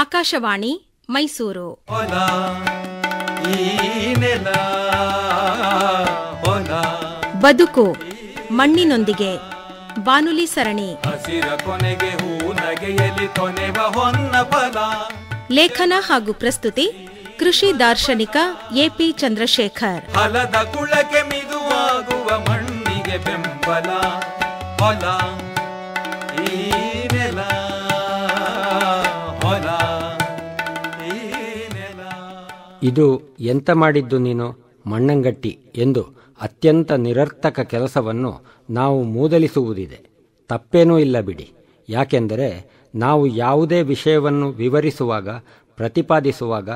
ಆಕಾಶವಾಣಿ ಮೈಸೂರು ಬದುಕು ಮಣ್ಣಿನೊಂದಿಗೆ ಬಾನುಲಿ ಸರಣಿ ಹಸಿರ ಕೊನೆಗೆ ಹೂ ಕೊನೆವ ಹೊನ್ನ ಲೇಖನ ಹಾಗೂ ಪ್ರಸ್ತುತಿ ಕೃಷಿ ದಾರ್ಶನಿಕ ಎಪಿ ಚಂದ್ರಶೇಖರ್ ಹಲದ ಕುಳಕ್ಕೆ ಮಿದುವಾಗುವ ಮಣ್ಣಿಗೆ ಬೆಂಬಲ ಹೊಲ ಇದು ಎಂತ ಮಾಡಿದ್ದು ನೀನು ಮಣ್ಣಂಗಟ್ಟಿ ಎಂದು ಅತ್ಯಂತ ನಿರರ್ಥಕ ಕೆಲಸವನ್ನು ನಾವು ಮೂದಲಿಸುವುದಿದೆ ತಪ್ಪೇನೂ ಇಲ್ಲ ಬಿಡಿ ಯಾಕೆಂದರೆ ನಾವು ಯಾವುದೇ ವಿಷಯವನ್ನು ವಿವರಿಸುವಾಗ ಪ್ರತಿಪಾದಿಸುವಾಗ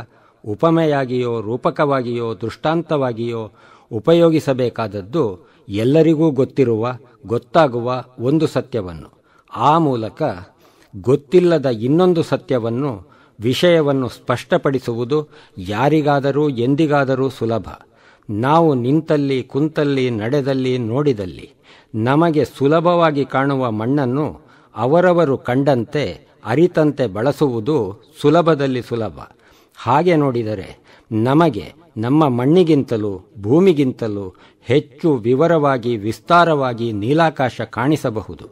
ಉಪಮೆಯಾಗಿಯೋ ರೂಪಕವಾಗಿಯೋ ದೃಷ್ಟಾಂತವಾಗಿಯೋ ಉಪಯೋಗಿಸಬೇಕಾದದ್ದು ಎಲ್ಲರಿಗೂ ಗೊತ್ತಿರುವ ಗೊತ್ತಾಗುವ ಒಂದು ಸತ್ಯವನ್ನು ಆ ಮೂಲಕ ಗೊತ್ತಿಲ್ಲದ ಇನ್ನೊಂದು ಸತ್ಯವನ್ನು ವಿಷಯವನ್ನು ಸ್ಪಷ್ಟಪಡಿಸುವುದು ಯಾರಿಗಾದರೂ ಎಂದಿಗಾದರೂ ಸುಲಭ ನಾವು ನಿಂತಲ್ಲಿ ಕುಂತಲ್ಲಿ ನಡೆದಲ್ಲಿ ನೋಡಿದಲ್ಲಿ ನಮಗೆ ಸುಲಭವಾಗಿ ಕಾಣುವ ಮಣ್ಣನ್ನು ಅವರವರು ಕಂಡಂತೆ ಅರಿತಂತೆ ಬಳಸುವುದು ಸುಲಭದಲ್ಲಿ ಸುಲಭ ಹಾಗೆ ನೋಡಿದರೆ ನಮಗೆ ನಮ್ಮ ಮಣ್ಣಿಗಿಂತಲೂ ಭೂಮಿಗಿಂತಲೂ ಹೆಚ್ಚು ವಿವರವಾಗಿ ವಿಸ್ತಾರವಾಗಿ ನೀಲಾಕಾಶ ಕಾಣಿಸಬಹುದು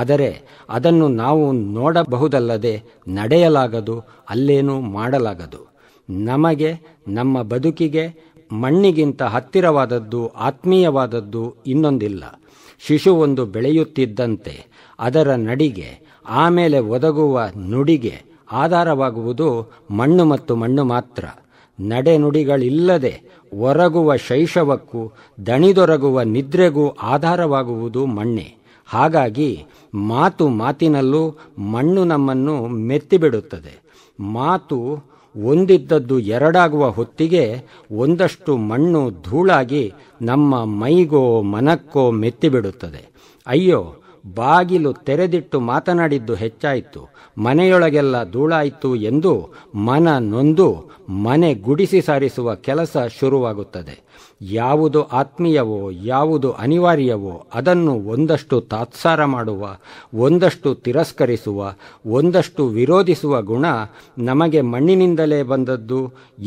ಆದರೆ ಅದನ್ನು ನಾವು ನೋಡಬಹುದಲ್ಲದೆ ನಡೆಯಲಾಗದು ಅಲ್ಲೇನೂ ಮಾಡಲಾಗದು ನಮಗೆ ನಮ್ಮ ಬದುಕಿಗೆ ಮಣ್ಣಿಗಿಂತ ಹತ್ತಿರವಾದದ್ದು ಆತ್ಮೀಯವಾದದ್ದು ಇನ್ನೊಂದಿಲ್ಲ ಶಿಶುವೊಂದು ಬೆಳೆಯುತ್ತಿದ್ದಂತೆ ಅದರ ನಡಿಗೆ ಆಮೇಲೆ ಒದಗುವ ನುಡಿಗೆ ಆಧಾರವಾಗುವುದು ಮಣ್ಣು ಮತ್ತು ಮಣ್ಣು ಮಾತ್ರ ನಡೆನುಡಿಗಳಿಲ್ಲದೆ ಒರಗುವ ಶೈಶವಕ್ಕೂ ದಣಿದೊರಗುವ ನಿದ್ರೆಗೂ ಆಧಾರವಾಗುವುದು ಮಣ್ಣೆ ಹಾಗಾಗಿ ಮಾತು ಮಾತಿನಲ್ಲೂ ಮಣ್ಣು ನಮ್ಮನ್ನು ಮೆತ್ತಿಬಿಡುತ್ತದೆ ಮಾತು ಒಂದಿದ್ದದ್ದು ಎರಡಾಗುವ ಹೊತ್ತಿಗೆ ಒಂದಷ್ಟು ಮಣ್ಣು ಧೂಳಾಗಿ ನಮ್ಮ ಮೈಗೋ ಮನಕ್ಕೋ ಮೆತ್ತಿಬಿಡುತ್ತದೆ ಅಯ್ಯೋ ಬಾಗಿಲು ತೆರೆದಿಟ್ಟು ಮಾತನಾಡಿದ್ದು ಹೆಚ್ಚಾಯಿತು ಮನೆಯೊಳಗೆಲ್ಲ ಧೂಳಾಯಿತು ಎಂದು ಮನ ನೊಂದು ಮನೆ ಗುಡಿಸಿ ಸಾರಿಸುವ ಕೆಲಸ ಶುರುವಾಗುತ್ತದೆ ಯಾವುದು ಆತ್ಮೀಯವೋ ಯಾವುದು ಅನಿವಾರ್ಯವೋ ಅದನ್ನು ಒಂದಷ್ಟು ತಾತ್ಸಾರ ಮಾಡುವ ಒಂದಷ್ಟು ತಿರಸ್ಕರಿಸುವ ಒಂದಷ್ಟು ವಿರೋಧಿಸುವ ಗುಣ ನಮಗೆ ಮಣ್ಣಿನಿಂದಲೇ ಬಂದದ್ದು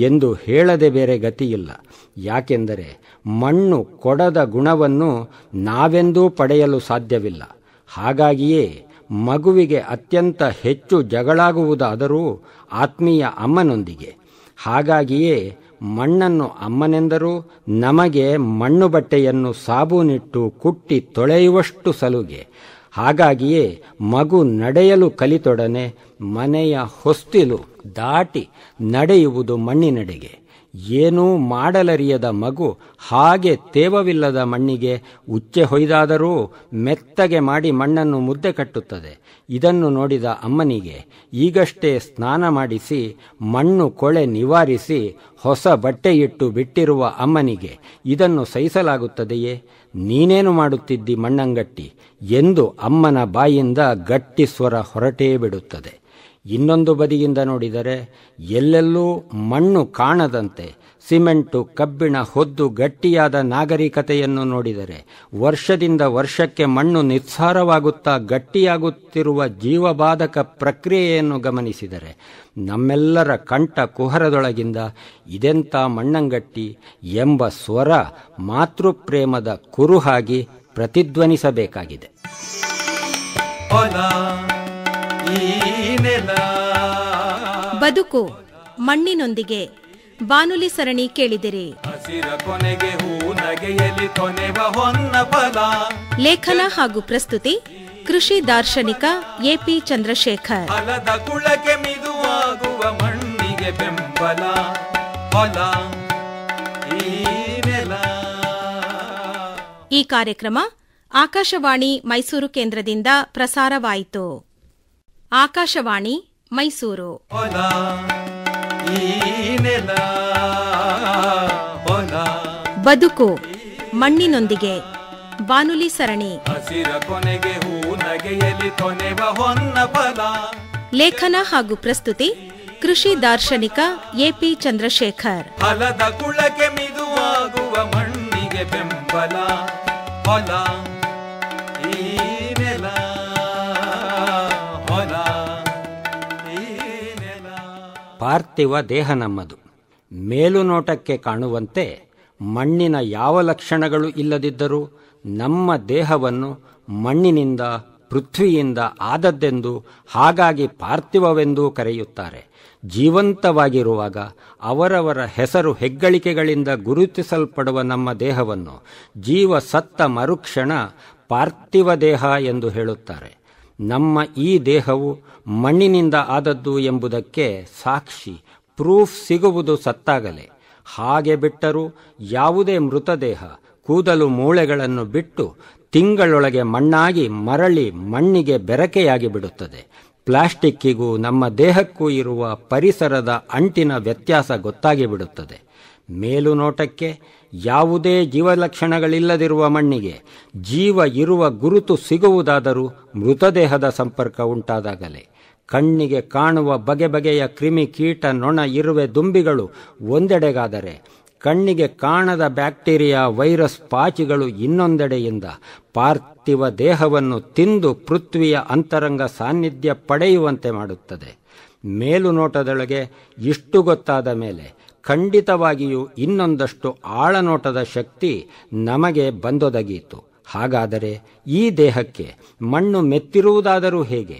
ಎಂದು ಹೇಳದೆ ಬೇರೆ ಗತಿಯಿಲ್ಲ ಯಾಕೆಂದರೆ ಮಣ್ಣು ಕೊಡದ ಗುಣವನ್ನು ನಾವೆಂದೂ ಪಡೆಯಲು ಸಾಧ್ಯವಿಲ್ಲ ಹಾಗಾಗಿಯೇ ಮಗುವಿಗೆ ಅತ್ಯಂತ ಹೆಚ್ಚು ಜಗಳಾಗುವುದಾದರೂ ಆತ್ಮೀಯ ಅಮ್ಮನೊಂದಿಗೆ ಹಾಗಾಗಿಯೇ ಮಣ್ಣನ್ನು ಅಮ್ಮನೆಂದರೂ ನಮಗೆ ಮಣ್ಣು ಬಟ್ಟೆಯನ್ನು ಸಾಬೂನಿಟ್ಟು ಕುಟ್ಟಿ ತೊಳೆಯುವಷ್ಟು ಸಲುಗೆ ಹಾಗಾಗಿಯೇ ಮಗು ನಡೆಯಲು ಕಲಿತೊಡನೆ ಮನೆಯ ಹೊಸ್ತಿಲು ದಾಟಿ ನಡೆಯುವುದು ಮಣ್ಣಿನಡೆಗೆ ಏನೂ ಮಾಡಲರಿಯದ ಮಗು ಹಾಗೆ ತೇವವಿಲ್ಲದ ಮಣ್ಣಿಗೆ ಉಚ್ಚೆ ಹೊಯ್ದಾದರೂ ಮೆತ್ತಗೆ ಮಾಡಿ ಮಣ್ಣನ್ನು ಮುದ್ದೆ ಕಟ್ಟುತ್ತದೆ ಇದನ್ನು ನೋಡಿದ ಅಮ್ಮನಿಗೆ ಈಗಷ್ಟೇ ಸ್ನಾನ ಮಾಡಿಸಿ ಮಣ್ಣು ಕೊಳೆ ನಿವಾರಿಸಿ ಹೊಸ ಬಟ್ಟೆಯಿಟ್ಟು ಬಿಟ್ಟಿರುವ ಅಮ್ಮನಿಗೆ ಇದನ್ನು ಸಹಿಸಲಾಗುತ್ತದೆಯೇ ನೀನೇನು ಮಾಡುತ್ತಿದ್ದಿ ಮಣ್ಣಂಗಟ್ಟಿ ಎಂದು ಅಮ್ಮನ ಬಾಯಿಂದ ಗಟ್ಟಿ ಸ್ವರ ಹೊರಟೇ ಬಿಡುತ್ತದೆ ಇನ್ನೊಂದು ಬದಿಯಿಂದ ನೋಡಿದರೆ ಎಲ್ಲೆಲ್ಲೂ ಮಣ್ಣು ಕಾಣದಂತೆ ಸಿಮೆಂಟು ಕಬ್ಬಿಣ ಹೊದ್ದು ಗಟ್ಟಿಯಾದ ನಾಗರಿಕತೆಯನ್ನು ನೋಡಿದರೆ ವರ್ಷದಿಂದ ವರ್ಷಕ್ಕೆ ಮಣ್ಣು ನಿಸ್ಸಾರವಾಗುತ್ತಾ ಗಟ್ಟಿಯಾಗುತ್ತಿರುವ ಜೀವಬಾಧಕ ಪ್ರಕ್ರಿಯೆಯನ್ನು ಗಮನಿಸಿದರೆ ನಮ್ಮೆಲ್ಲರ ಕಂಠ ಕುಹರದೊಳಗಿಂದ ಇದೆಂಥ ಮಣ್ಣಂಗಟ್ಟಿ ಎಂಬ ಸ್ವರ ಮಾತೃಪ್ರೇಮದ ಕುರುಹಾಗಿ ಪ್ರತಿಧ್ವನಿಸಬೇಕಾಗಿದೆ ಬದುಕು ಮಣ್ಣಿನೊಂದಿಗೆ ಬಾನುಲಿ ಸರಣಿ ಕೇಳಿದಿರಿ ಲೇಖನ ಹಾಗೂ ಪ್ರಸ್ತುತಿ ಕೃಷಿ ದಾರ್ಶನಿಕ ಎಪಿ ಚಂದ್ರಶೇಖರ್ ಹಲದ ಈ ಕಾರ್ಯಕ್ರಮ ಆಕಾಶವಾಣಿ ಮೈಸೂರು ಕೇಂದ್ರದಿಂದ ಪ್ರಸಾರವಾಯಿತು ಆಕಾಶವಾಣಿ ಮೈಸೂರು ಬದುಕು ಮಣ್ಣಿನೊಂದಿಗೆ ಬಾನುಲಿ ಸರಣಿ ಹಸಿರ ಕೊನೆಗೆ ಹೂ ನಗೆಯಲ್ಲಿ ಲೇಖನ ಹಾಗೂ ಪ್ರಸ್ತುತಿ ಕೃಷಿ ದಾರ್ಶನಿಕ ಎಪಿ ಚಂದ್ರಶೇಖರ್ ಹಲದ ಕುಳಕ್ಕೆ ಮಿದುವಾಗುವ ಮಣ್ಣಿಗೆ ಬೆಂಬಲ ಫಲ ಪಾರ್ಥಿವ ದೇಹ ನಮ್ಮದು ಮೇಲುನೋಟಕ್ಕೆ ಕಾಣುವಂತೆ ಮಣ್ಣಿನ ಯಾವ ಲಕ್ಷಣಗಳು ಇಲ್ಲದಿದ್ದರೂ ನಮ್ಮ ದೇಹವನ್ನು ಮಣ್ಣಿನಿಂದ ಪೃಥ್ವಿಯಿಂದ ಆದದ್ದೆಂದು ಹಾಗಾಗಿ ಪಾರ್ಥಿವವೆಂದೂ ಕರೆಯುತ್ತಾರೆ ಜೀವಂತವಾಗಿರುವಾಗ ಅವರವರ ಹೆಸರು ಹೆಗ್ಗಳಿಕೆಗಳಿಂದ ಗುರುತಿಸಲ್ಪಡುವ ನಮ್ಮ ದೇಹವನ್ನು ಜೀವ ಸತ್ತ ಮರುಕ್ಷಣ ಪಾರ್ಥಿವ ದೇಹ ಎಂದು ಹೇಳುತ್ತಾರೆ ನಮ್ಮ ಈ ದೇಹವು ಮಣ್ಣಿನಿಂದ ಆದದ್ದು ಎಂಬುದಕ್ಕೆ ಸಾಕ್ಷಿ ಪ್ರೂಫ್ ಸಿಗುವುದು ಸತ್ತಾಗಲೇ ಹಾಗೆ ಬಿಟ್ಟರೂ ಯಾವುದೇ ಮೃತದೇಹ ಕೂದಲು ಮೂಳೆಗಳನ್ನು ಬಿಟ್ಟು ತಿಂಗಳೊಳಗೆ ಮಣ್ಣಾಗಿ ಮರಳಿ ಮಣ್ಣಿಗೆ ಬೆರಕೆಯಾಗಿ ಬಿಡುತ್ತದೆ ಪ್ಲಾಸ್ಟಿಕ್ಕಿಗೂ ನಮ್ಮ ದೇಹಕ್ಕೂ ಇರುವ ಪರಿಸರದ ಅಂಟಿನ ವ್ಯತ್ಯಾಸ ಗೊತ್ತಾಗಿ ಬಿಡುತ್ತದೆ ಮೇಲುನೋಟಕ್ಕೆ ಯಾವುದೇ ಜೀವಲಕ್ಷಣಗಳಿಲ್ಲದಿರುವ ಮಣ್ಣಿಗೆ ಜೀವ ಇರುವ ಗುರುತು ಸಿಗುವುದಾದರೂ ಮೃತದೇಹದ ಸಂಪರ್ಕ ಉಂಟಾದಾಗಲೇ ಕಣ್ಣಿಗೆ ಕಾಣುವ ಬಗೆ ಬಗೆಯ ಕ್ರಿಮಿ ಕೀಟ ನೊಣ ಇರುವೆ ದುಂಬಿಗಳು ಒಂದೆಡೆಗಾದರೆ ಕಣ್ಣಿಗೆ ಕಾಣದ ಬ್ಯಾಕ್ಟೀರಿಯಾ ವೈರಸ್ ಪಾಚಿಗಳು ಇನ್ನೊಂದೆಡೆಯಿಂದ ಪಾರ್ಥಿವ ದೇಹವನ್ನು ತಿಂದು ಪೃಥ್ವಿಯ ಅಂತರಂಗ ಸಾನ್ನಿಧ್ಯ ಪಡೆಯುವಂತೆ ಮಾಡುತ್ತದೆ ಮೇಲುನೋಟದೊಳಗೆ ಇಷ್ಟು ಗೊತ್ತಾದ ಮೇಲೆ ಖಂಡಿತವಾಗಿಯೂ ಇನ್ನೊಂದಷ್ಟು ಆಳನೋಟದ ಶಕ್ತಿ ನಮಗೆ ಬಂದೊದಗಿಯಿತು ಹಾಗಾದರೆ ಈ ದೇಹಕ್ಕೆ ಮಣ್ಣು ಮೆತ್ತಿರುವುದಾದರೂ ಹೇಗೆ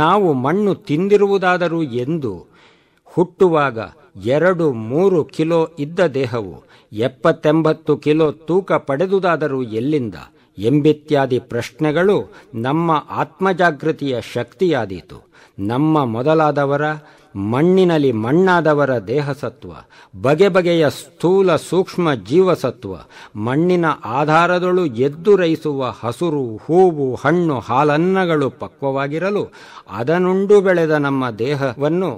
ನಾವು ಮಣ್ಣು ತಿಂದಿರುವುದಾದರೂ ಎಂದು ಹುಟ್ಟುವಾಗ ಎರಡು ಮೂರು ಕಿಲೋ ಇದ್ದ ದೇಹವು ಎಪ್ಪತ್ತೆಂಬತ್ತು ಕಿಲೋ ತೂಕ ಪಡೆದುದಾದರೂ ಎಲ್ಲಿಂದ ಎಂಬಿತ್ಯಾದಿ ಪ್ರಶ್ನೆಗಳು ನಮ್ಮ ಆತ್ಮಜಾಗೃತಿಯ ಶಕ್ತಿಯಾದೀತು ನಮ್ಮ ಮೊದಲಾದವರ ಮಣ್ಣಿನಲ್ಲಿ ಮಣ್ಣಾದವರ ದೇಹಸತ್ವ ಬಗೆ ಬಗೆಯ ಸ್ಥೂಲ ಸೂಕ್ಷ್ಮ ಜೀವಸತ್ವ ಮಣ್ಣಿನ ಆಧಾರದಳು ರೈಸುವ ಹಸುರು ಹೂವು ಹಣ್ಣು ಹಾಲನ್ನಗಳು ಪಕ್ವವಾಗಿರಲು ಅದನುಂಡು ಬೆಳೆದ ನಮ್ಮ ದೇಹವನ್ನು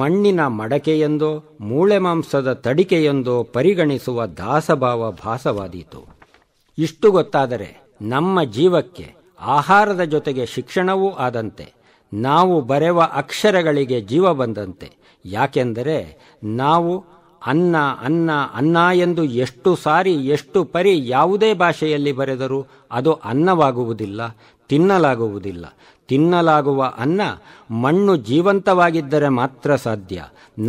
ಮಣ್ಣಿನ ಮಡಕೆಯೆಂದೋ ಮೂಳೆ ಮಾಂಸದ ತಡಿಕೆಯೆಂದೋ ಪರಿಗಣಿಸುವ ದಾಸಭಾವ ಭಾಸವಾದೀತು ಇಷ್ಟು ಗೊತ್ತಾದರೆ ನಮ್ಮ ಜೀವಕ್ಕೆ ಆಹಾರದ ಜೊತೆಗೆ ಶಿಕ್ಷಣವೂ ಆದಂತೆ ನಾವು ಬರೆವ ಅಕ್ಷರಗಳಿಗೆ ಜೀವ ಬಂದಂತೆ ಯಾಕೆಂದರೆ ನಾವು ಅನ್ನ ಅನ್ನ ಅನ್ನ ಎಂದು ಎಷ್ಟು ಸಾರಿ ಎಷ್ಟು ಪರಿ ಯಾವುದೇ ಭಾಷೆಯಲ್ಲಿ ಬರೆದರೂ ಅದು ಅನ್ನವಾಗುವುದಿಲ್ಲ ತಿನ್ನಲಾಗುವುದಿಲ್ಲ ತಿನ್ನಲಾಗುವ ಅನ್ನ ಮಣ್ಣು ಜೀವಂತವಾಗಿದ್ದರೆ ಮಾತ್ರ ಸಾಧ್ಯ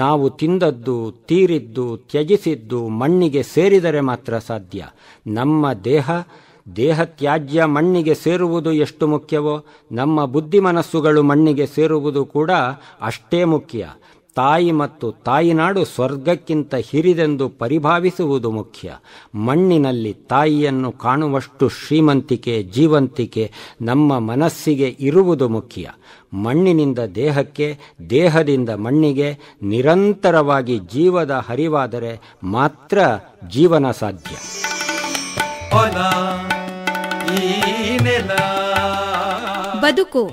ನಾವು ತಿಂದದ್ದು ತೀರಿದ್ದು ತ್ಯಜಿಸಿದ್ದು ಮಣ್ಣಿಗೆ ಸೇರಿದರೆ ಮಾತ್ರ ಸಾಧ್ಯ ನಮ್ಮ ದೇಹ ದೇಹತ್ಯಾಜ್ಯ ಮಣ್ಣಿಗೆ ಸೇರುವುದು ಎಷ್ಟು ಮುಖ್ಯವೋ ನಮ್ಮ ಬುದ್ಧಿ ಮನಸ್ಸುಗಳು ಮಣ್ಣಿಗೆ ಸೇರುವುದು ಕೂಡ ಅಷ್ಟೇ ಮುಖ್ಯ ತಾಯಿ ಮತ್ತು ತಾಯಿನಾಡು ಸ್ವರ್ಗಕ್ಕಿಂತ ಹಿರಿದೆಂದು ಪರಿಭಾವಿಸುವುದು ಮುಖ್ಯ ಮಣ್ಣಿನಲ್ಲಿ ತಾಯಿಯನ್ನು ಕಾಣುವಷ್ಟು ಶ್ರೀಮಂತಿಕೆ ಜೀವಂತಿಕೆ ನಮ್ಮ ಮನಸ್ಸಿಗೆ ಇರುವುದು ಮುಖ್ಯ ಮಣ್ಣಿನಿಂದ ದೇಹಕ್ಕೆ ದೇಹದಿಂದ ಮಣ್ಣಿಗೆ ನಿರಂತರವಾಗಿ ಜೀವದ ಹರಿವಾದರೆ ಮಾತ್ರ ಜೀವನ ಸಾಧ್ಯ ಬದುಕು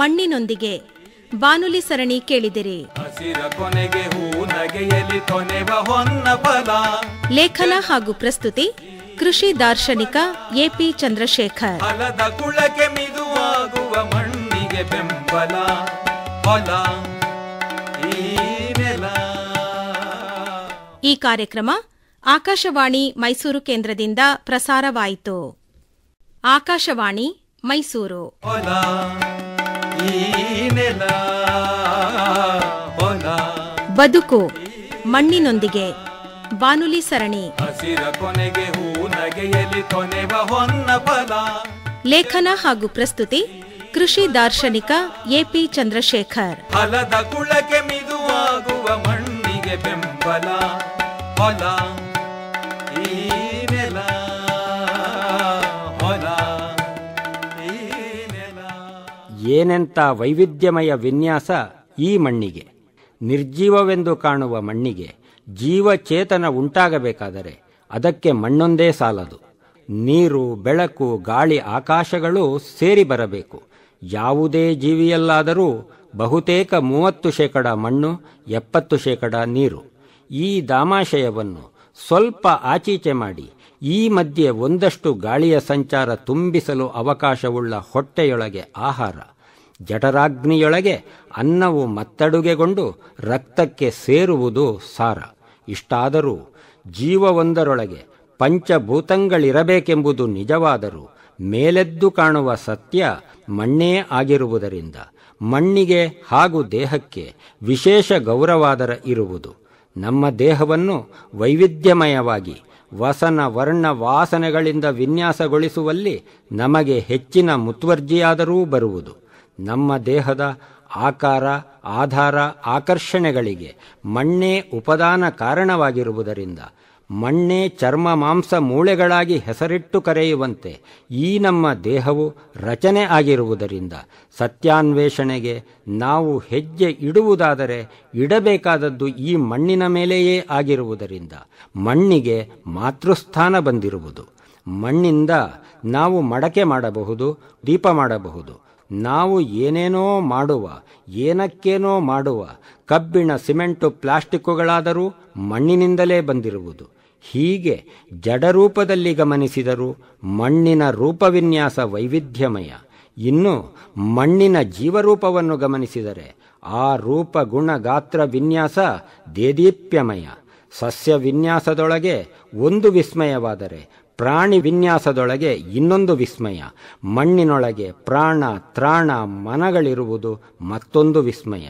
ಮಣ್ಣಿನೊಂದಿಗೆ ಬಾನುಲಿ ಸರಣಿ ಕೇಳಿದಿರಿ ಲೇಖನ ಹಾಗೂ ಪ್ರಸ್ತುತಿ ಕೃಷಿ ದಾರ್ಶನಿಕ ಎಪಿ ಚಂದ್ರಶೇಖರ್ ಕುಳಕ್ಕೆ ಮಿದುವಾಗುವ ಮಣ್ಣಿಗೆ ಬೆಂಬಲ ಈ ಕಾರ್ಯಕ್ರಮ ಆಕಾಶವಾಣಿ ಮೈಸೂರು ಕೇಂದ್ರದಿಂದ ಪ್ರಸಾರವಾಯಿತು ಆಕಾಶವಾಣಿ ಮೈಸೂರು ಬದುಕು ಮಣ್ಣಿನೊಂದಿಗೆ ಬಾನುಲಿ ಸರಣಿ ಹಸಿರ ಕೊನೆಗೆ ಲೇಖನ ಹಾಗೂ ಪ್ರಸ್ತುತಿ ಕೃಷಿ ದಾರ್ಶನಿಕ ಎಪಿ ಚಂದ್ರಶೇಖರ್ ಹಲದ ಕುಳಕ್ಕೆ ಮಿದುವಾಗುವ ಮಣ್ಣಿಗೆ ಬೆಂಬಲ ಹೊಲ ಏನೆಂಥ ವೈವಿಧ್ಯಮಯ ವಿನ್ಯಾಸ ಈ ಮಣ್ಣಿಗೆ ನಿರ್ಜೀವವೆಂದು ಕಾಣುವ ಮಣ್ಣಿಗೆ ಜೀವಚೇತನ ಉಂಟಾಗಬೇಕಾದರೆ ಅದಕ್ಕೆ ಮಣ್ಣೊಂದೇ ಸಾಲದು ನೀರು ಬೆಳಕು ಗಾಳಿ ಆಕಾಶಗಳು ಸೇರಿ ಬರಬೇಕು ಯಾವುದೇ ಜೀವಿಯಲ್ಲಾದರೂ ಬಹುತೇಕ ಮೂವತ್ತು ಶೇಕಡ ಮಣ್ಣು ಎಪ್ಪತ್ತು ಶೇಕಡ ನೀರು ಈ ದಾಮಾಶಯವನ್ನು ಸ್ವಲ್ಪ ಆಚೀಚೆ ಮಾಡಿ ಈ ಮಧ್ಯೆ ಒಂದಷ್ಟು ಗಾಳಿಯ ಸಂಚಾರ ತುಂಬಿಸಲು ಅವಕಾಶವುಳ್ಳ ಹೊಟ್ಟೆಯೊಳಗೆ ಆಹಾರ ಜಠರಾಗ್ನಿಯೊಳಗೆ ಅನ್ನವು ಮತ್ತಡುಗೆಗೊಂಡು ರಕ್ತಕ್ಕೆ ಸೇರುವುದು ಸಾರ ಇಷ್ಟಾದರೂ ಜೀವವೊಂದರೊಳಗೆ ಪಂಚಭೂತಂಗಳಿರಬೇಕೆಂಬುದು ನಿಜವಾದರೂ ಮೇಲೆದ್ದು ಕಾಣುವ ಸತ್ಯ ಮಣ್ಣೇ ಆಗಿರುವುದರಿಂದ ಮಣ್ಣಿಗೆ ಹಾಗೂ ದೇಹಕ್ಕೆ ವಿಶೇಷ ಗೌರವಾದರ ಇರುವುದು ನಮ್ಮ ದೇಹವನ್ನು ವೈವಿಧ್ಯಮಯವಾಗಿ ವಸನ ವರ್ಣ ವಾಸನೆಗಳಿಂದ ವಿನ್ಯಾಸಗೊಳಿಸುವಲ್ಲಿ ನಮಗೆ ಹೆಚ್ಚಿನ ಮುತ್ವರ್ಜಿಯಾದರೂ ಬರುವುದು ನಮ್ಮ ದೇಹದ ಆಕಾರ ಆಧಾರ ಆಕರ್ಷಣೆಗಳಿಗೆ ಮಣ್ಣೇ ಉಪದಾನ ಕಾರಣವಾಗಿರುವುದರಿಂದ ಮಣ್ಣೆ ಚರ್ಮ ಮಾಂಸ ಮೂಳೆಗಳಾಗಿ ಹೆಸರಿಟ್ಟು ಕರೆಯುವಂತೆ ಈ ನಮ್ಮ ದೇಹವು ರಚನೆ ಆಗಿರುವುದರಿಂದ ಸತ್ಯಾನ್ವೇಷಣೆಗೆ ನಾವು ಹೆಜ್ಜೆ ಇಡುವುದಾದರೆ ಇಡಬೇಕಾದದ್ದು ಈ ಮಣ್ಣಿನ ಮೇಲೆಯೇ ಆಗಿರುವುದರಿಂದ ಮಣ್ಣಿಗೆ ಮಾತೃಸ್ಥಾನ ಬಂದಿರುವುದು ಮಣ್ಣಿಂದ ನಾವು ಮಡಕೆ ಮಾಡಬಹುದು ದೀಪ ಮಾಡಬಹುದು ನಾವು ಏನೇನೋ ಮಾಡುವ ಏನಕ್ಕೇನೋ ಮಾಡುವ ಕಬ್ಬಿಣ ಸಿಮೆಂಟು ಪ್ಲಾಸ್ಟಿಕ್ಕುಗಳಾದರೂ ಮಣ್ಣಿನಿಂದಲೇ ಬಂದಿರುವುದು ಹೀಗೆ ಜಡರೂಪದಲ್ಲಿ ಗಮನಿಸಿದರು ಮಣ್ಣಿನ ರೂಪವಿನ್ಯಾಸ ವೈವಿಧ್ಯಮಯ ಇನ್ನು ಮಣ್ಣಿನ ಜೀವರೂಪವನ್ನು ಗಮನಿಸಿದರೆ ಆ ರೂಪ ಗುಣ ಗಾತ್ರ ವಿನ್ಯಾಸ ದೇದೀಪ್ಯಮಯ ಸಸ್ಯ ವಿನ್ಯಾಸದೊಳಗೆ ಒಂದು ವಿಸ್ಮಯವಾದರೆ ಪ್ರಾಣಿ ವಿನ್ಯಾಸದೊಳಗೆ ಇನ್ನೊಂದು ವಿಸ್ಮಯ ಮಣ್ಣಿನೊಳಗೆ ಪ್ರಾಣ ತ್ರಾಣ ಮನಗಳಿರುವುದು ಮತ್ತೊಂದು ವಿಸ್ಮಯ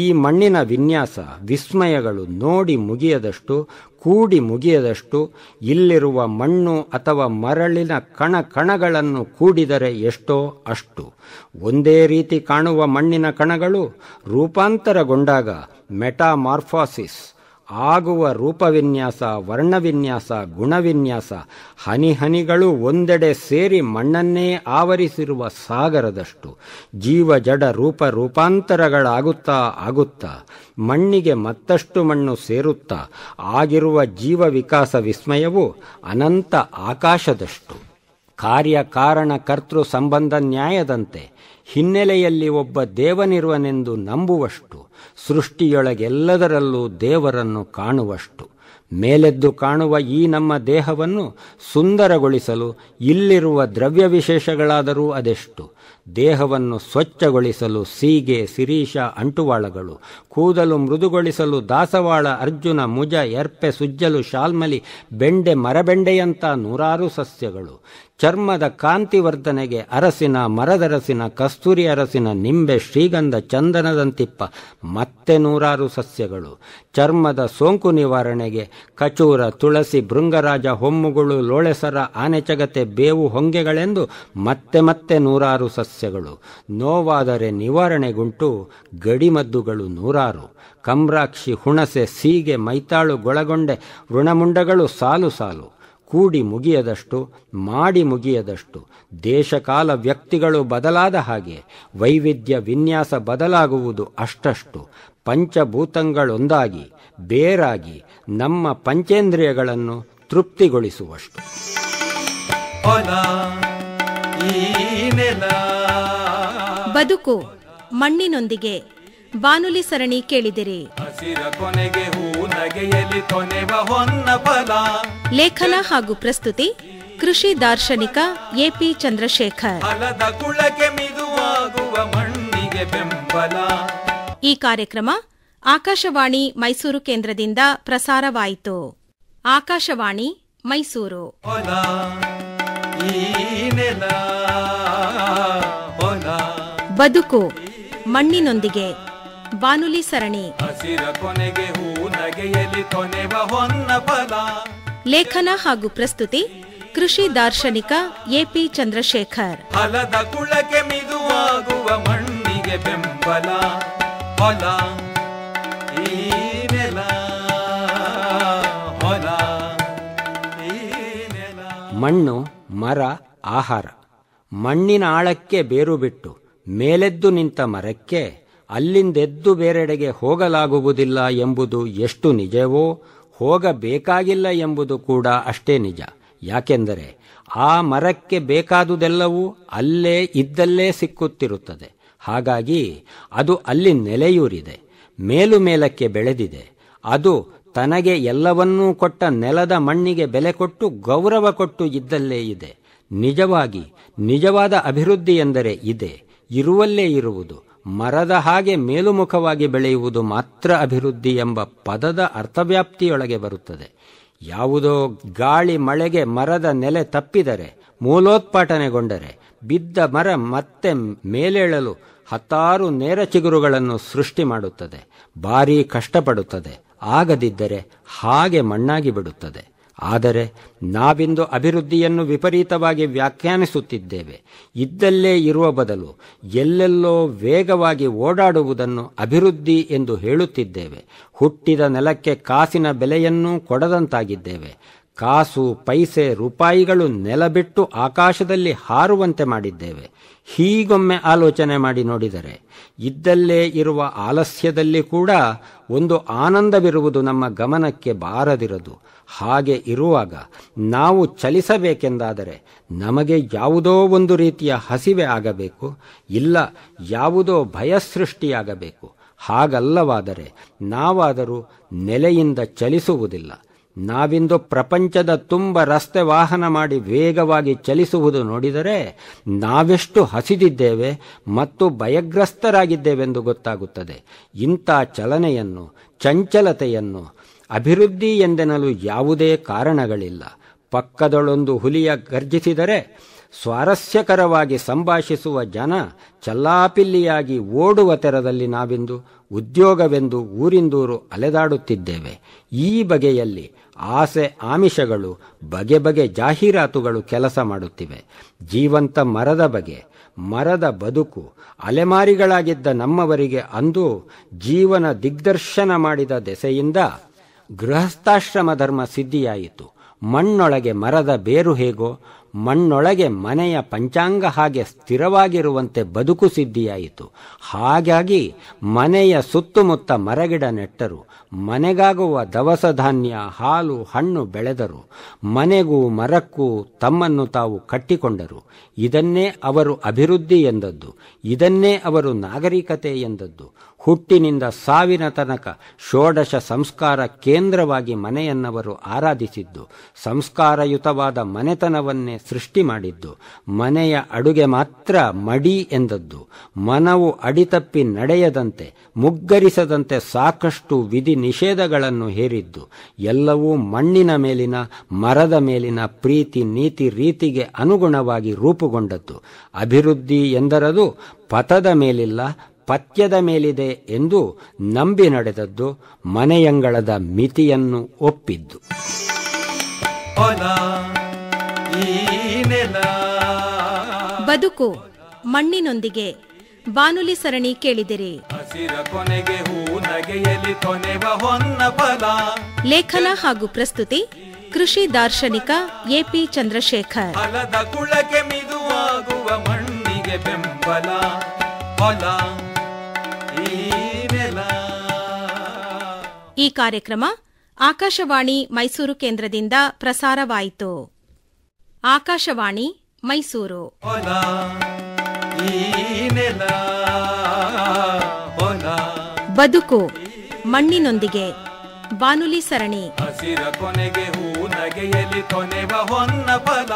ಈ ಮಣ್ಣಿನ ವಿನ್ಯಾಸ ವಿಸ್ಮಯಗಳು ನೋಡಿ ಮುಗಿಯದಷ್ಟು ಕೂಡಿ ಮುಗಿಯದಷ್ಟು ಇಲ್ಲಿರುವ ಮಣ್ಣು ಅಥವಾ ಮರಳಿನ ಕಣ ಕಣಗಳನ್ನು ಕೂಡಿದರೆ ಎಷ್ಟೋ ಅಷ್ಟು ಒಂದೇ ರೀತಿ ಕಾಣುವ ಮಣ್ಣಿನ ಕಣಗಳು ರೂಪಾಂತರಗೊಂಡಾಗ ಮೆಟಾಮಾರ್ಫಾಸಿಸ್ ಆಗುವ ರೂಪವಿನ್ಯಾಸ ವರ್ಣವಿನ್ಯಾಸ ಗುಣವಿನ್ಯಾಸ ಹನಿ ಹನಿಗಳು ಒಂದೆಡೆ ಸೇರಿ ಮಣ್ಣನ್ನೇ ಆವರಿಸಿರುವ ಸಾಗರದಷ್ಟು ಜೀವ ಜಡ ರೂಪ ರೂಪಾಂತರಗಳಾಗುತ್ತಾ ಆಗುತ್ತಾ ಮಣ್ಣಿಗೆ ಮತ್ತಷ್ಟು ಮಣ್ಣು ಸೇರುತ್ತಾ ಆಗಿರುವ ಜೀವ ವಿಕಾಸ ವಿಸ್ಮಯವು ಅನಂತ ಆಕಾಶದಷ್ಟು ಕಾರ್ಯ ಕಾರಣ ಕರ್ತೃ ಸಂಬಂಧ ನ್ಯಾಯದಂತೆ ಹಿನ್ನೆಲೆಯಲ್ಲಿ ಒಬ್ಬ ದೇವನಿರುವನೆಂದು ನಂಬುವಷ್ಟು ಸೃಷ್ಟಿಯೊಳಗೆಲ್ಲದರಲ್ಲೂ ದೇವರನ್ನು ಕಾಣುವಷ್ಟು ಮೇಲೆದ್ದು ಕಾಣುವ ಈ ನಮ್ಮ ದೇಹವನ್ನು ಸುಂದರಗೊಳಿಸಲು ಇಲ್ಲಿರುವ ದ್ರವ್ಯ ವಿಶೇಷಗಳಾದರೂ ಅದೆಷ್ಟು ದೇಹವನ್ನು ಸ್ವಚ್ಛಗೊಳಿಸಲು ಸೀಗೆ ಸಿರೀಷ ಅಂಟುವಾಳಗಳು ಕೂದಲು ಮೃದುಗೊಳಿಸಲು ದಾಸವಾಳ ಅರ್ಜುನ ಮುಜ ಎರ್ಪೆ ಸುಜ್ಜಲು ಶಾಲ್ಮಲಿ ಬೆಂಡೆ ಮರಬೆಂಡೆಯಂಥ ನೂರಾರು ಸಸ್ಯಗಳು ಚರ್ಮದ ಕಾಂತಿವರ್ಧನೆಗೆ ಅರಸಿನ ಮರದರಸಿನ ಕಸ್ತೂರಿ ಅರಸಿನ ನಿಂಬೆ ಶ್ರೀಗಂಧ ಚಂದನದಂತಿಪ್ಪ ಮತ್ತೆ ನೂರಾರು ಸಸ್ಯಗಳು ಚರ್ಮದ ಸೋಂಕು ನಿವಾರಣೆಗೆ ಕಚೂರ ತುಳಸಿ ಭೃಂಗರಾಜ ಹೊಮ್ಮುಗಳು ಲೋಳೆಸರ ಆನೆಚಗತೆ ಬೇವು ಹೊಂಗೆಗಳೆಂದು ಮತ್ತೆ ಮತ್ತೆ ನೂರಾರು ಸಸ್ಯಗಳು ನೋವಾದರೆ ನಿವಾರಣೆಗುಂಟು ಗಡಿಮದ್ದುಗಳು ನೂರಾರು ಕಮ್ರಾಕ್ಷಿ ಹುಣಸೆ ಸೀಗೆ ಮೈತಾಳು ಗೊಳಗೊಂಡೆ ವೃಣಮುಂಡಗಳು ಸಾಲು ಸಾಲು ಕೂಡಿ ಮುಗಿಯದಷ್ಟು ಮಾಡಿ ಮುಗಿಯದಷ್ಟು ದೇಶಕಾಲ ವ್ಯಕ್ತಿಗಳು ಬದಲಾದ ಹಾಗೆ ವೈವಿಧ್ಯ ವಿನ್ಯಾಸ ಬದಲಾಗುವುದು ಅಷ್ಟಷ್ಟು ಪಂಚಭೂತಗಳೊಂದಾಗಿ ಬೇರಾಗಿ ನಮ್ಮ ಪಂಚೇಂದ್ರಿಯಗಳನ್ನು ತೃಪ್ತಿಗೊಳಿಸುವಷ್ಟು ಬದುಕು ಮಣ್ಣಿನೊಂದಿಗೆ ಬಾನುಲಿ ಸರಣಿ ಕೇಳಿದಿರಿ ಲೇಖನ ಹಾಗೂ ಪ್ರಸ್ತುತಿ ಕೃಷಿ ದಾರ್ಶನಿಕ ಎಪಿ ಚಂದ್ರಶೇಖರ್ ಈ ಕಾರ್ಯಕ್ರಮ ಆಕಾಶವಾಣಿ ಮೈಸೂರು ಕೇಂದ್ರದಿಂದ ಪ್ರಸಾರವಾಯಿತು ಆಕಾಶವಾಣಿ ಮೈಸೂರು ಬದುಕು ಮಣ್ಣಿನೊಂದಿಗೆ ಬಾನುಲಿ ಸರಣಿ ಹಸಿರ ಕೊನೆಗೆ ಹೂ ನಗೆಯಲ್ಲಿ ಲೇಖನ ಹಾಗೂ ಪ್ರಸ್ತುತಿ ಕೃಷಿ ದಾರ್ಶನಿಕ ಎಪಿ ಚಂದ್ರಶೇಖರ್ ಹಲದ ಕುಳಕ್ಕೆ ಮಿದುವಾಗುವ ಮಣ್ಣಿಗೆ ಬೆಂಬಲ ಹೊಲ ಈ ನೆಲ ಹೊಲ ಮಣ್ಣು ಮರ ಆಹಾರ ಮಣ್ಣಿನ ಆಳಕ್ಕೆ ಬೇರು ಬಿಟ್ಟು ಮೇಲೆದ್ದು ನಿಂತ ಮರಕ್ಕೆ ಅಲ್ಲಿಂದೆದ್ದು ಬೇರೆಡೆಗೆ ಹೋಗಲಾಗುವುದಿಲ್ಲ ಎಂಬುದು ಎಷ್ಟು ನಿಜವೋ ಹೋಗಬೇಕಾಗಿಲ್ಲ ಎಂಬುದು ಕೂಡ ಅಷ್ಟೇ ನಿಜ ಯಾಕೆಂದರೆ ಆ ಮರಕ್ಕೆ ಬೇಕಾದುದೆಲ್ಲವೂ ಅಲ್ಲೇ ಇದ್ದಲ್ಲೇ ಸಿಕ್ಕುತ್ತಿರುತ್ತದೆ ಹಾಗಾಗಿ ಅದು ಅಲ್ಲಿ ನೆಲೆಯೂರಿದೆ ಮೇಲು ಮೇಲಕ್ಕೆ ಬೆಳೆದಿದೆ ಅದು ತನಗೆ ಎಲ್ಲವನ್ನೂ ಕೊಟ್ಟ ನೆಲದ ಮಣ್ಣಿಗೆ ಬೆಲೆ ಕೊಟ್ಟು ಗೌರವ ಕೊಟ್ಟು ಇದ್ದಲ್ಲೇ ಇದೆ ನಿಜವಾಗಿ ನಿಜವಾದ ಅಭಿವೃದ್ಧಿ ಎಂದರೆ ಇದೆ ಇರುವಲ್ಲೇ ಇರುವುದು ಮರದ ಹಾಗೆ ಮೇಲುಮುಖವಾಗಿ ಬೆಳೆಯುವುದು ಮಾತ್ರ ಅಭಿವೃದ್ಧಿ ಎಂಬ ಪದದ ಅರ್ಥವ್ಯಾಪ್ತಿಯೊಳಗೆ ಬರುತ್ತದೆ ಯಾವುದೋ ಗಾಳಿ ಮಳೆಗೆ ಮರದ ನೆಲೆ ತಪ್ಪಿದರೆ ಮೂಲೋತ್ಪಾಟನೆಗೊಂಡರೆ ಬಿದ್ದ ಮರ ಮತ್ತೆ ಮೇಲೇಳಲು ಹತ್ತಾರು ನೇರ ಚಿಗುರುಗಳನ್ನು ಸೃಷ್ಟಿ ಮಾಡುತ್ತದೆ ಭಾರೀ ಕಷ್ಟಪಡುತ್ತದೆ ಆಗದಿದ್ದರೆ ಹಾಗೆ ಮಣ್ಣಾಗಿ ಬಿಡುತ್ತದೆ ಆದರೆ ನಾವಿಂದು ಅಭಿವೃದ್ಧಿಯನ್ನು ವಿಪರೀತವಾಗಿ ವ್ಯಾಖ್ಯಾನಿಸುತ್ತಿದ್ದೇವೆ ಇದ್ದಲ್ಲೇ ಇರುವ ಬದಲು ಎಲ್ಲೆಲ್ಲೋ ವೇಗವಾಗಿ ಓಡಾಡುವುದನ್ನು ಅಭಿವೃದ್ಧಿ ಎಂದು ಹೇಳುತ್ತಿದ್ದೇವೆ ಹುಟ್ಟಿದ ನೆಲಕ್ಕೆ ಕಾಸಿನ ಬೆಲೆಯನ್ನೂ ಕೊಡದಂತಾಗಿದ್ದೇವೆ ಕಾಸು ಪೈಸೆ ರೂಪಾಯಿಗಳು ನೆಲಬಿಟ್ಟು ಆಕಾಶದಲ್ಲಿ ಹಾರುವಂತೆ ಮಾಡಿದ್ದೇವೆ ಹೀಗೊಮ್ಮೆ ಆಲೋಚನೆ ಮಾಡಿ ನೋಡಿದರೆ ಇದ್ದಲ್ಲೇ ಇರುವ ಆಲಸ್ಯದಲ್ಲಿ ಕೂಡ ಒಂದು ಆನಂದವಿರುವುದು ನಮ್ಮ ಗಮನಕ್ಕೆ ಬಾರದಿರದು ಹಾಗೆ ಇರುವಾಗ ನಾವು ಚಲಿಸಬೇಕೆಂದಾದರೆ ನಮಗೆ ಯಾವುದೋ ಒಂದು ರೀತಿಯ ಹಸಿವೆ ಆಗಬೇಕು ಇಲ್ಲ ಯಾವುದೋ ಭಯ ಸೃಷ್ಟಿಯಾಗಬೇಕು ಹಾಗಲ್ಲವಾದರೆ ನಾವಾದರೂ ನೆಲೆಯಿಂದ ಚಲಿಸುವುದಿಲ್ಲ ನಾವಿಂದು ಪ್ರಪಂಚದ ತುಂಬ ರಸ್ತೆ ವಾಹನ ಮಾಡಿ ವೇಗವಾಗಿ ಚಲಿಸುವುದು ನೋಡಿದರೆ ನಾವೆಷ್ಟು ಹಸಿದಿದ್ದೇವೆ ಮತ್ತು ಭಯಗ್ರಸ್ತರಾಗಿದ್ದೇವೆಂದು ಗೊತ್ತಾಗುತ್ತದೆ ಇಂಥ ಚಲನೆಯನ್ನು ಚಂಚಲತೆಯನ್ನು ಅಭಿವೃದ್ಧಿ ಎಂದೆನಲು ಯಾವುದೇ ಕಾರಣಗಳಿಲ್ಲ ಪಕ್ಕದಳೊಂದು ಹುಲಿಯ ಗರ್ಜಿಸಿದರೆ ಸ್ವಾರಸ್ಯಕರವಾಗಿ ಸಂಭಾಷಿಸುವ ಜನ ಚಲ್ಲಾಪಿಲ್ಲಿಯಾಗಿ ಓಡುವ ತೆರದಲ್ಲಿ ನಾವಿಂದು ಉದ್ಯೋಗವೆಂದು ಊರಿಂದೂರು ಅಲೆದಾಡುತ್ತಿದ್ದೇವೆ ಈ ಬಗೆಯಲ್ಲಿ ಆಸೆ ಆಮಿಷಗಳು ಬಗೆ ಬಗೆ ಜಾಹೀರಾತುಗಳು ಕೆಲಸ ಮಾಡುತ್ತಿವೆ ಜೀವಂತ ಮರದ ಬಗೆ ಮರದ ಬದುಕು ಅಲೆಮಾರಿಗಳಾಗಿದ್ದ ನಮ್ಮವರಿಗೆ ಅಂದು ಜೀವನ ದಿಗ್ದರ್ಶನ ಮಾಡಿದ ದೆಸೆಯಿಂದ ಗೃಹಸ್ಥಾಶ್ರಮ ಧರ್ಮ ಸಿದ್ಧಿಯಾಯಿತು ಮಣ್ಣೊಳಗೆ ಮರದ ಬೇರು ಹೇಗೋ ಮಣ್ಣೊಳಗೆ ಮನೆಯ ಪಂಚಾಂಗ ಹಾಗೆ ಸ್ಥಿರವಾಗಿರುವಂತೆ ಬದುಕು ಸಿದ್ಧಿಯಾಯಿತು ಹಾಗಾಗಿ ಮನೆಯ ಸುತ್ತಮುತ್ತ ಮರಗಿಡ ನೆಟ್ಟರು ಮನೆಗಾಗುವ ದವಸ ಧಾನ್ಯ ಹಾಲು ಹಣ್ಣು ಬೆಳೆದರು ಮನೆಗೂ ಮರಕ್ಕೂ ತಮ್ಮನ್ನು ತಾವು ಕಟ್ಟಿಕೊಂಡರು ಇದನ್ನೇ ಅವರು ಅಭಿವೃದ್ಧಿ ಎಂದದ್ದು ಇದನ್ನೇ ಅವರು ನಾಗರಿಕತೆ ಎಂದದ್ದು ಹುಟ್ಟಿನಿಂದ ಸಾವಿನ ತನಕ ಷೋಡಶ ಸಂಸ್ಕಾರ ಕೇಂದ್ರವಾಗಿ ಮನೆಯನ್ನವರು ಆರಾಧಿಸಿದ್ದು ಸಂಸ್ಕಾರಯುತವಾದ ಮನೆತನವನ್ನೇ ಸೃಷ್ಟಿ ಮಾಡಿದ್ದು ಮನೆಯ ಅಡುಗೆ ಮಾತ್ರ ಮಡಿ ಎಂದದ್ದು ಮನವು ಅಡಿತಪ್ಪಿ ನಡೆಯದಂತೆ ಮುಗ್ಗರಿಸದಂತೆ ಸಾಕಷ್ಟು ವಿಧಿ ನಿಷೇಧಗಳನ್ನು ಹೇರಿದ್ದು ಎಲ್ಲವೂ ಮಣ್ಣಿನ ಮೇಲಿನ ಮರದ ಮೇಲಿನ ಪ್ರೀತಿ ನೀತಿ ರೀತಿಗೆ ಅನುಗುಣವಾಗಿ ರೂಪುಗೊಂಡದ್ದು ಅಭಿವೃದ್ಧಿ ಎಂದರದು ಪಥದ ಮೇಲಿಲ್ಲ ಪಥ್ಯದ ಮೇಲಿದೆ ಎಂದು ನಂಬಿ ನಡೆದದ್ದು ಮನೆಯಂಗಳದ ಮಿತಿಯನ್ನು ಒಪ್ಪಿದ್ದು ಬದುಕು ಮಣ್ಣಿನೊಂದಿಗೆ ಬಾನುಲಿ ಸರಣಿ ಕೇಳಿದಿರಿ ಲೇಖನ ಹಾಗೂ ಪ್ರಸ್ತುತಿ ಕೃಷಿ ದಾರ್ಶನಿಕ ಎಪಿ ಚಂದ್ರಶೇಖರ್ ಬೆಂಬಲ ಈ ಕಾರ್ಯಕ್ರಮ ಆಕಾಶವಾಣಿ ಮೈಸೂರು ಕೇಂದ್ರದಿಂದ ಪ್ರಸಾರವಾಯಿತು ಆಕಾಶವಾಣಿ ಮೈಸೂರು ಬದುಕು ಮಣ್ಣಿನೊಂದಿಗೆ ಬಾನುಲಿ ಸರಣಿ ಹಸಿರ ಕೊನೆಗೆ ನಗೆಯಲ್ಲಿ ಕೊನೆವ ಹೊನ್ನ ಫಲ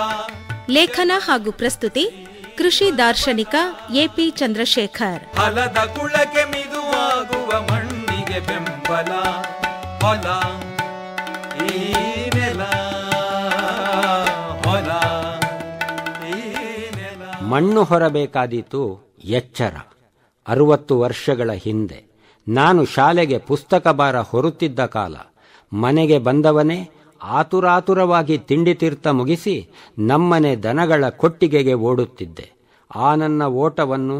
ಲೇಖನ ಹಾಗೂ ಪ್ರಸ್ತುತಿ ಕೃಷಿ ದಾರ್ಶನಿಕ ಎಪಿ ಚಂದ್ರಶೇಖರ್ ಫಲದ ಕುಳಕ್ಕೆ ಮಿದುವಾಗುವ ಮಣ್ಣಿಗೆ ಬೆಂಬಲ ಫಲ ಮಣ್ಣು ಹೊರಬೇಕಾದೀತು ಎಚ್ಚರ ಅರುವತ್ತು ವರ್ಷಗಳ ಹಿಂದೆ ನಾನು ಶಾಲೆಗೆ ಪುಸ್ತಕ ಭಾರ ಹೊರುತ್ತಿದ್ದ ಕಾಲ ಮನೆಗೆ ಬಂದವನೇ ಆತುರಾತುರವಾಗಿ ತಿಂಡಿ ತೀರ್ಥ ಮುಗಿಸಿ ನಮ್ಮನೆ ದನಗಳ ಕೊಟ್ಟಿಗೆಗೆ ಓಡುತ್ತಿದ್ದೆ ಆ ನನ್ನ ಓಟವನ್ನು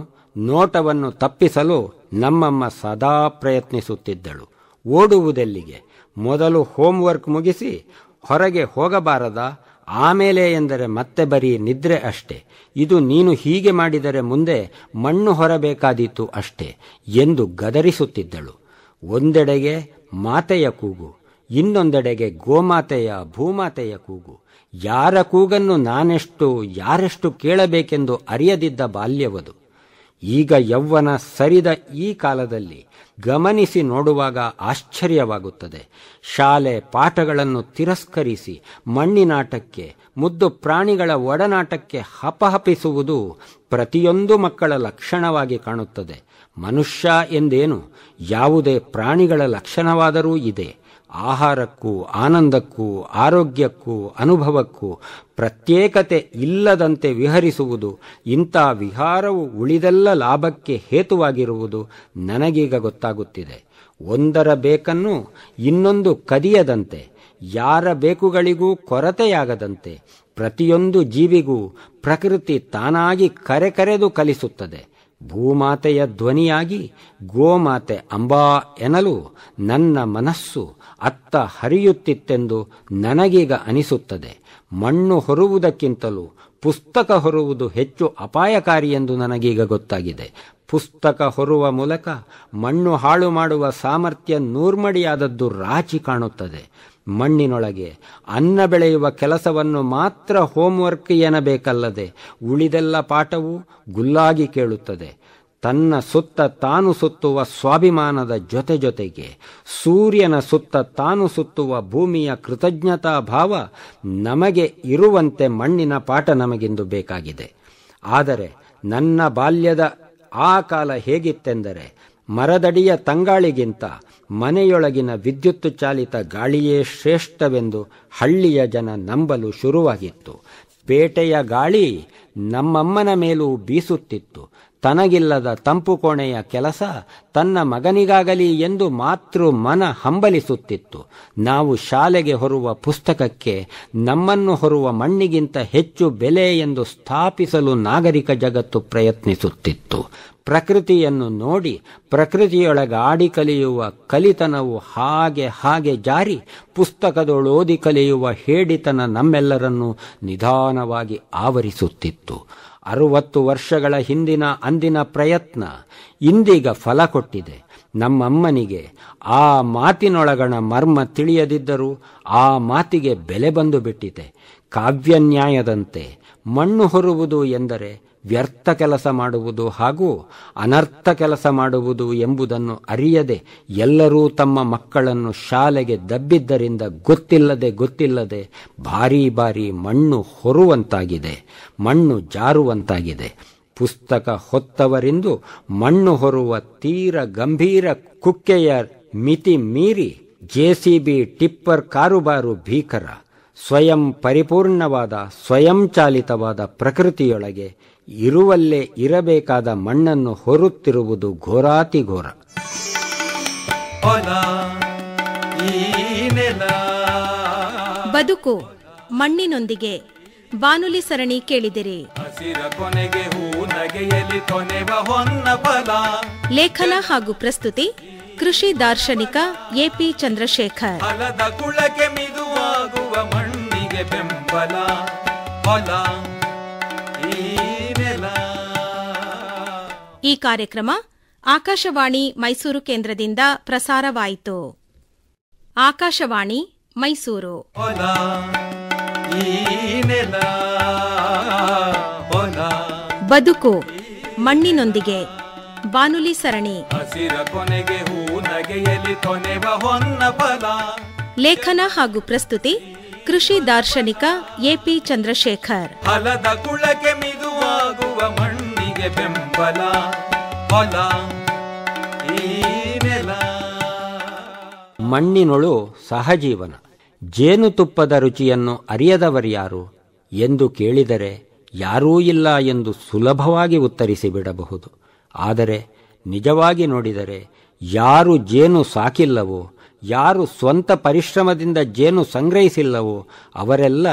ನೋಟವನ್ನು ತಪ್ಪಿಸಲು ನಮ್ಮಮ್ಮ ಸದಾ ಪ್ರಯತ್ನಿಸುತ್ತಿದ್ದಳು ಓಡುವುದೆಲ್ಲಿಗೆ ಮೊದಲು ಹೋಮ್ವರ್ಕ್ ಮುಗಿಸಿ ಹೊರಗೆ ಹೋಗಬಾರದ ಆಮೇಲೆ ಎಂದರೆ ಮತ್ತೆ ಬರೀ ನಿದ್ರೆ ಅಷ್ಟೆ ಇದು ನೀನು ಹೀಗೆ ಮಾಡಿದರೆ ಮುಂದೆ ಮಣ್ಣು ಹೊರಬೇಕಾದೀತು ಅಷ್ಟೆ ಎಂದು ಗದರಿಸುತ್ತಿದ್ದಳು ಒಂದೆಡೆಗೆ ಮಾತೆಯ ಕೂಗು ಇನ್ನೊಂದೆಡೆಗೆ ಗೋಮಾತೆಯ ಭೂಮಾತೆಯ ಕೂಗು ಯಾರ ಕೂಗನ್ನು ನಾನೆಷ್ಟು ಯಾರೆಷ್ಟು ಕೇಳಬೇಕೆಂದು ಅರಿಯದಿದ್ದ ಬಾಲ್ಯವದು ಈಗ ಯೌವನ ಸರಿದ ಈ ಕಾಲದಲ್ಲಿ ಗಮನಿಸಿ ನೋಡುವಾಗ ಆಶ್ಚರ್ಯವಾಗುತ್ತದೆ ಶಾಲೆ ಪಾಠಗಳನ್ನು ತಿರಸ್ಕರಿಸಿ ಮಣ್ಣಿನಾಟಕ್ಕೆ ಮುದ್ದು ಪ್ರಾಣಿಗಳ ಒಡನಾಟಕ್ಕೆ ಹಪಹಪಿಸುವುದು ಪ್ರತಿಯೊಂದು ಮಕ್ಕಳ ಲಕ್ಷಣವಾಗಿ ಕಾಣುತ್ತದೆ ಮನುಷ್ಯ ಎಂದೇನು ಯಾವುದೇ ಪ್ರಾಣಿಗಳ ಲಕ್ಷಣವಾದರೂ ಇದೆ ಆಹಾರಕ್ಕೂ ಆನಂದಕ್ಕೂ ಆರೋಗ್ಯಕ್ಕೂ ಅನುಭವಕ್ಕೂ ಪ್ರತ್ಯೇಕತೆ ಇಲ್ಲದಂತೆ ವಿಹರಿಸುವುದು ಇಂಥ ವಿಹಾರವು ಉಳಿದೆಲ್ಲ ಲಾಭಕ್ಕೆ ಹೇತುವಾಗಿರುವುದು ನನಗೀಗ ಗೊತ್ತಾಗುತ್ತಿದೆ ಒಂದರ ಬೇಕನ್ನು ಇನ್ನೊಂದು ಕದಿಯದಂತೆ ಯಾರ ಬೇಕುಗಳಿಗೂ ಕೊರತೆಯಾಗದಂತೆ ಪ್ರತಿಯೊಂದು ಜೀವಿಗೂ ಪ್ರಕೃತಿ ತಾನಾಗಿ ಕರೆ ಕರೆದು ಕಲಿಸುತ್ತದೆ ಭೂಮಾತೆಯ ಧ್ವನಿಯಾಗಿ ಗೋಮಾತೆ ಅಂಬಾ ಎನಲು ನನ್ನ ಮನಸ್ಸು ಅತ್ತ ಹರಿಯುತ್ತಿತ್ತೆಂದು ನನಗೀಗ ಅನಿಸುತ್ತದೆ ಮಣ್ಣು ಹೊರುವುದಕ್ಕಿಂತಲೂ ಪುಸ್ತಕ ಹೊರುವುದು ಹೆಚ್ಚು ಅಪಾಯಕಾರಿ ಎಂದು ನನಗೀಗ ಗೊತ್ತಾಗಿದೆ ಪುಸ್ತಕ ಹೊರುವ ಮೂಲಕ ಮಣ್ಣು ಹಾಳು ಮಾಡುವ ಸಾಮರ್ಥ್ಯ ನೂರ್ಮಡಿಯಾದದ್ದು ರಾಚಿ ಕಾಣುತ್ತದೆ ಮಣ್ಣಿನೊಳಗೆ ಅನ್ನ ಬೆಳೆಯುವ ಕೆಲಸವನ್ನು ಮಾತ್ರ ಹೋಮ್ವರ್ಕ್ ಏನಬೇಕಲ್ಲದೆ ಉಳಿದೆಲ್ಲ ಪಾಠವು ಗುಲ್ಲಾಗಿ ಕೇಳುತ್ತದೆ ತನ್ನ ಸುತ್ತ ತಾನು ಸುತ್ತುವ ಸ್ವಾಭಿಮಾನದ ಜೊತೆ ಜೊತೆಗೆ ಸೂರ್ಯನ ಸುತ್ತ ತಾನು ಸುತ್ತುವ ಭೂಮಿಯ ಕೃತಜ್ಞತಾ ಭಾವ ನಮಗೆ ಇರುವಂತೆ ಮಣ್ಣಿನ ಪಾಠ ನಮಗಿಂದು ಬೇಕಾಗಿದೆ ಆದರೆ ನನ್ನ ಬಾಲ್ಯದ ಆ ಕಾಲ ಹೇಗಿತ್ತೆಂದರೆ ಮರದಡಿಯ ತಂಗಾಳಿಗಿಂತ ಮನೆಯೊಳಗಿನ ವಿದ್ಯುತ್ ಚಾಲಿತ ಗಾಳಿಯೇ ಶ್ರೇಷ್ಠವೆಂದು ಹಳ್ಳಿಯ ಜನ ನಂಬಲು ಶುರುವಾಗಿತ್ತು ಪೇಟೆಯ ಗಾಳಿ ನಮ್ಮಮ್ಮನ ಮೇಲೂ ಬೀಸುತ್ತಿತ್ತು ತನಗಿಲ್ಲದ ತಂಪು ಕೋಣೆಯ ಕೆಲಸ ತನ್ನ ಮಗನಿಗಾಗಲಿ ಎಂದು ಮಾತೃ ಮನ ಹಂಬಲಿಸುತ್ತಿತ್ತು ನಾವು ಶಾಲೆಗೆ ಹೊರುವ ಪುಸ್ತಕಕ್ಕೆ ನಮ್ಮನ್ನು ಹೊರುವ ಮಣ್ಣಿಗಿಂತ ಹೆಚ್ಚು ಬೆಲೆ ಎಂದು ಸ್ಥಾಪಿಸಲು ನಾಗರಿಕ ಜಗತ್ತು ಪ್ರಯತ್ನಿಸುತ್ತಿತ್ತು ಪ್ರಕೃತಿಯನ್ನು ನೋಡಿ ಪ್ರಕೃತಿಯೊಳಗಾಡಿ ಕಲಿಯುವ ಕಲಿತನವು ಹಾಗೆ ಹಾಗೆ ಜಾರಿ ಪುಸ್ತಕದೊಳೋದಿ ಕಲಿಯುವ ಹೇಡಿತನ ನಮ್ಮೆಲ್ಲರನ್ನು ನಿಧಾನವಾಗಿ ಆವರಿಸುತ್ತಿತ್ತು ಅರುವತ್ತು ವರ್ಷಗಳ ಹಿಂದಿನ ಅಂದಿನ ಪ್ರಯತ್ನ ಇಂದೀಗ ಫಲ ಕೊಟ್ಟಿದೆ ನಮ್ಮಮ್ಮನಿಗೆ ಆ ಮಾತಿನೊಳಗಣ ಮರ್ಮ ತಿಳಿಯದಿದ್ದರೂ ಆ ಮಾತಿಗೆ ಬೆಲೆ ಬಂದು ಬಿಟ್ಟಿದೆ ಕಾವ್ಯನ್ಯಾಯದಂತೆ ಮಣ್ಣು ಹೊರುವುದು ಎಂದರೆ ವ್ಯರ್ಥ ಕೆಲಸ ಮಾಡುವುದು ಹಾಗೂ ಅನರ್ಥ ಕೆಲಸ ಮಾಡುವುದು ಎಂಬುದನ್ನು ಅರಿಯದೆ ಎಲ್ಲರೂ ತಮ್ಮ ಮಕ್ಕಳನ್ನು ಶಾಲೆಗೆ ದಬ್ಬಿದ್ದರಿಂದ ಗೊತ್ತಿಲ್ಲದೆ ಗೊತ್ತಿಲ್ಲದೆ ಭಾರಿ ಬಾರಿ ಮಣ್ಣು ಹೊರುವಂತಾಗಿದೆ ಮಣ್ಣು ಜಾರುವಂತಾಗಿದೆ ಪುಸ್ತಕ ಹೊತ್ತವರಿಂದು ಮಣ್ಣು ಹೊರುವ ತೀರ ಗಂಭೀರ ಕುಕ್ಕೆಯ ಮಿತಿ ಮೀರಿ ಜೆಸಿಬಿ ಟಿಪ್ಪರ್ ಕಾರುಬಾರು ಭೀಕರ ಸ್ವಯಂ ಪರಿಪೂರ್ಣವಾದ ಸ್ವಯಂಚಾಲಿತವಾದ ಪ್ರಕೃತಿಯೊಳಗೆ ಇರುವಲ್ಲೇ ಇರಬೇಕಾದ ಮಣ್ಣನ್ನು ಹೊರುತ್ತಿರುವುದು ಘೋರಾತಿ ಘೋರ ಬದುಕು ಮಣ್ಣಿನೊಂದಿಗೆ ಬಾನುಲಿ ಸರಣಿ ಕೇಳಿದಿರಿ ಲೇಖನ ಹಾಗೂ ಪ್ರಸ್ತುತಿ ಕೃಷಿ ದಾರ್ಶನಿಕ ಎಪಿ ಚಂದ್ರಶೇಖರ್ ಮಣ್ಣಿಗೆ ಬೆಂಬಲ ಈ ಕಾರ್ಯಕ್ರಮ ಆಕಾಶವಾಣಿ ಮೈಸೂರು ಕೇಂದ್ರದಿಂದ ಪ್ರಸಾರವಾಯಿತು ಆಕಾಶವಾಣಿ ಮೈಸೂರು ಬದುಕು ಮಣ್ಣಿನೊಂದಿಗೆ ಬಾನುಲಿ ಸರಣಿ ಲೇಖನ ಹಾಗೂ ಪ್ರಸ್ತುತಿ ಕೃಷಿ ದಾರ್ಶನಿಕ ಎಪಿ ಚಂದ್ರಶೇಖರ್ ಹಲದ ಮಿದುವಾಗುವ ಮಣ್ಣು ಬೆಂಬಲ ಬಲ ಈ ಮಣ್ಣಿನೊಳು ಸಹಜೀವನ ಜೇನುತುಪ್ಪದ ರುಚಿಯನ್ನು ಅರಿಯದವರ್ಯಾರು ಎಂದು ಕೇಳಿದರೆ ಯಾರೂ ಇಲ್ಲ ಎಂದು ಸುಲಭವಾಗಿ ಉತ್ತರಿಸಿ ಬಿಡಬಹುದು ಆದರೆ ನಿಜವಾಗಿ ನೋಡಿದರೆ ಯಾರು ಜೇನು ಸಾಕಿಲ್ಲವೋ ಯಾರು ಸ್ವಂತ ಪರಿಶ್ರಮದಿಂದ ಜೇನು ಸಂಗ್ರಹಿಸಿಲ್ಲವೋ ಅವರೆಲ್ಲ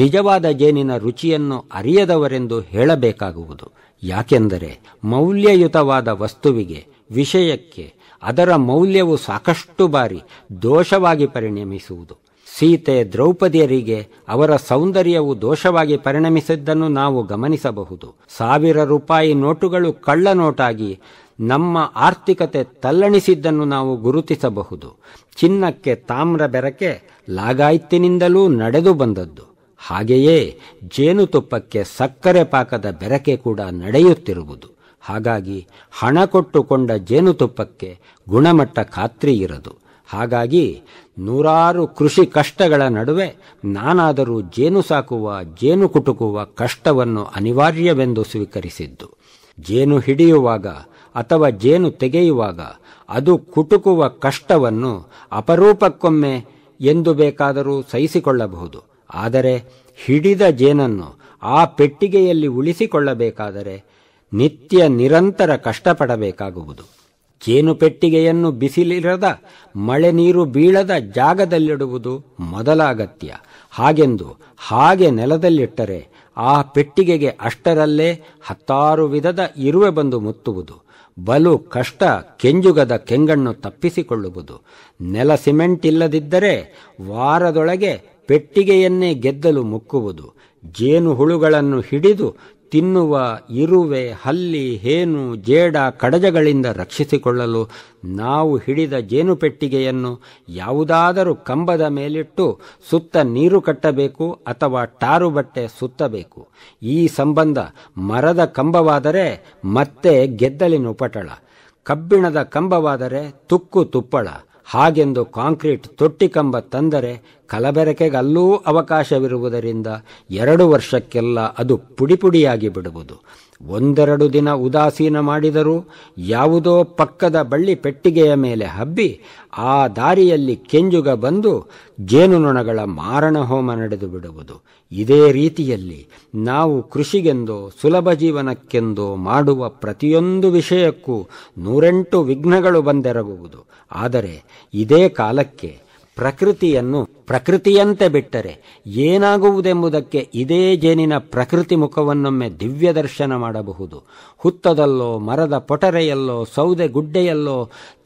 ನಿಜವಾದ ಜೇನಿನ ರುಚಿಯನ್ನು ಅರಿಯದವರೆಂದು ಹೇಳಬೇಕಾಗುವುದು ಯಾಕೆಂದರೆ ಮೌಲ್ಯಯುತವಾದ ವಸ್ತುವಿಗೆ ವಿಷಯಕ್ಕೆ ಅದರ ಮೌಲ್ಯವು ಸಾಕಷ್ಟು ಬಾರಿ ದೋಷವಾಗಿ ಪರಿಣಮಿಸುವುದು ಸೀತೆ ದ್ರೌಪದಿಯರಿಗೆ ಅವರ ಸೌಂದರ್ಯವು ದೋಷವಾಗಿ ಪರಿಣಮಿಸಿದ್ದನ್ನು ನಾವು ಗಮನಿಸಬಹುದು ಸಾವಿರ ರೂಪಾಯಿ ನೋಟುಗಳು ಕಳ್ಳ ನೋಟಾಗಿ ನಮ್ಮ ಆರ್ಥಿಕತೆ ತಲ್ಲಣಿಸಿದ್ದನ್ನು ನಾವು ಗುರುತಿಸಬಹುದು ಚಿನ್ನಕ್ಕೆ ತಾಮ್ರ ಬೆರಕೆ ಲಾಗಾಯ್ತಿನಿಂದಲೂ ನಡೆದು ಬಂದದ್ದು ಹಾಗೆಯೇ ಜೇನುತುಪ್ಪಕ್ಕೆ ಸಕ್ಕರೆ ಪಾಕದ ಬೆರಕೆ ಕೂಡ ನಡೆಯುತ್ತಿರುವುದು ಹಾಗಾಗಿ ಹಣ ಕೊಟ್ಟುಕೊಂಡ ಜೇನುತುಪ್ಪಕ್ಕೆ ಗುಣಮಟ್ಟ ಖಾತ್ರಿ ಇರದು ಹಾಗಾಗಿ ನೂರಾರು ಕೃಷಿ ಕಷ್ಟಗಳ ನಡುವೆ ನಾನಾದರೂ ಜೇನು ಸಾಕುವ ಜೇನು ಕುಟುಕುವ ಕಷ್ಟವನ್ನು ಅನಿವಾರ್ಯವೆಂದು ಸ್ವೀಕರಿಸಿದ್ದು ಜೇನು ಹಿಡಿಯುವಾಗ ಅಥವಾ ಜೇನು ತೆಗೆಯುವಾಗ ಅದು ಕುಟುಕುವ ಕಷ್ಟವನ್ನು ಅಪರೂಪಕ್ಕೊಮ್ಮೆ ಎಂದು ಬೇಕಾದರೂ ಸಹಿಸಿಕೊಳ್ಳಬಹುದು ಆದರೆ ಹಿಡಿದ ಜೇನನ್ನು ಆ ಪೆಟ್ಟಿಗೆಯಲ್ಲಿ ಉಳಿಸಿಕೊಳ್ಳಬೇಕಾದರೆ ನಿತ್ಯ ನಿರಂತರ ಕಷ್ಟಪಡಬೇಕಾಗುವುದು ಜೇನು ಪೆಟ್ಟಿಗೆಯನ್ನು ಬಿಸಿಲಿರದ ಮಳೆ ನೀರು ಬೀಳದ ಜಾಗದಲ್ಲಿಡುವುದು ಮೊದಲ ಅಗತ್ಯ ಹಾಗೆಂದು ಹಾಗೆ ನೆಲದಲ್ಲಿಟ್ಟರೆ ಆ ಪೆಟ್ಟಿಗೆಗೆ ಅಷ್ಟರಲ್ಲೇ ಹತ್ತಾರು ವಿಧದ ಇರುವೆ ಬಂದು ಮುತ್ತುವುದು ಬಲು ಕಷ್ಟ ಕೆಂಜುಗದ ಕೆಂಗಣ್ಣು ತಪ್ಪಿಸಿಕೊಳ್ಳುವುದು ನೆಲ ಸಿಮೆಂಟ್ ಇಲ್ಲದಿದ್ದರೆ ವಾರದೊಳಗೆ ಪೆಟ್ಟಿಗೆಯನ್ನೇ ಗೆದ್ದಲು ಮುಕ್ಕುವುದು ಜೇನು ಹುಳುಗಳನ್ನು ಹಿಡಿದು ತಿನ್ನುವ ಇರುವೆ ಹಲ್ಲಿ ಹೇನು ಜೇಡ ಕಡಜಗಳಿಂದ ರಕ್ಷಿಸಿಕೊಳ್ಳಲು ನಾವು ಹಿಡಿದ ಜೇನು ಪೆಟ್ಟಿಗೆಯನ್ನು ಯಾವುದಾದರೂ ಕಂಬದ ಮೇಲಿಟ್ಟು ಸುತ್ತ ನೀರು ಕಟ್ಟಬೇಕು ಅಥವಾ ಟಾರು ಬಟ್ಟೆ ಸುತ್ತಬೇಕು ಈ ಸಂಬಂಧ ಮರದ ಕಂಬವಾದರೆ ಮತ್ತೆ ಗೆದ್ದಲಿನ ಉಪಟಳ ಕಬ್ಬಿಣದ ಕಂಬವಾದರೆ ತುಕ್ಕು ತುಪ್ಪಳ ಹಾಗೆಂದು ಕಾಂಕ್ರೀಟ್ ತೊಟ್ಟಿ ಕಂಬ ತಂದರೆ ಕಲಬೆರಕೆಗಲ್ಲೂ ಅವಕಾಶವಿರುವುದರಿಂದ ಎರಡು ವರ್ಷಕ್ಕೆಲ್ಲ ಅದು ಪುಡಿಪುಡಿಯಾಗಿ ಬಿಡುವುದು ಒಂದೆರಡು ದಿನ ಉದಾಸೀನ ಮಾಡಿದರೂ ಯಾವುದೋ ಪಕ್ಕದ ಬಳ್ಳಿ ಪೆಟ್ಟಿಗೆಯ ಮೇಲೆ ಹಬ್ಬಿ ಆ ದಾರಿಯಲ್ಲಿ ಕೆಂಜುಗ ಬಂದು ಜೇನುನೊಣಗಳ ಮಾರಣ ಹೋಮ ನಡೆದು ಬಿಡುವುದು ಇದೇ ರೀತಿಯಲ್ಲಿ ನಾವು ಕೃಷಿಗೆಂದೋ ಸುಲಭ ಜೀವನಕ್ಕೆಂದೋ ಮಾಡುವ ಪ್ರತಿಯೊಂದು ವಿಷಯಕ್ಕೂ ನೂರೆಂಟು ವಿಘ್ನಗಳು ಬಂದೆರಗುವುದು ಆದರೆ ಇದೇ ಕಾಲಕ್ಕೆ ಪ್ರಕೃತಿಯನ್ನು ಪ್ರಕೃತಿಯಂತೆ ಬಿಟ್ಟರೆ ಏನಾಗುವುದೆಂಬುದಕ್ಕೆ ಇದೇ ಜೇನಿನ ಪ್ರಕೃತಿ ಮುಖವನ್ನೊಮ್ಮೆ ದಿವ್ಯ ದರ್ಶನ ಮಾಡಬಹುದು ಹುತ್ತದಲ್ಲೋ ಮರದ ಪೊಟರೆಯಲ್ಲೋ ಸೌದೆ ಗುಡ್ಡೆಯಲ್ಲೋ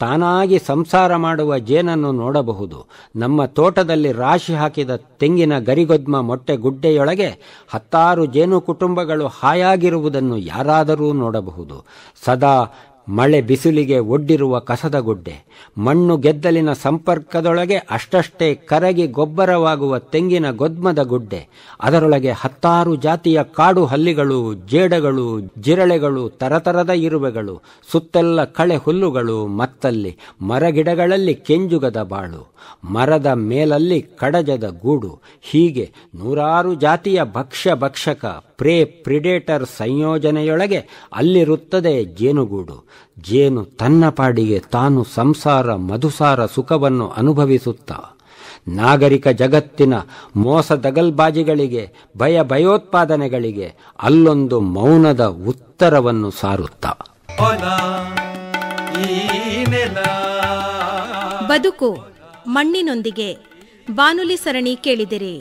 ತಾನಾಗಿ ಸಂಸಾರ ಮಾಡುವ ಜೇನನ್ನು ನೋಡಬಹುದು ನಮ್ಮ ತೋಟದಲ್ಲಿ ರಾಶಿ ಹಾಕಿದ ತೆಂಗಿನ ಗರಿಗೊದ್ಮ ಮೊಟ್ಟೆ ಗುಡ್ಡೆಯೊಳಗೆ ಹತ್ತಾರು ಜೇನು ಕುಟುಂಬಗಳು ಹಾಯಾಗಿರುವುದನ್ನು ಯಾರಾದರೂ ನೋಡಬಹುದು ಸದಾ ಮಳೆ ಬಿಸಿಲಿಗೆ ಒಡ್ಡಿರುವ ಕಸದ ಗುಡ್ಡೆ ಮಣ್ಣು ಗೆದ್ದಲಿನ ಸಂಪರ್ಕದೊಳಗೆ ಅಷ್ಟಷ್ಟೇ ಕರಗಿ ಗೊಬ್ಬರವಾಗುವ ತೆಂಗಿನ ಗೊದ್ಮದ ಗುಡ್ಡೆ ಅದರೊಳಗೆ ಹತ್ತಾರು ಜಾತಿಯ ಕಾಡು ಹಲ್ಲಿಗಳು ಜೇಡಗಳು ಜಿರಳೆಗಳು ತರತರದ ಇರುವೆಗಳು ಸುತ್ತೆಲ್ಲ ಕಳೆ ಹುಲ್ಲುಗಳು ಮತ್ತಲ್ಲಿ ಮರಗಿಡಗಳಲ್ಲಿ ಕೆಂಜುಗದ ಬಾಳು ಮರದ ಮೇಲಲ್ಲಿ ಕಡಜದ ಗೂಡು ಹೀಗೆ ನೂರಾರು ಜಾತಿಯ ಭಕ್ಷ್ಯ ಭಕ್ಷಕ ಪ್ರೇ ಪ್ರಿಡೇಟರ್ ಸಂಯೋಜನೆಯೊಳಗೆ ಅಲ್ಲಿರುತ್ತದೆ ಜೇನುಗೂಡು ಜೇನು ತನ್ನ ಪಾಡಿಗೆ ತಾನು ಸಂಸಾರ ಮಧುಸಾರ ಸುಖವನ್ನು ಅನುಭವಿಸುತ್ತ ನಾಗರಿಕ ಜಗತ್ತಿನ ಮೋಸ ದಗಲ್ಬಾಜಿಗಳಿಗೆ ಭಯ ಭಯೋತ್ಪಾದನೆಗಳಿಗೆ ಅಲ್ಲೊಂದು ಮೌನದ ಉತ್ತರವನ್ನು ಸಾರುತ್ತಾ ಬದುಕು ಮಣ್ಣಿನೊಂದಿಗೆ ಬಾನುಲಿ ಸರಣಿ ಕೇಳಿದಿರಿ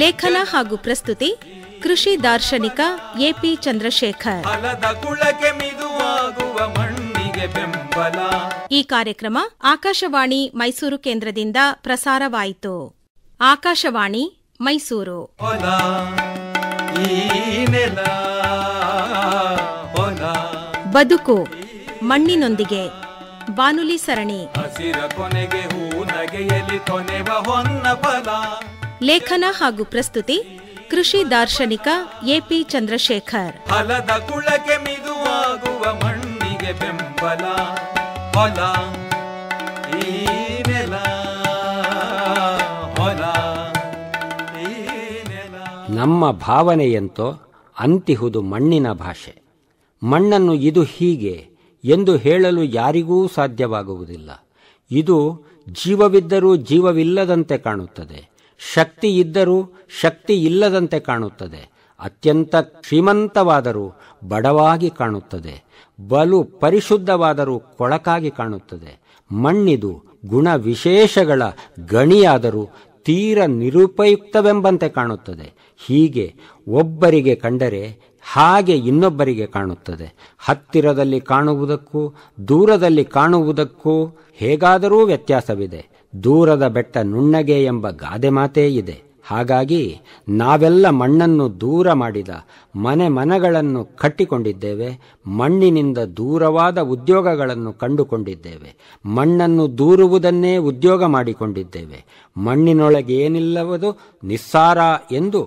ಲೇಖನ ಹಾಗೂ ಪ್ರಸ್ತುತಿ ಕೃಷಿ ದಾರ್ಶನಿಕ ಎಪಿ ಚಂದ್ರಶೇಖರ್ ಈ ಕಾರ್ಯಕ್ರಮ ಆಕಾಶವಾಣಿ ಮೈಸೂರು ಕೇಂದ್ರದಿಂದ ಪ್ರಸಾರವಾಯಿತು ಆಕಾಶವಾಣಿ ಮೈಸೂರು ಬದುಕು ಮಣ್ಣಿನೊಂದಿಗೆ ಬಾನುಲಿ ಸರಣಿ ಹಸಿರ ಕೊನೆಗೆ ನಗೆಯಲ್ಲಿ ಕೊನೆವ ಲೇಖನ ಹಾಗೂ ಪ್ರಸ್ತುತಿ ಕೃಷಿ ದಾರ್ಶನಿಕ ಎಪಿ ಚಂದ್ರಶೇಖರ್ ಹಲದ ಮಿದುವಾಗುವ ಮಣ್ಣಿಗೆ ಬೆಂಬಲ ಹೊಲ ಹೊಲ ನಮ್ಮ ಭಾವನೆಯಂತೋ ಅಂತಿಹುದು ಮಣ್ಣಿನ ಭಾಷೆ ಮಣ್ಣನ್ನು ಇದು ಹೀಗೆ ಎಂದು ಹೇಳಲು ಯಾರಿಗೂ ಸಾಧ್ಯವಾಗುವುದಿಲ್ಲ ಇದು ಜೀವವಿದ್ದರೂ ಜೀವವಿಲ್ಲದಂತೆ ಕಾಣುತ್ತದೆ ಶಕ್ತಿ ಇದ್ದರೂ ಶಕ್ತಿ ಇಲ್ಲದಂತೆ ಕಾಣುತ್ತದೆ ಅತ್ಯಂತ ಶ್ರೀಮಂತವಾದರೂ ಬಡವಾಗಿ ಕಾಣುತ್ತದೆ ಬಲು ಪರಿಶುದ್ಧವಾದರೂ ಕೊಳಕಾಗಿ ಕಾಣುತ್ತದೆ ಮಣ್ಣಿದು ಗುಣ ವಿಶೇಷಗಳ ಗಣಿಯಾದರೂ ತೀರ ನಿರುಪಯುಕ್ತವೆಂಬಂತೆ ಕಾಣುತ್ತದೆ ಹೀಗೆ ಒಬ್ಬರಿಗೆ ಕಂಡರೆ ಹಾಗೆ ಇನ್ನೊಬ್ಬರಿಗೆ ಕಾಣುತ್ತದೆ ಹತ್ತಿರದಲ್ಲಿ ಕಾಣುವುದಕ್ಕೂ ದೂರದಲ್ಲಿ ಕಾಣುವುದಕ್ಕೂ ಹೇಗಾದರೂ ವ್ಯತ್ಯಾಸವಿದೆ ದೂರದ ಬೆಟ್ಟ ನುಣ್ಣಗೆ ಎಂಬ ಗಾದೆ ಮಾತೇ ಇದೆ ಹಾಗಾಗಿ ನಾವೆಲ್ಲ ಮಣ್ಣನ್ನು ದೂರ ಮಾಡಿದ ಮನೆ ಮನಗಳನ್ನು ಕಟ್ಟಿಕೊಂಡಿದ್ದೇವೆ ಮಣ್ಣಿನಿಂದ ದೂರವಾದ ಉದ್ಯೋಗಗಳನ್ನು ಕಂಡುಕೊಂಡಿದ್ದೇವೆ ಮಣ್ಣನ್ನು ದೂರುವುದನ್ನೇ ಉದ್ಯೋಗ ಮಾಡಿಕೊಂಡಿದ್ದೇವೆ ಮಣ್ಣಿನೊಳಗೆ ಏನಿಲ್ಲವದು ನಿಸ್ಸಾರ ಎಂದು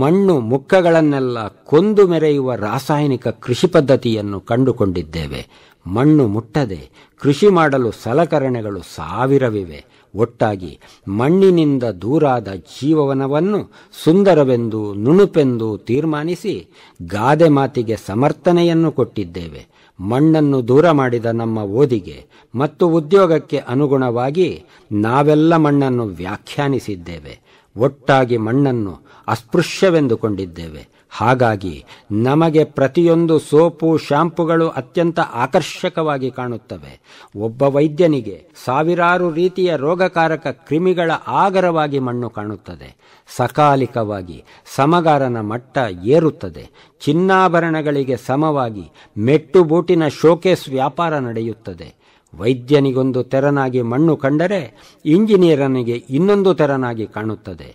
ಮಣ್ಣು ಮುಕ್ಕಗಳನ್ನೆಲ್ಲ ಕೊಂದು ಮೆರೆಯುವ ರಾಸಾಯನಿಕ ಕೃಷಿ ಪದ್ಧತಿಯನ್ನು ಕಂಡುಕೊಂಡಿದ್ದೇವೆ ಮಣ್ಣು ಮುಟ್ಟದೆ ಕೃಷಿ ಮಾಡಲು ಸಲಕರಣೆಗಳು ಸಾವಿರವಿವೆ ಒಟ್ಟಾಗಿ ಮಣ್ಣಿನಿಂದ ದೂರಾದ ಜೀವವನವನ್ನು ಸುಂದರವೆಂದು ನುಣುಪೆಂದು ತೀರ್ಮಾನಿಸಿ ಗಾದೆ ಮಾತಿಗೆ ಸಮರ್ಥನೆಯನ್ನು ಕೊಟ್ಟಿದ್ದೇವೆ ಮಣ್ಣನ್ನು ದೂರ ಮಾಡಿದ ನಮ್ಮ ಓದಿಗೆ ಮತ್ತು ಉದ್ಯೋಗಕ್ಕೆ ಅನುಗುಣವಾಗಿ ನಾವೆಲ್ಲ ಮಣ್ಣನ್ನು ವ್ಯಾಖ್ಯಾನಿಸಿದ್ದೇವೆ ಒಟ್ಟಾಗಿ ಮಣ್ಣನ್ನು ಅಸ್ಪೃಶ್ಯವೆಂದುಕೊಂಡಿದ್ದೇವೆ ಹಾಗಾಗಿ ನಮಗೆ ಪ್ರತಿಯೊಂದು ಸೋಪು ಶ್ಯಾಂಪುಗಳು ಅತ್ಯಂತ ಆಕರ್ಷಕವಾಗಿ ಕಾಣುತ್ತವೆ ಒಬ್ಬ ವೈದ್ಯನಿಗೆ ಸಾವಿರಾರು ರೀತಿಯ ರೋಗಕಾರಕ ಕ್ರಿಮಿಗಳ ಆಗರವಾಗಿ ಮಣ್ಣು ಕಾಣುತ್ತದೆ ಸಕಾಲಿಕವಾಗಿ ಸಮಗಾರನ ಮಟ್ಟ ಏರುತ್ತದೆ ಚಿನ್ನಾಭರಣಗಳಿಗೆ ಸಮವಾಗಿ ಮೆಟ್ಟು ಬೂಟಿನ ಶೋಕೇಸ್ ವ್ಯಾಪಾರ ನಡೆಯುತ್ತದೆ ವೈದ್ಯನಿಗೊಂದು ತೆರನಾಗಿ ಮಣ್ಣು ಕಂಡರೆ ಇಂಜಿನಿಯರನಿಗೆ ಇನ್ನೊಂದು ತೆರನಾಗಿ ಕಾಣುತ್ತದೆ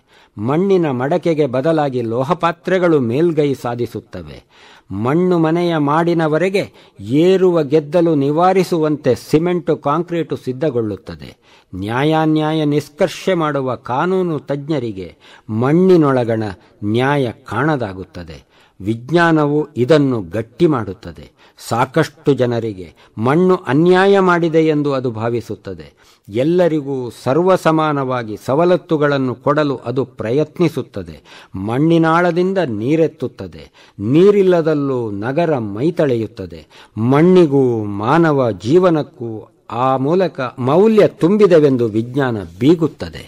ಮಣ್ಣಿನ ಮಡಕೆಗೆ ಬದಲಾಗಿ ಲೋಹಪಾತ್ರೆಗಳು ಮೇಲ್ಗೈ ಸಾಧಿಸುತ್ತವೆ ಮಣ್ಣು ಮನೆಯ ಮಾಡಿನವರೆಗೆ ಏರುವ ಗೆದ್ದಲು ನಿವಾರಿಸುವಂತೆ ಸಿಮೆಂಟು ಕಾಂಕ್ರೀಟು ಸಿದ್ಧಗೊಳ್ಳುತ್ತದೆ ನ್ಯಾಯಾನ್ಯಾಯ ನಿಷ್ಕರ್ಷೆ ಮಾಡುವ ಕಾನೂನು ತಜ್ಞರಿಗೆ ಮಣ್ಣಿನೊಳಗಣ ನ್ಯಾಯ ಕಾಣದಾಗುತ್ತದೆ ವಿಜ್ಞಾನವು ಇದನ್ನು ಗಟ್ಟಿ ಮಾಡುತ್ತದೆ ಸಾಕಷ್ಟು ಜನರಿಗೆ ಮಣ್ಣು ಅನ್ಯಾಯ ಮಾಡಿದೆ ಎಂದು ಅದು ಭಾವಿಸುತ್ತದೆ ಎಲ್ಲರಿಗೂ ಸರ್ವಸಮಾನವಾಗಿ ಸವಲತ್ತುಗಳನ್ನು ಕೊಡಲು ಅದು ಪ್ರಯತ್ನಿಸುತ್ತದೆ ಮಣ್ಣಿನಾಳದಿಂದ ನೀರೆತ್ತುತ್ತದೆ ನೀರಿಲ್ಲದಲ್ಲೂ ನಗರ ಮೈತಳೆಯುತ್ತದೆ ಮಣ್ಣಿಗೂ ಮಾನವ ಜೀವನಕ್ಕೂ ಆ ಮೂಲಕ ಮೌಲ್ಯ ತುಂಬಿದೆವೆಂದು ವಿಜ್ಞಾನ ಬೀಗುತ್ತದೆ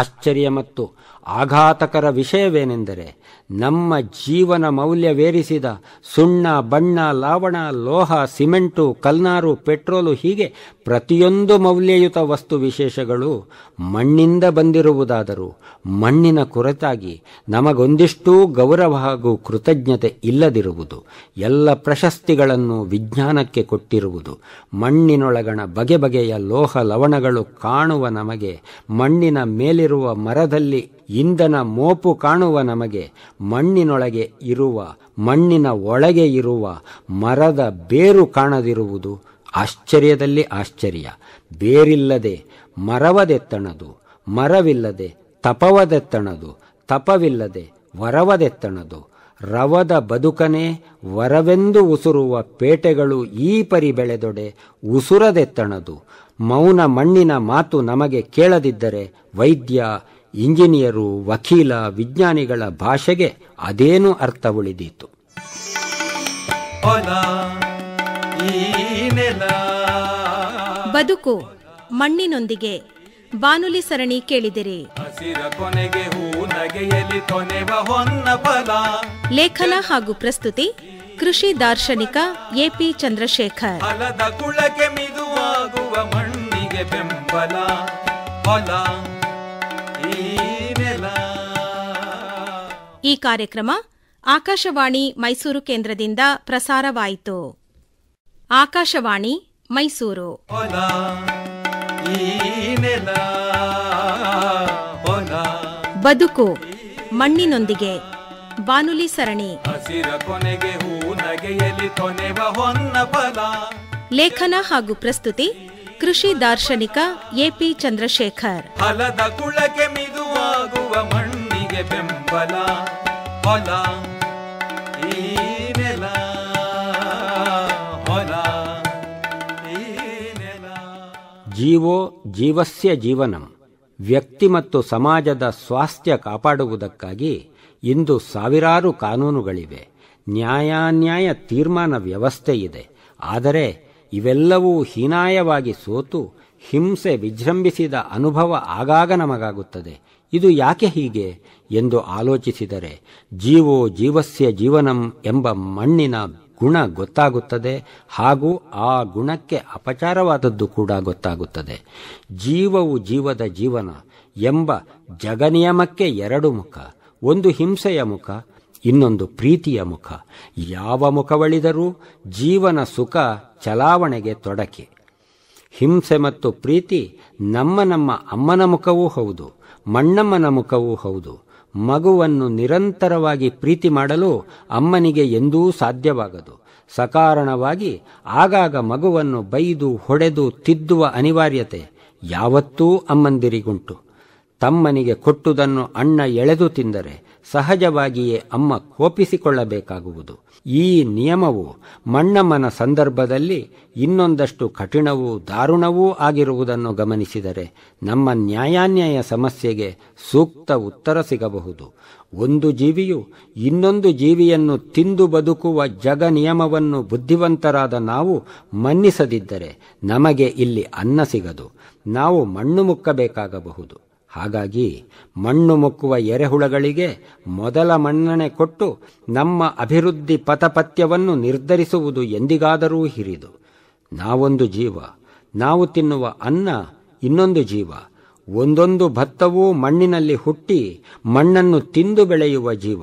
ಆಶ್ಚರ್ಯ ಮತ್ತು ಆಘಾತಕರ ವಿಷಯವೇನೆಂದರೆ ನಮ್ಮ ಜೀವನ ಮೌಲ್ಯವೇರಿಸಿದ ಸುಣ್ಣ ಬಣ್ಣ ಲಾವಣ ಲೋಹ ಸಿಮೆಂಟು ಕಲ್ನಾರು ಪೆಟ್ರೋಲು ಹೀಗೆ ಪ್ರತಿಯೊಂದು ಮೌಲ್ಯಯುತ ವಸ್ತು ವಿಶೇಷಗಳು ಮಣ್ಣಿಂದ ಬಂದಿರುವುದಾದರೂ ಮಣ್ಣಿನ ಕೊರತಾಗಿ ನಮಗೊಂದಿಷ್ಟೂ ಗೌರವ ಹಾಗೂ ಕೃತಜ್ಞತೆ ಇಲ್ಲದಿರುವುದು ಎಲ್ಲ ಪ್ರಶಸ್ತಿಗಳನ್ನು ವಿಜ್ಞಾನಕ್ಕೆ ಕೊಟ್ಟಿರುವುದು ಮಣ್ಣಿನೊಳಗಣ ಬಗೆ ಬಗೆಯ ಲೋಹ ಲವಣಗಳು ಕಾಣುವ ನಮಗೆ ಮಣ್ಣಿನ ಮೇಲಿರುವ ಮರದಲ್ಲಿ ಇಂಧನ ಮೋಪು ಕಾಣುವ ನಮಗೆ ಮಣ್ಣಿನೊಳಗೆ ಇರುವ ಮಣ್ಣಿನ ಒಳಗೆ ಇರುವ ಮರದ ಬೇರು ಕಾಣದಿರುವುದು ಆಶ್ಚರ್ಯದಲ್ಲಿ ಆಶ್ಚರ್ಯ ಬೇರಿಲ್ಲದೆ ಮರವದೆತ್ತಣದು ಮರವಿಲ್ಲದೆ ತಪವದೆತ್ತಣದು ತಪವಿಲ್ಲದೆ ವರವದೆತ್ತಣದು ರವದ ಬದುಕನೆ ವರವೆಂದು ಉಸುರುವ ಪೇಟೆಗಳು ಈ ಪರಿ ಬೆಳೆದೊಡೆ ಉಸುರದೆತ್ತಣದು ಮೌನ ಮಣ್ಣಿನ ಮಾತು ನಮಗೆ ಕೇಳದಿದ್ದರೆ ವೈದ್ಯ ಇಂಜಿನಿಯರು ವಕೀಲ ವಿಜ್ಞಾನಿಗಳ ಭಾಷೆಗೆ ಅದೇನು ಅರ್ಥ ಉಳಿದೀತು ಬದುಕು ಮಣ್ಣಿನೊಂದಿಗೆ ಬಾನುಲಿ ಸರಣಿ ಕೇಳಿದಿರಿ ಲೇಖನ ಹಾಗೂ ಪ್ರಸ್ತುತಿ ಕೃಷಿ ದಾರ್ಶನಿಕ ಎಪಿ ಚಂದ್ರಶೇಖರ್ ಮಣ್ಣಿಗೆ ಬೆಂಬಲ ಈ ಕಾರ್ಯಕ್ರಮ ಆಕಾಶವಾಣಿ ಮೈಸೂರು ಕೇಂದ್ರದಿಂದ ಪ್ರಸಾರವಾಯಿತು ಆಕಾಶವಾಣಿ ಮೈಸೂರು ಬದುಕು ಮಣ್ಣಿನೊಂದಿಗೆ ಬಾನುಲಿ ಸರಣಿ ಲೇಖನ ಹಾಗೂ ಪ್ರಸ್ತುತಿ ಕೃಷಿ ದಾರ್ಶನಿಕ ಎಪಿ ಚಂದ್ರಶೇಖರ್ ಹಲದ ಕುಳಕ್ಕೆ ಮಿದುವಾಗುವ ಮಣ್ಣಿಗೆ ಬೆಂಬಲ ಜೀವೋ ಜೀವಸ್ಯ ಜೀವನಂ ವ್ಯಕ್ತಿ ಮತ್ತು ಸಮಾಜದ ಸ್ವಾಸ್ಥ್ಯ ಕಾಪಾಡುವುದಕ್ಕಾಗಿ ಇಂದು ಸಾವಿರಾರು ಕಾನೂನುಗಳಿವೆ ನ್ಯಾಯಾನ್ಯಾಯ ತೀರ್ಮಾನ ವ್ಯವಸ್ಥೆ ಇದೆ ಆದರೆ ಇವೆಲ್ಲವೂ ಹೀನಾಯವಾಗಿ ಸೋತು ಹಿಂಸೆ ವಿಜೃಂಭಿಸಿದ ಅನುಭವ ಆಗಾಗ ನಮಗಾಗುತ್ತದೆ ಇದು ಯಾಕೆ ಹೀಗೆ ಎಂದು ಆಲೋಚಿಸಿದರೆ ಜೀವೋ ಜೀವಸ್ಯ ಜೀವನಂ ಎಂಬ ಮಣ್ಣಿನ ಗುಣ ಗೊತ್ತಾಗುತ್ತದೆ ಹಾಗೂ ಆ ಗುಣಕ್ಕೆ ಅಪಚಾರವಾದದ್ದು ಕೂಡ ಗೊತ್ತಾಗುತ್ತದೆ ಜೀವವು ಜೀವದ ಜೀವನ ಎಂಬ ಜಗನಿಯಮಕ್ಕೆ ಎರಡು ಮುಖ ಒಂದು ಹಿಂಸೆಯ ಮುಖ ಇನ್ನೊಂದು ಪ್ರೀತಿಯ ಮುಖ ಯಾವ ಮುಖವಳಿದರೂ ಜೀವನ ಸುಖ ಚಲಾವಣೆಗೆ ತೊಡಕೆ ಹಿಂಸೆ ಮತ್ತು ಪ್ರೀತಿ ನಮ್ಮ ನಮ್ಮ ಅಮ್ಮನ ಮುಖವೂ ಹೌದು ಮಣ್ಣಮ್ಮನ ಮುಖವೂ ಹೌದು ಮಗುವನ್ನು ನಿರಂತರವಾಗಿ ಪ್ರೀತಿ ಮಾಡಲು ಅಮ್ಮನಿಗೆ ಎಂದೂ ಸಾಧ್ಯವಾಗದು ಸಕಾರಣವಾಗಿ ಆಗಾಗ ಮಗುವನ್ನು ಬೈದು ಹೊಡೆದು ತಿದ್ದುವ ಅನಿವಾರ್ಯತೆ ಯಾವತ್ತೂ ಅಮ್ಮಂದಿರಿಗುಂಟು ತಮ್ಮನಿಗೆ ಕೊಟ್ಟುದನ್ನು ಅಣ್ಣ ಎಳೆದು ತಿಂದರೆ ಸಹಜವಾಗಿಯೇ ಅಮ್ಮ ಕೋಪಿಸಿಕೊಳ್ಳಬೇಕಾಗುವುದು ಈ ನಿಯಮವು ಮಣ್ಣಮ್ಮನ ಸಂದರ್ಭದಲ್ಲಿ ಇನ್ನೊಂದಷ್ಟು ಕಠಿಣವೂ ದಾರುಣವೂ ಆಗಿರುವುದನ್ನು ಗಮನಿಸಿದರೆ ನಮ್ಮ ನ್ಯಾಯಾನ್ಯಾಯ ಸಮಸ್ಯೆಗೆ ಸೂಕ್ತ ಉತ್ತರ ಸಿಗಬಹುದು ಒಂದು ಜೀವಿಯು ಇನ್ನೊಂದು ಜೀವಿಯನ್ನು ತಿಂದು ಬದುಕುವ ಜಗ ನಿಯಮವನ್ನು ಬುದ್ಧಿವಂತರಾದ ನಾವು ಮನ್ನಿಸದಿದ್ದರೆ ನಮಗೆ ಇಲ್ಲಿ ಅನ್ನ ಸಿಗದು ನಾವು ಮಣ್ಣು ಮುಕ್ಕಬೇಕಾಗಬಹುದು ಹಾಗಾಗಿ ಮಣ್ಣು ಮುಕ್ಕುವ ಎರೆಹುಳಗಳಿಗೆ ಮೊದಲ ಮನ್ನಣೆ ಕೊಟ್ಟು ನಮ್ಮ ಅಭಿವೃದ್ಧಿ ಪಥಪಥ್ಯವನ್ನು ನಿರ್ಧರಿಸುವುದು ಎಂದಿಗಾದರೂ ಹಿರಿದು ನಾವೊಂದು ಜೀವ ನಾವು ತಿನ್ನುವ ಅನ್ನ ಇನ್ನೊಂದು ಜೀವ ಒಂದೊಂದು ಭತ್ತವೂ ಮಣ್ಣಿನಲ್ಲಿ ಹುಟ್ಟಿ ಮಣ್ಣನ್ನು ತಿಂದು ಬೆಳೆಯುವ ಜೀವ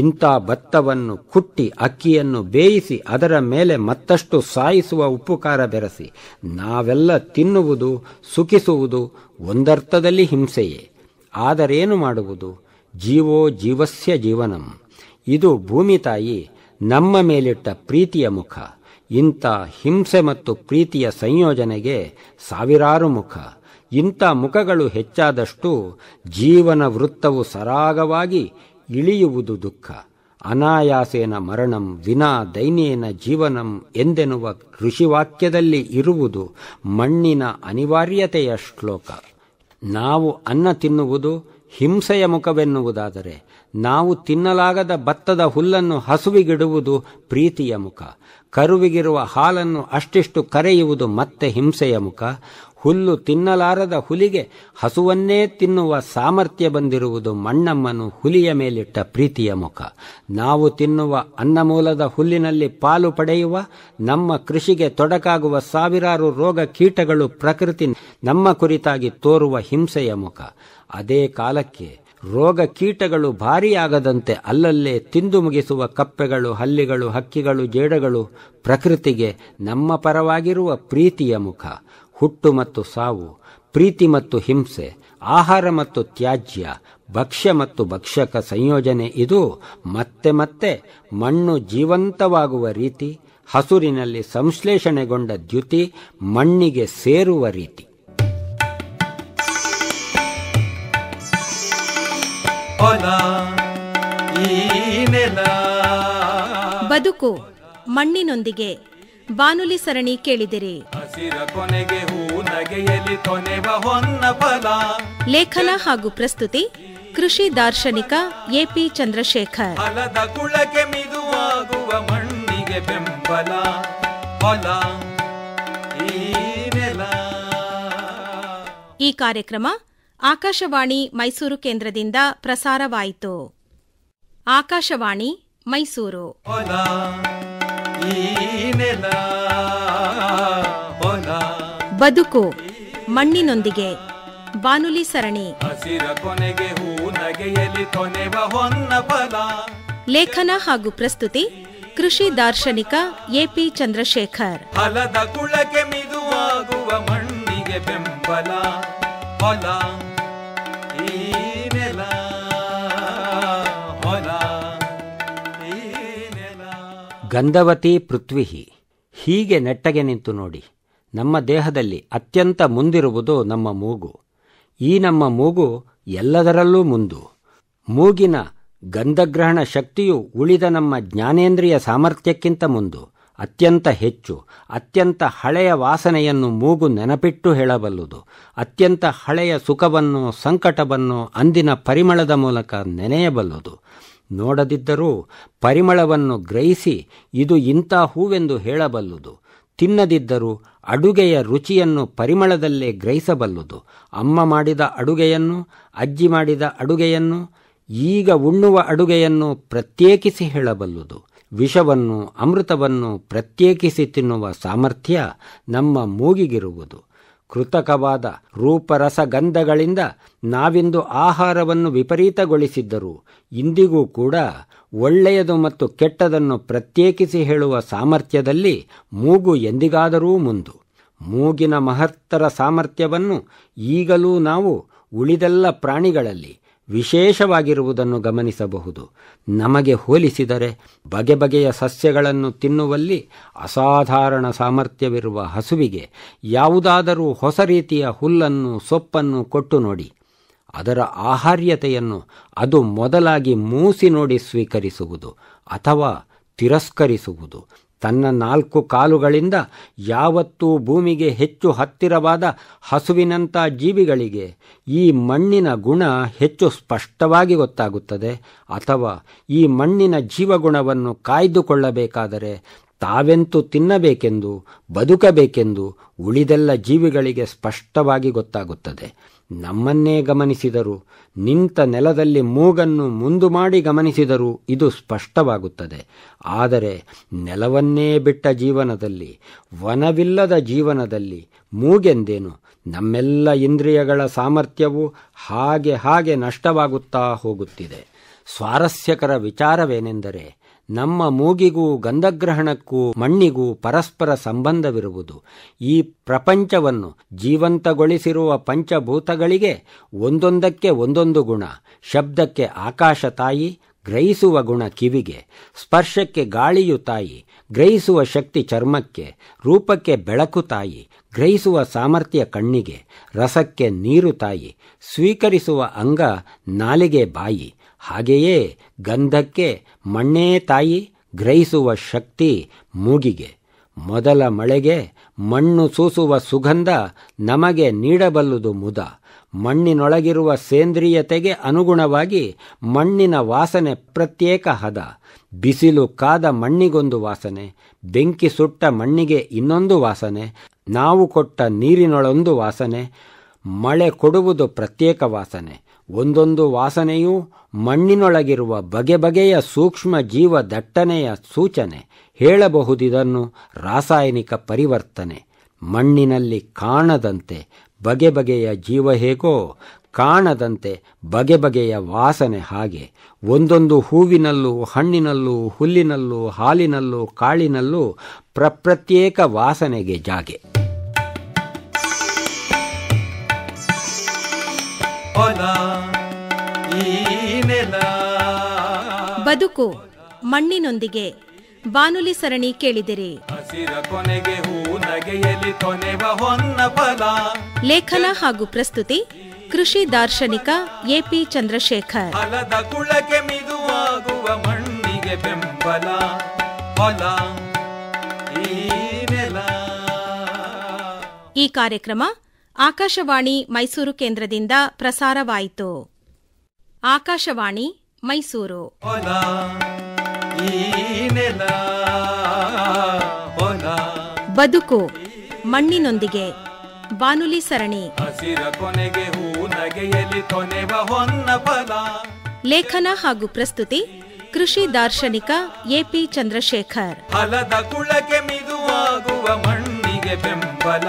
ಇಂಥ ಭತ್ತವನ್ನು ಕುಟ್ಟಿ ಅಕ್ಕಿಯನ್ನು ಬೇಯಿಸಿ ಅದರ ಮೇಲೆ ಮತ್ತಷ್ಟು ಸಾಯಿಸುವ ಉಪ್ಪುಕಾರ ಬೆರೆಸಿ ನಾವೆಲ್ಲ ತಿನ್ನುವುದು ಸುಖಿಸುವುದು ಒಂದರ್ಥದಲ್ಲಿ ಹಿಂಸೆಯೇ ಆದರೇನು ಮಾಡುವುದು ಜೀವೋ ಜೀವಸ್ಯ ಜೀವನಂ ಇದು ಭೂಮಿ ತಾಯಿ ನಮ್ಮ ಮೇಲಿಟ್ಟ ಪ್ರೀತಿಯ ಮುಖ ಇಂಥ ಹಿಂಸೆ ಮತ್ತು ಪ್ರೀತಿಯ ಸಂಯೋಜನೆಗೆ ಸಾವಿರಾರು ಮುಖ ಇಂಥ ಮುಖಗಳು ಹೆಚ್ಚಾದಷ್ಟು ಜೀವನ ವೃತ್ತವು ಸರಾಗವಾಗಿ ಇಳಿಯುವುದು ದುಃಖ ಅನಾಯಾಸೇನ ಮರಣಂ ವಿನಾ ದೈನೇನ ಜೀವನಂ ಎಂದೆನ್ನುವ ಋಷಿವಾಕ್ಯದಲ್ಲಿ ಇರುವುದು ಮಣ್ಣಿನ ಅನಿವಾರ್ಯತೆಯ ಶ್ಲೋಕ ನಾವು ಅನ್ನ ತಿನ್ನುವುದು ಹಿಂಸೆಯ ಮುಖವೆನ್ನುವುದಾದರೆ ನಾವು ತಿನ್ನಲಾಗದ ಭತ್ತದ ಹುಲ್ಲನ್ನು ಹಸುವಿಗಿಡುವುದು ಪ್ರೀತಿಯ ಮುಖ ಕರುವಿಗಿರುವ ಹಾಲನ್ನು ಅಷ್ಟಿಷ್ಟು ಕರೆಯುವುದು ಮತ್ತೆ ಹಿಂಸೆಯ ಮುಖ ಹುಲ್ಲು ತಿನ್ನಲಾರದ ಹುಲಿಗೆ ಹಸುವನ್ನೇ ತಿನ್ನುವ ಸಾಮರ್ಥ್ಯ ಬಂದಿರುವುದು ಮಣ್ಣಮ್ಮನು ಹುಲಿಯ ಮೇಲಿಟ್ಟ ಪ್ರೀತಿಯ ಮುಖ ನಾವು ತಿನ್ನುವ ಅನ್ನಮೂಲದ ಹುಲ್ಲಿನಲ್ಲಿ ಪಾಲು ಪಡೆಯುವ ನಮ್ಮ ಕೃಷಿಗೆ ತೊಡಕಾಗುವ ಸಾವಿರಾರು ರೋಗ ಕೀಟಗಳು ಪ್ರಕೃತಿ ನಮ್ಮ ಕುರಿತಾಗಿ ತೋರುವ ಹಿಂಸೆಯ ಮುಖ ಅದೇ ಕಾಲಕ್ಕೆ ರೋಗ ಕೀಟಗಳು ಭಾರಿಯಾಗದಂತೆ ಅಲ್ಲಲ್ಲೇ ತಿಂದು ಮುಗಿಸುವ ಕಪ್ಪೆಗಳು ಹಲ್ಲಿಗಳು ಹಕ್ಕಿಗಳು ಜೇಡಗಳು ಪ್ರಕೃತಿಗೆ ನಮ್ಮ ಪರವಾಗಿರುವ ಪ್ರೀತಿಯ ಮುಖ ಹುಟ್ಟು ಮತ್ತು ಸಾವು ಪ್ರೀತಿ ಮತ್ತು ಹಿಂಸೆ ಆಹಾರ ಮತ್ತು ತ್ಯಾಜ್ಯ ಭಕ್ಷ್ಯ ಮತ್ತು ಭಕ್ಷ್ಯಕ ಸಂಯೋಜನೆ ಇದು ಮತ್ತೆ ಮತ್ತೆ ಮಣ್ಣು ಜೀವಂತವಾಗುವ ರೀತಿ ಹಸುರಿನಲ್ಲಿ ಸಂಶ್ಲೇಷಣೆಗೊಂಡ ದ್ಯುತಿ ಮಣ್ಣಿಗೆ ಸೇರುವ ರೀತಿ ಹೊಲ ಬದುಕು ಮಣ್ಣಿನೊಂದಿಗೆ ಬಾನುಲಿ ಸರಣಿ ಕೇಳಿದಿರಿ ಹಸಿರ ಕೊನೆಗೆ ಹೂ ನಗೆಯಲ್ಲಿ ಕೊನೆವ ಹೊನ್ನ ಫಲ ಲೇಖನ ಹಾಗೂ ಪ್ರಸ್ತುತಿ ಕೃಷಿ ದಾರ್ಶನಿಕ ಎಪಿ ಚಂದ್ರಶೇಖರ್ ಹಲದ ಕುಳಕ್ಕೆ ಮಿದುವಾಗುವ ಮಣ್ಣಿಗೆ ಬೆಂಬಲ ಫಲ ಈ ಕಾರ್ಯಕ್ರಮ ಆಕಾಶವಾಣಿ ಮೈಸೂರು ಕೇಂದ್ರದಿಂದ ಪ್ರಸಾರವಾಯಿತು ಆಕಾಶವಾಣಿ ಮೈಸೂರು ಬದುಕು ಮಣ್ಣಿನೊಂದಿಗೆ ಬಾನುಲಿ ಸರಣಿ ಲೇಖನ ಹಾಗೂ ಪ್ರಸ್ತುತಿ ಕೃಷಿ ದಾರ್ಶನಿಕ ಎಪಿ ಚಂದ್ರಶೇಖರ್ ಹಲದ ಕುಳಕ್ಕೆ ಮಿದುವಾಗುವ ಮಣ್ಣಿಗೆ ಬೆಂಬಲ ಫಲ ಗಂಧವತಿ ಪೃಥ್ವಿಹಿ ಹೀಗೆ ನೆಟ್ಟಗೆ ನಿಂತು ನೋಡಿ ನಮ್ಮ ದೇಹದಲ್ಲಿ ಅತ್ಯಂತ ಮುಂದಿರುವುದು ನಮ್ಮ ಮೂಗು ಈ ನಮ್ಮ ಮೂಗು ಎಲ್ಲದರಲ್ಲೂ ಮುಂದು ಮೂಗಿನ ಗಂಧಗ್ರಹಣ ಶಕ್ತಿಯು ಉಳಿದ ನಮ್ಮ ಜ್ಞಾನೇಂದ್ರಿಯ ಸಾಮರ್ಥ್ಯಕ್ಕಿಂತ ಮುಂದು ಅತ್ಯಂತ ಹೆಚ್ಚು ಅತ್ಯಂತ ಹಳೆಯ ವಾಸನೆಯನ್ನು ಮೂಗು ನೆನಪಿಟ್ಟು ಹೇಳಬಲ್ಲುದು ಅತ್ಯಂತ ಹಳೆಯ ಸುಖವನ್ನು ಸಂಕಟವನ್ನು ಅಂದಿನ ಪರಿಮಳದ ಮೂಲಕ ನೆನೆಯಬಲ್ಲುದು ನೋಡದಿದ್ದರೂ ಪರಿಮಳವನ್ನು ಗ್ರಹಿಸಿ ಇದು ಇಂಥ ಹೂವೆಂದು ಹೇಳಬಲ್ಲುದು ತಿನ್ನದಿದ್ದರೂ ಅಡುಗೆಯ ರುಚಿಯನ್ನು ಪರಿಮಳದಲ್ಲೇ ಗ್ರಹಿಸಬಲ್ಲುದು ಅಮ್ಮ ಮಾಡಿದ ಅಡುಗೆಯನ್ನು ಅಜ್ಜಿ ಮಾಡಿದ ಅಡುಗೆಯನ್ನು ಈಗ ಉಣ್ಣುವ ಅಡುಗೆಯನ್ನು ಪ್ರತ್ಯೇಕಿಸಿ ಹೇಳಬಲ್ಲುದು ವಿಷವನ್ನು ಅಮೃತವನ್ನು ಪ್ರತ್ಯೇಕಿಸಿ ತಿನ್ನುವ ಸಾಮರ್ಥ್ಯ ನಮ್ಮ ಮೂಗಿಗಿರುವುದು ಕೃತಕವಾದ ರೂಪರಸಗಂಧಗಳಿಂದ ನಾವಿಂದು ಆಹಾರವನ್ನು ವಿಪರೀತಗೊಳಿಸಿದ್ದರು ಇಂದಿಗೂ ಕೂಡ ಒಳ್ಳೆಯದು ಮತ್ತು ಕೆಟ್ಟದನ್ನು ಪ್ರತ್ಯೇಕಿಸಿ ಹೇಳುವ ಸಾಮರ್ಥ್ಯದಲ್ಲಿ ಮೂಗು ಎಂದಿಗಾದರೂ ಮುಂದು ಮೂಗಿನ ಮಹತ್ತರ ಸಾಮರ್ಥ್ಯವನ್ನು ಈಗಲೂ ನಾವು ಉಳಿದೆಲ್ಲ ಪ್ರಾಣಿಗಳಲ್ಲಿ ವಿಶೇಷವಾಗಿರುವುದನ್ನು ಗಮನಿಸಬಹುದು ನಮಗೆ ಹೋಲಿಸಿದರೆ ಬಗೆ ಬಗೆಯ ಸಸ್ಯಗಳನ್ನು ತಿನ್ನುವಲ್ಲಿ ಅಸಾಧಾರಣ ಸಾಮರ್ಥ್ಯವಿರುವ ಹಸುವಿಗೆ ಯಾವುದಾದರೂ ಹೊಸ ರೀತಿಯ ಹುಲ್ಲನ್ನು ಸೊಪ್ಪನ್ನು ಕೊಟ್ಟು ನೋಡಿ ಅದರ ಆಹಾರ್ಯತೆಯನ್ನು ಅದು ಮೊದಲಾಗಿ ಮೂಸಿ ನೋಡಿ ಸ್ವೀಕರಿಸುವುದು ಅಥವಾ ತಿರಸ್ಕರಿಸುವುದು ತನ್ನ ನಾಲ್ಕು ಕಾಲುಗಳಿಂದ ಯಾವತ್ತೂ ಭೂಮಿಗೆ ಹೆಚ್ಚು ಹತ್ತಿರವಾದ ಹಸುವಿನಂಥ ಜೀವಿಗಳಿಗೆ ಈ ಮಣ್ಣಿನ ಗುಣ ಹೆಚ್ಚು ಸ್ಪಷ್ಟವಾಗಿ ಗೊತ್ತಾಗುತ್ತದೆ ಅಥವಾ ಈ ಮಣ್ಣಿನ ಜೀವಗುಣವನ್ನು ಕಾಯ್ದುಕೊಳ್ಳಬೇಕಾದರೆ ತಾವೆಂತೂ ತಿನ್ನಬೇಕೆಂದು ಬದುಕಬೇಕೆಂದು ಉಳಿದೆಲ್ಲ ಜೀವಿಗಳಿಗೆ ಸ್ಪಷ್ಟವಾಗಿ ಗೊತ್ತಾಗುತ್ತದೆ ನಮ್ಮನ್ನೇ ಗಮನಿಸಿದರು ನಿಂತ ನೆಲದಲ್ಲಿ ಮೂಗನ್ನು ಮುಂದು ಮಾಡಿ ಗಮನಿಸಿದರು ಇದು ಸ್ಪಷ್ಟವಾಗುತ್ತದೆ ಆದರೆ ನೆಲವನ್ನೇ ಬಿಟ್ಟ ಜೀವನದಲ್ಲಿ ವನವಿಲ್ಲದ ಜೀವನದಲ್ಲಿ ಮೂಗೆಂದೇನು ನಮ್ಮೆಲ್ಲ ಇಂದ್ರಿಯಗಳ ಸಾಮರ್ಥ್ಯವು ಹಾಗೆ ಹಾಗೆ ನಷ್ಟವಾಗುತ್ತಾ ಹೋಗುತ್ತಿದೆ ಸ್ವಾರಸ್ಯಕರ ವಿಚಾರವೇನೆಂದರೆ ನಮ್ಮ ಮೂಗಿಗೂ ಗಂಧಗ್ರಹಣಕ್ಕೂ ಮಣ್ಣಿಗೂ ಪರಸ್ಪರ ಸಂಬಂಧವಿರುವುದು ಈ ಪ್ರಪಂಚವನ್ನು ಜೀವಂತಗೊಳಿಸಿರುವ ಪಂಚಭೂತಗಳಿಗೆ ಒಂದೊಂದಕ್ಕೆ ಒಂದೊಂದು ಗುಣ ಶಬ್ದಕ್ಕೆ ಆಕಾಶ ತಾಯಿ ಗ್ರಹಿಸುವ ಗುಣ ಕಿವಿಗೆ ಸ್ಪರ್ಶಕ್ಕೆ ಗಾಳಿಯು ತಾಯಿ ಗ್ರಹಿಸುವ ಶಕ್ತಿ ಚರ್ಮಕ್ಕೆ ರೂಪಕ್ಕೆ ಬೆಳಕು ತಾಯಿ ಗ್ರಹಿಸುವ ಸಾಮರ್ಥ್ಯ ಕಣ್ಣಿಗೆ ರಸಕ್ಕೆ ನೀರು ತಾಯಿ ಸ್ವೀಕರಿಸುವ ಅಂಗ ನಾಲಿಗೆ ಬಾಯಿ ಹಾಗೆಯೇ ಗಂಧಕ್ಕೆ ಮಣ್ಣೇ ತಾಯಿ ಗ್ರಹಿಸುವ ಶಕ್ತಿ ಮೂಗಿಗೆ ಮೊದಲ ಮಳೆಗೆ ಮಣ್ಣು ಸೂಸುವ ಸುಗಂಧ ನಮಗೆ ನೀಡಬಲ್ಲುದು ಮುದ ಮಣ್ಣಿನೊಳಗಿರುವ ಸೇಂದ್ರಿಯತೆಗೆ ಅನುಗುಣವಾಗಿ ಮಣ್ಣಿನ ವಾಸನೆ ಪ್ರತ್ಯೇಕ ಹದ ಬಿಸಿಲು ಕಾದ ಮಣ್ಣಿಗೊಂದು ವಾಸನೆ ಬೆಂಕಿ ಸುಟ್ಟ ಮಣ್ಣಿಗೆ ಇನ್ನೊಂದು ವಾಸನೆ ನಾವು ಕೊಟ್ಟ ನೀರಿನೊಳೊಂದು ವಾಸನೆ ಮಳೆ ಕೊಡುವುದು ಪ್ರತ್ಯೇಕ ವಾಸನೆ ಒಂದೊಂದು ವಾಸನೆಯೂ ಮಣ್ಣಿನೊಳಗಿರುವ ಬಗೆ ಬಗೆಯ ಸೂಕ್ಷ್ಮ ಜೀವ ದಟ್ಟಣೆಯ ಸೂಚನೆ ಹೇಳಬಹುದಿದನ್ನು ರಾಸಾಯನಿಕ ಪರಿವರ್ತನೆ ಮಣ್ಣಿನಲ್ಲಿ ಕಾಣದಂತೆ ಬಗೆ ಬಗೆಯ ಜೀವ ಹೇಗೋ ಕಾಣದಂತೆ ಬಗೆ ಬಗೆಯ ವಾಸನೆ ಹಾಗೆ ಒಂದೊಂದು ಹೂವಿನಲ್ಲೂ ಹಣ್ಣಿನಲ್ಲೂ ಹುಲ್ಲಿನಲ್ಲೂ ಹಾಲಿನಲ್ಲೂ ಕಾಳಿನಲ್ಲೂ ಪ್ರಪ್ರತ್ಯೇಕ ವಾಸನೆಗೆ ಜಾಗೆ Hola. ಬದುಕು ಮಣ್ಣಿನೊಂದಿಗೆ ಬಾನುಲಿ ಸರಣಿ ಕೇಳಿದಿರಿ ಲೇಖನ ಹಾಗೂ ಪ್ರಸ್ತುತಿ ಕೃಷಿ ದಾರ್ಶನಿಕ ಎಪಿ ಚಂದ್ರಶೇಖರ್ ಬೆಂಬಲ ಈ ಕಾರ್ಯಕ್ರಮ ಆಕಾಶವಾಣಿ ಮೈಸೂರು ಕೇಂದ್ರದಿಂದ ಪ್ರಸಾರವಾಯಿತು ಆಕಾಶವಾಣಿ ಮೈಸೂರು ಬದುಕು ಮಣ್ಣಿನೊಂದಿಗೆ ಬಾನುಲಿ ಸರಣಿ ಕೊನೆಗೆ ಹೂ ಕೊನೆವ ಲೇಖನ ಹಾಗೂ ಪ್ರಸ್ತುತಿ ಕೃಷಿ ದಾರ್ಶನಿಕ ಎಪಿ ಚಂದ್ರಶೇಖರ್ ಹಲದ ಕುಳಕ್ಕೆ ಮಿದುವಾಗುವ ಮಣ್ಣಿಗೆ ಬೆಂಬಲ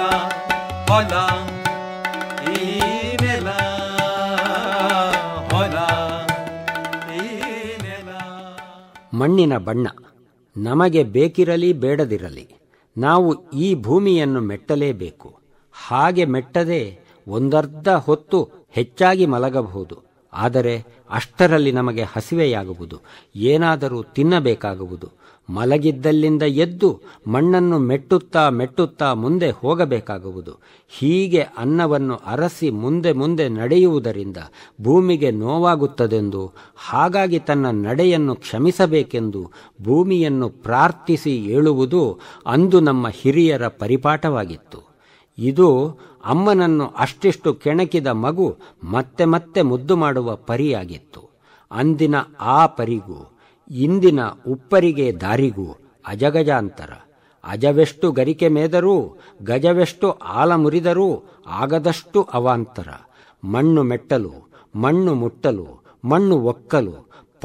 ಹೊಲ ಮಣ್ಣಿನ ಬಣ್ಣ ನಮಗೆ ಬೇಕಿರಲಿ ಬೇಡದಿರಲಿ ನಾವು ಈ ಭೂಮಿಯನ್ನು ಮೆಟ್ಟಲೇಬೇಕು ಹಾಗೆ ಮೆಟ್ಟದೆ ಒಂದರ್ಧ ಹೊತ್ತು ಹೆಚ್ಚಾಗಿ ಮಲಗಬಹುದು ಆದರೆ ಅಷ್ಟರಲ್ಲಿ ನಮಗೆ ಹಸಿವೆಯಾಗುವುದು ಏನಾದರೂ ತಿನ್ನಬೇಕಾಗುವುದು ಮಲಗಿದ್ದಲ್ಲಿಂದ ಎದ್ದು ಮಣ್ಣನ್ನು ಮೆಟ್ಟುತ್ತಾ ಮೆಟ್ಟುತ್ತಾ ಮುಂದೆ ಹೋಗಬೇಕಾಗುವುದು ಹೀಗೆ ಅನ್ನವನ್ನು ಅರಸಿ ಮುಂದೆ ಮುಂದೆ ನಡೆಯುವುದರಿಂದ ಭೂಮಿಗೆ ನೋವಾಗುತ್ತದೆಂದು ಹಾಗಾಗಿ ತನ್ನ ನಡೆಯನ್ನು ಕ್ಷಮಿಸಬೇಕೆಂದು ಭೂಮಿಯನ್ನು ಪ್ರಾರ್ಥಿಸಿ ಏಳುವುದು ಅಂದು ನಮ್ಮ ಹಿರಿಯರ ಪರಿಪಾಠವಾಗಿತ್ತು ಇದು ಅಮ್ಮನನ್ನು ಅಷ್ಟಿಷ್ಟು ಕೆಣಕಿದ ಮಗು ಮತ್ತೆ ಮತ್ತೆ ಮುದ್ದು ಮಾಡುವ ಪರಿಯಾಗಿತ್ತು ಅಂದಿನ ಆ ಪರಿಗೂ ಇಂದಿನ ಉಪ್ಪರಿಗೆ ದಾರಿಗೂ ಅಜಗಜಾಂತರ ಅಜವೆಷ್ಟು ಗರಿಕೆ ಮೇದರೂ ಗಜವೆಷ್ಟು ಆಲ ಮುರಿದರೂ ಆಗದಷ್ಟು ಅವಾಂತರ ಮಣ್ಣು ಮೆಟ್ಟಲು ಮಣ್ಣು ಮುಟ್ಟಲು ಮಣ್ಣು ಒಕ್ಕಲು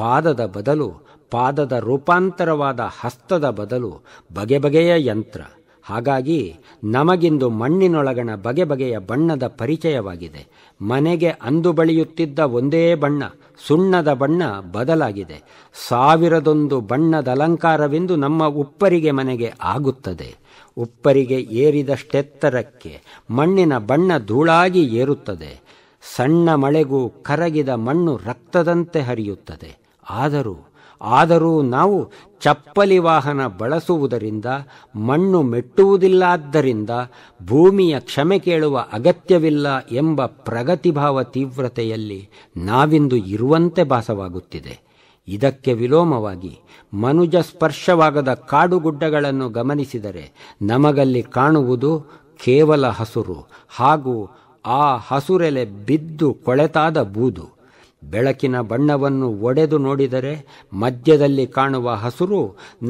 ಪಾದದ ಬದಲು ಪಾದದ ರೂಪಾಂತರವಾದ ಹಸ್ತದ ಬದಲು ಬಗೆ ಬಗೆಯ ಯಂತ್ರ ಹಾಗಾಗಿ ನಮಗಿಂದು ಮಣ್ಣಿನೊಳಗಣ ಬಗೆ ಬಗೆಯ ಬಣ್ಣದ ಪರಿಚಯವಾಗಿದೆ ಮನೆಗೆ ಅಂದು ಬಳಿಯುತ್ತಿದ್ದ ಒಂದೇ ಬಣ್ಣ ಸುಣ್ಣದ ಬಣ್ಣ ಬದಲಾಗಿದೆ ಸಾವಿರದೊಂದು ಬಣ್ಣದ ಅಲಂಕಾರವೆಂದು ನಮ್ಮ ಉಪ್ಪರಿಗೆ ಮನೆಗೆ ಆಗುತ್ತದೆ ಉಪ್ಪರಿಗೆ ಏರಿದಷ್ಟೆತ್ತರಕ್ಕೆ ಮಣ್ಣಿನ ಬಣ್ಣ ಧೂಳಾಗಿ ಏರುತ್ತದೆ ಸಣ್ಣ ಮಳೆಗೂ ಕರಗಿದ ಮಣ್ಣು ರಕ್ತದಂತೆ ಹರಿಯುತ್ತದೆ ಆದರೂ ಆದರೂ ನಾವು ಚಪ್ಪಲಿ ವಾಹನ ಬಳಸುವುದರಿಂದ ಮಣ್ಣು ಮೆಟ್ಟುವುದಿಲ್ಲಾದ್ದರಿಂದ ಭೂಮಿಯ ಕ್ಷಮೆ ಕೇಳುವ ಅಗತ್ಯವಿಲ್ಲ ಎಂಬ ಪ್ರಗತಿಭಾವ ತೀವ್ರತೆಯಲ್ಲಿ ನಾವಿಂದು ಇರುವಂತೆ ಭಾಸವಾಗುತ್ತಿದೆ ಇದಕ್ಕೆ ವಿಲೋಮವಾಗಿ ಮನುಜ ಸ್ಪರ್ಶವಾಗದ ಕಾಡುಗುಡ್ಡಗಳನ್ನು ಗಮನಿಸಿದರೆ ನಮಗಲ್ಲಿ ಕಾಣುವುದು ಕೇವಲ ಹಸುರು ಹಾಗೂ ಆ ಹಸುರೆಲೆ ಬಿದ್ದು ಕೊಳೆತಾದ ಬೂದು ಬೆಳಕಿನ ಬಣ್ಣವನ್ನು ಒಡೆದು ನೋಡಿದರೆ ಮಧ್ಯದಲ್ಲಿ ಕಾಣುವ ಹಸುರು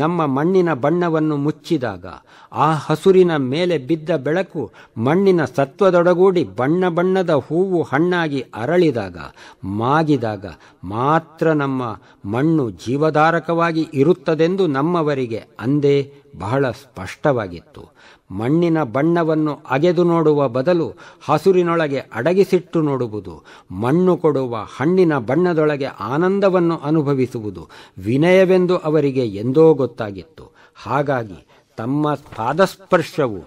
ನಮ್ಮ ಮಣ್ಣಿನ ಬಣ್ಣವನ್ನು ಮುಚ್ಚಿದಾಗ ಆ ಹಸುರಿನ ಮೇಲೆ ಬಿದ್ದ ಬೆಳಕು ಮಣ್ಣಿನ ಸತ್ವದೊಡಗೂಡಿ ಬಣ್ಣ ಬಣ್ಣದ ಹೂವು ಹಣ್ಣಾಗಿ ಅರಳಿದಾಗ ಮಾಗಿದಾಗ ಮಾತ್ರ ನಮ್ಮ ಮಣ್ಣು ಜೀವಧಾರಕವಾಗಿ ಇರುತ್ತದೆಂದು ನಮ್ಮವರಿಗೆ ಅಂದೇ ಬಹಳ ಸ್ಪಷ್ಟವಾಗಿತ್ತು ಮಣ್ಣಿನ ಬಣ್ಣವನ್ನು ಅಗೆದು ನೋಡುವ ಬದಲು ಹಸುರಿನೊಳಗೆ ಅಡಗಿಸಿಟ್ಟು ನೋಡುವುದು ಮಣ್ಣು ಕೊಡುವ ಹಣ್ಣಿನ ಬಣ್ಣದೊಳಗೆ ಆನಂದವನ್ನು ಅನುಭವಿಸುವುದು ವಿನಯವೆಂದು ಅವರಿಗೆ ಎಂದೋ ಗೊತ್ತಾಗಿತ್ತು ಹಾಗಾಗಿ ತಮ್ಮ ಪಾದಸ್ಪರ್ಶವು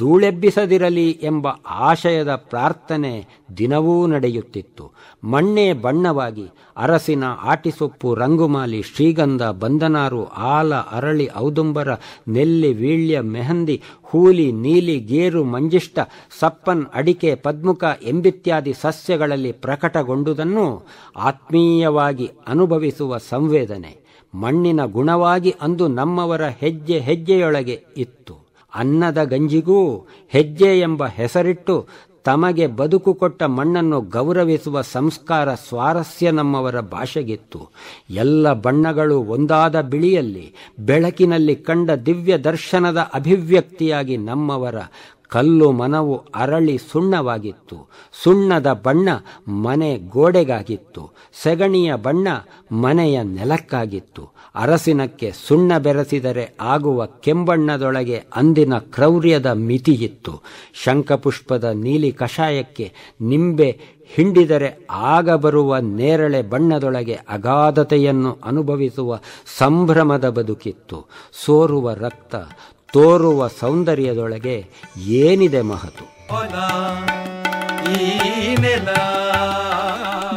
ಧೂಳೆಬ್ಬಿಸದಿರಲಿ ಎಂಬ ಆಶಯದ ಪ್ರಾರ್ಥನೆ ದಿನವೂ ನಡೆಯುತ್ತಿತ್ತು ಮಣ್ಣೆ ಬಣ್ಣವಾಗಿ ಅರಸಿನ ಆಟಿಸೊಪ್ಪು ರಂಗುಮಾಲಿ ಶ್ರೀಗಂಧ ಬಂದನಾರು ಆಲ ಅರಳಿ ಔದುಂಬರ ನೆಲ್ಲಿ ವೀಳ್ಯ ಮೆಹಂದಿ ಹೂಲಿ ನೀಲಿ ಗೇರು ಮಂಜಿಷ್ಟ ಸಪ್ಪನ್ ಅಡಿಕೆ ಪದ್ಮುಖ ಎಂಬಿತ್ಯಾದಿ ಸಸ್ಯಗಳಲ್ಲಿ ಪ್ರಕಟಗೊಂಡುದನ್ನು ಆತ್ಮೀಯವಾಗಿ ಅನುಭವಿಸುವ ಸಂವೇದನೆ ಮಣ್ಣಿನ ಗುಣವಾಗಿ ಅಂದು ನಮ್ಮವರ ಹೆಜ್ಜೆ ಹೆಜ್ಜೆಯೊಳಗೆ ಇತ್ತು ಅನ್ನದ ಗಂಜಿಗೂ ಹೆಜ್ಜೆ ಎಂಬ ಹೆಸರಿಟ್ಟು ತಮಗೆ ಬದುಕು ಕೊಟ್ಟ ಮಣ್ಣನ್ನು ಗೌರವಿಸುವ ಸಂಸ್ಕಾರ ಸ್ವಾರಸ್ಯ ನಮ್ಮವರ ಭಾಷೆಗಿತ್ತು ಎಲ್ಲ ಬಣ್ಣಗಳು ಒಂದಾದ ಬಿಳಿಯಲ್ಲಿ ಬೆಳಕಿನಲ್ಲಿ ಕಂಡ ದಿವ್ಯ ದರ್ಶನದ ಅಭಿವ್ಯಕ್ತಿಯಾಗಿ ನಮ್ಮವರ ಕಲ್ಲು ಮನವು ಅರಳಿ ಸುಣ್ಣವಾಗಿತ್ತು ಸುಣ್ಣದ ಬಣ್ಣ ಮನೆ ಗೋಡೆಗಾಗಿತ್ತು ಸೆಗಣಿಯ ಬಣ್ಣ ಮನೆಯ ನೆಲಕ್ಕಾಗಿತ್ತು ಅರಸಿನಕ್ಕೆ ಸುಣ್ಣ ಬೆರೆಸಿದರೆ ಆಗುವ ಕೆಂಬಣ್ಣದೊಳಗೆ ಅಂದಿನ ಕ್ರೌರ್ಯದ ಮಿತಿಯಿತ್ತು ಶಂಖಪುಷ್ಪದ ನೀಲಿ ಕಷಾಯಕ್ಕೆ ನಿಂಬೆ ಹಿಂಡಿದರೆ ಆಗ ಬರುವ ನೇರಳೆ ಬಣ್ಣದೊಳಗೆ ಅಗಾಧತೆಯನ್ನು ಅನುಭವಿಸುವ ಸಂಭ್ರಮದ ಬದುಕಿತ್ತು ಸೋರುವ ರಕ್ತ ತೋರುವ ಸೌಂದರ್ಯದೊಳಗೆ ಏನಿದೆ ಮಹತು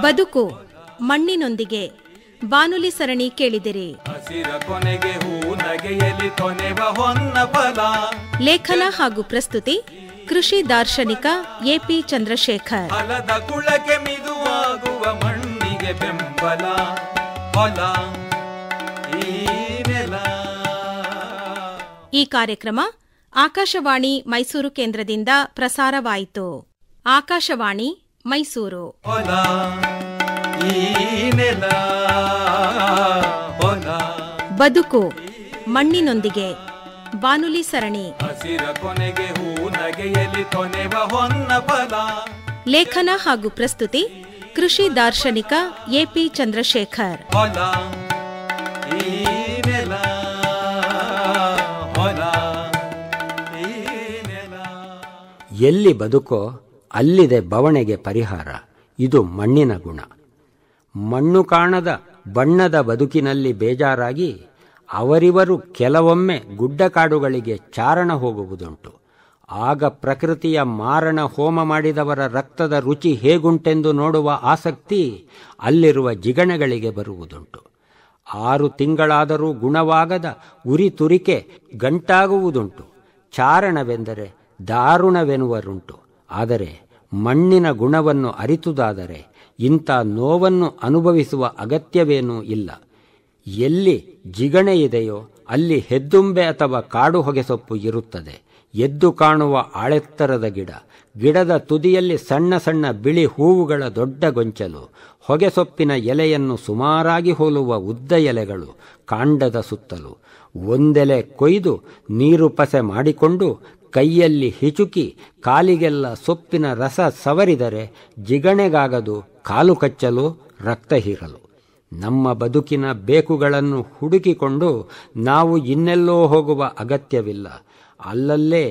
ಬದುಕು ಮಣ್ಣಿನೊಂದಿಗೆ ಬಾನುಲಿ ಸರಣಿ ಕೇಳಿದಿರಿ ಲೇಖನ ಹಾಗೂ ಪ್ರಸ್ತುತಿ ಕೃಷಿ ದಾರ್ಶನಿಕ ಎಪಿ ಚಂದ್ರಶೇಖರ್ ಮಿದುವಾಗುವ ಮಣ್ಣಿಗೆ ಬೆಂಬಲ ಈ ಕಾರ್ಯಕ್ರಮ ಆಕಾಶವಾಣಿ ಮೈಸೂರು ಕೇಂದ್ರದಿಂದ ಪ್ರಸಾರವಾಯಿತು ಆಕಾಶವಾಣಿ ಮೈಸೂರು ಬದುಕು ಮಣ್ಣಿನೊಂದಿಗೆ ಬಾನುಲಿ ಸರಣಿ ಲೇಖನ ಹಾಗೂ ಪ್ರಸ್ತುತಿ ಕೃಷಿ ದಾರ್ಶನಿಕ ಎಪಿ ಚಂದ್ರಶೇಖರ್ ಎಲ್ಲಿ ಬದುಕೋ ಅಲ್ಲಿದೆ ಬವಣೆಗೆ ಪರಿಹಾರ ಇದು ಮಣ್ಣಿನ ಗುಣ ಮಣ್ಣು ಕಾಣದ ಬಣ್ಣದ ಬದುಕಿನಲ್ಲಿ ಬೇಜಾರಾಗಿ ಅವರಿವರು ಕೆಲವೊಮ್ಮೆ ಗುಡ್ಡ ಕಾಡುಗಳಿಗೆ ಚಾರಣ ಹೋಗುವುದುಂಟು ಆಗ ಪ್ರಕೃತಿಯ ಮಾರಣ ಹೋಮ ಮಾಡಿದವರ ರಕ್ತದ ರುಚಿ ಹೇಗುಂಟೆಂದು ನೋಡುವ ಆಸಕ್ತಿ ಅಲ್ಲಿರುವ ಜಿಗಣಗಳಿಗೆ ಬರುವುದುಂಟು ಆರು ತಿಂಗಳಾದರೂ ಗುಣವಾಗದ ಉರಿ ತುರಿಕೆ ಗಂಟಾಗುವುದುಂಟು ಚಾರಣವೆಂದರೆ ದಾರುಣವೆನ್ನುವರುಂಟು ಆದರೆ ಮಣ್ಣಿನ ಗುಣವನ್ನು ಅರಿತುದಾದರೆ ಇಂಥ ನೋವನ್ನು ಅನುಭವಿಸುವ ಅಗತ್ಯವೇನೂ ಇಲ್ಲ ಎಲ್ಲಿ ಜಿಗಣೆ ಇದೆಯೋ ಅಲ್ಲಿ ಹೆದ್ದುಂಬೆ ಅಥವಾ ಕಾಡು ಹೊಗೆಸೊಪ್ಪು ಇರುತ್ತದೆ ಎದ್ದು ಕಾಣುವ ಆಳೆತ್ತರದ ಗಿಡ ಗಿಡದ ತುದಿಯಲ್ಲಿ ಸಣ್ಣ ಸಣ್ಣ ಬಿಳಿ ಹೂವುಗಳ ದೊಡ್ಡ ಗೊಂಚಲು ಹೊಗೆಸೊಪ್ಪಿನ ಎಲೆಯನ್ನು ಸುಮಾರಾಗಿ ಹೋಲುವ ಉದ್ದ ಎಲೆಗಳು ಕಾಂಡದ ಸುತ್ತಲು ಒಂದೆಲೆ ಕೊಯ್ದು ನೀರು ಪಸೆ ಮಾಡಿಕೊಂಡು ಕೈಯಲ್ಲಿ ಹಿಚುಕಿ ಕಾಲಿಗೆಲ್ಲ ಸೊಪ್ಪಿನ ರಸ ಸವರಿದರೆ ಜಿಗಣೆಗಾಗದು ಕಾಲು ಕಚ್ಚಲು ರಕ್ತ ಹೀರಲು ನಮ್ಮ ಬದುಕಿನ ಬೇಕುಗಳನ್ನು ಹುಡುಕಿಕೊಂಡು ನಾವು ಇನ್ನೆಲ್ಲೋ ಹೋಗುವ ಅಗತ್ಯವಿಲ್ಲ ಅಲ್ಲಲ್ಲೇ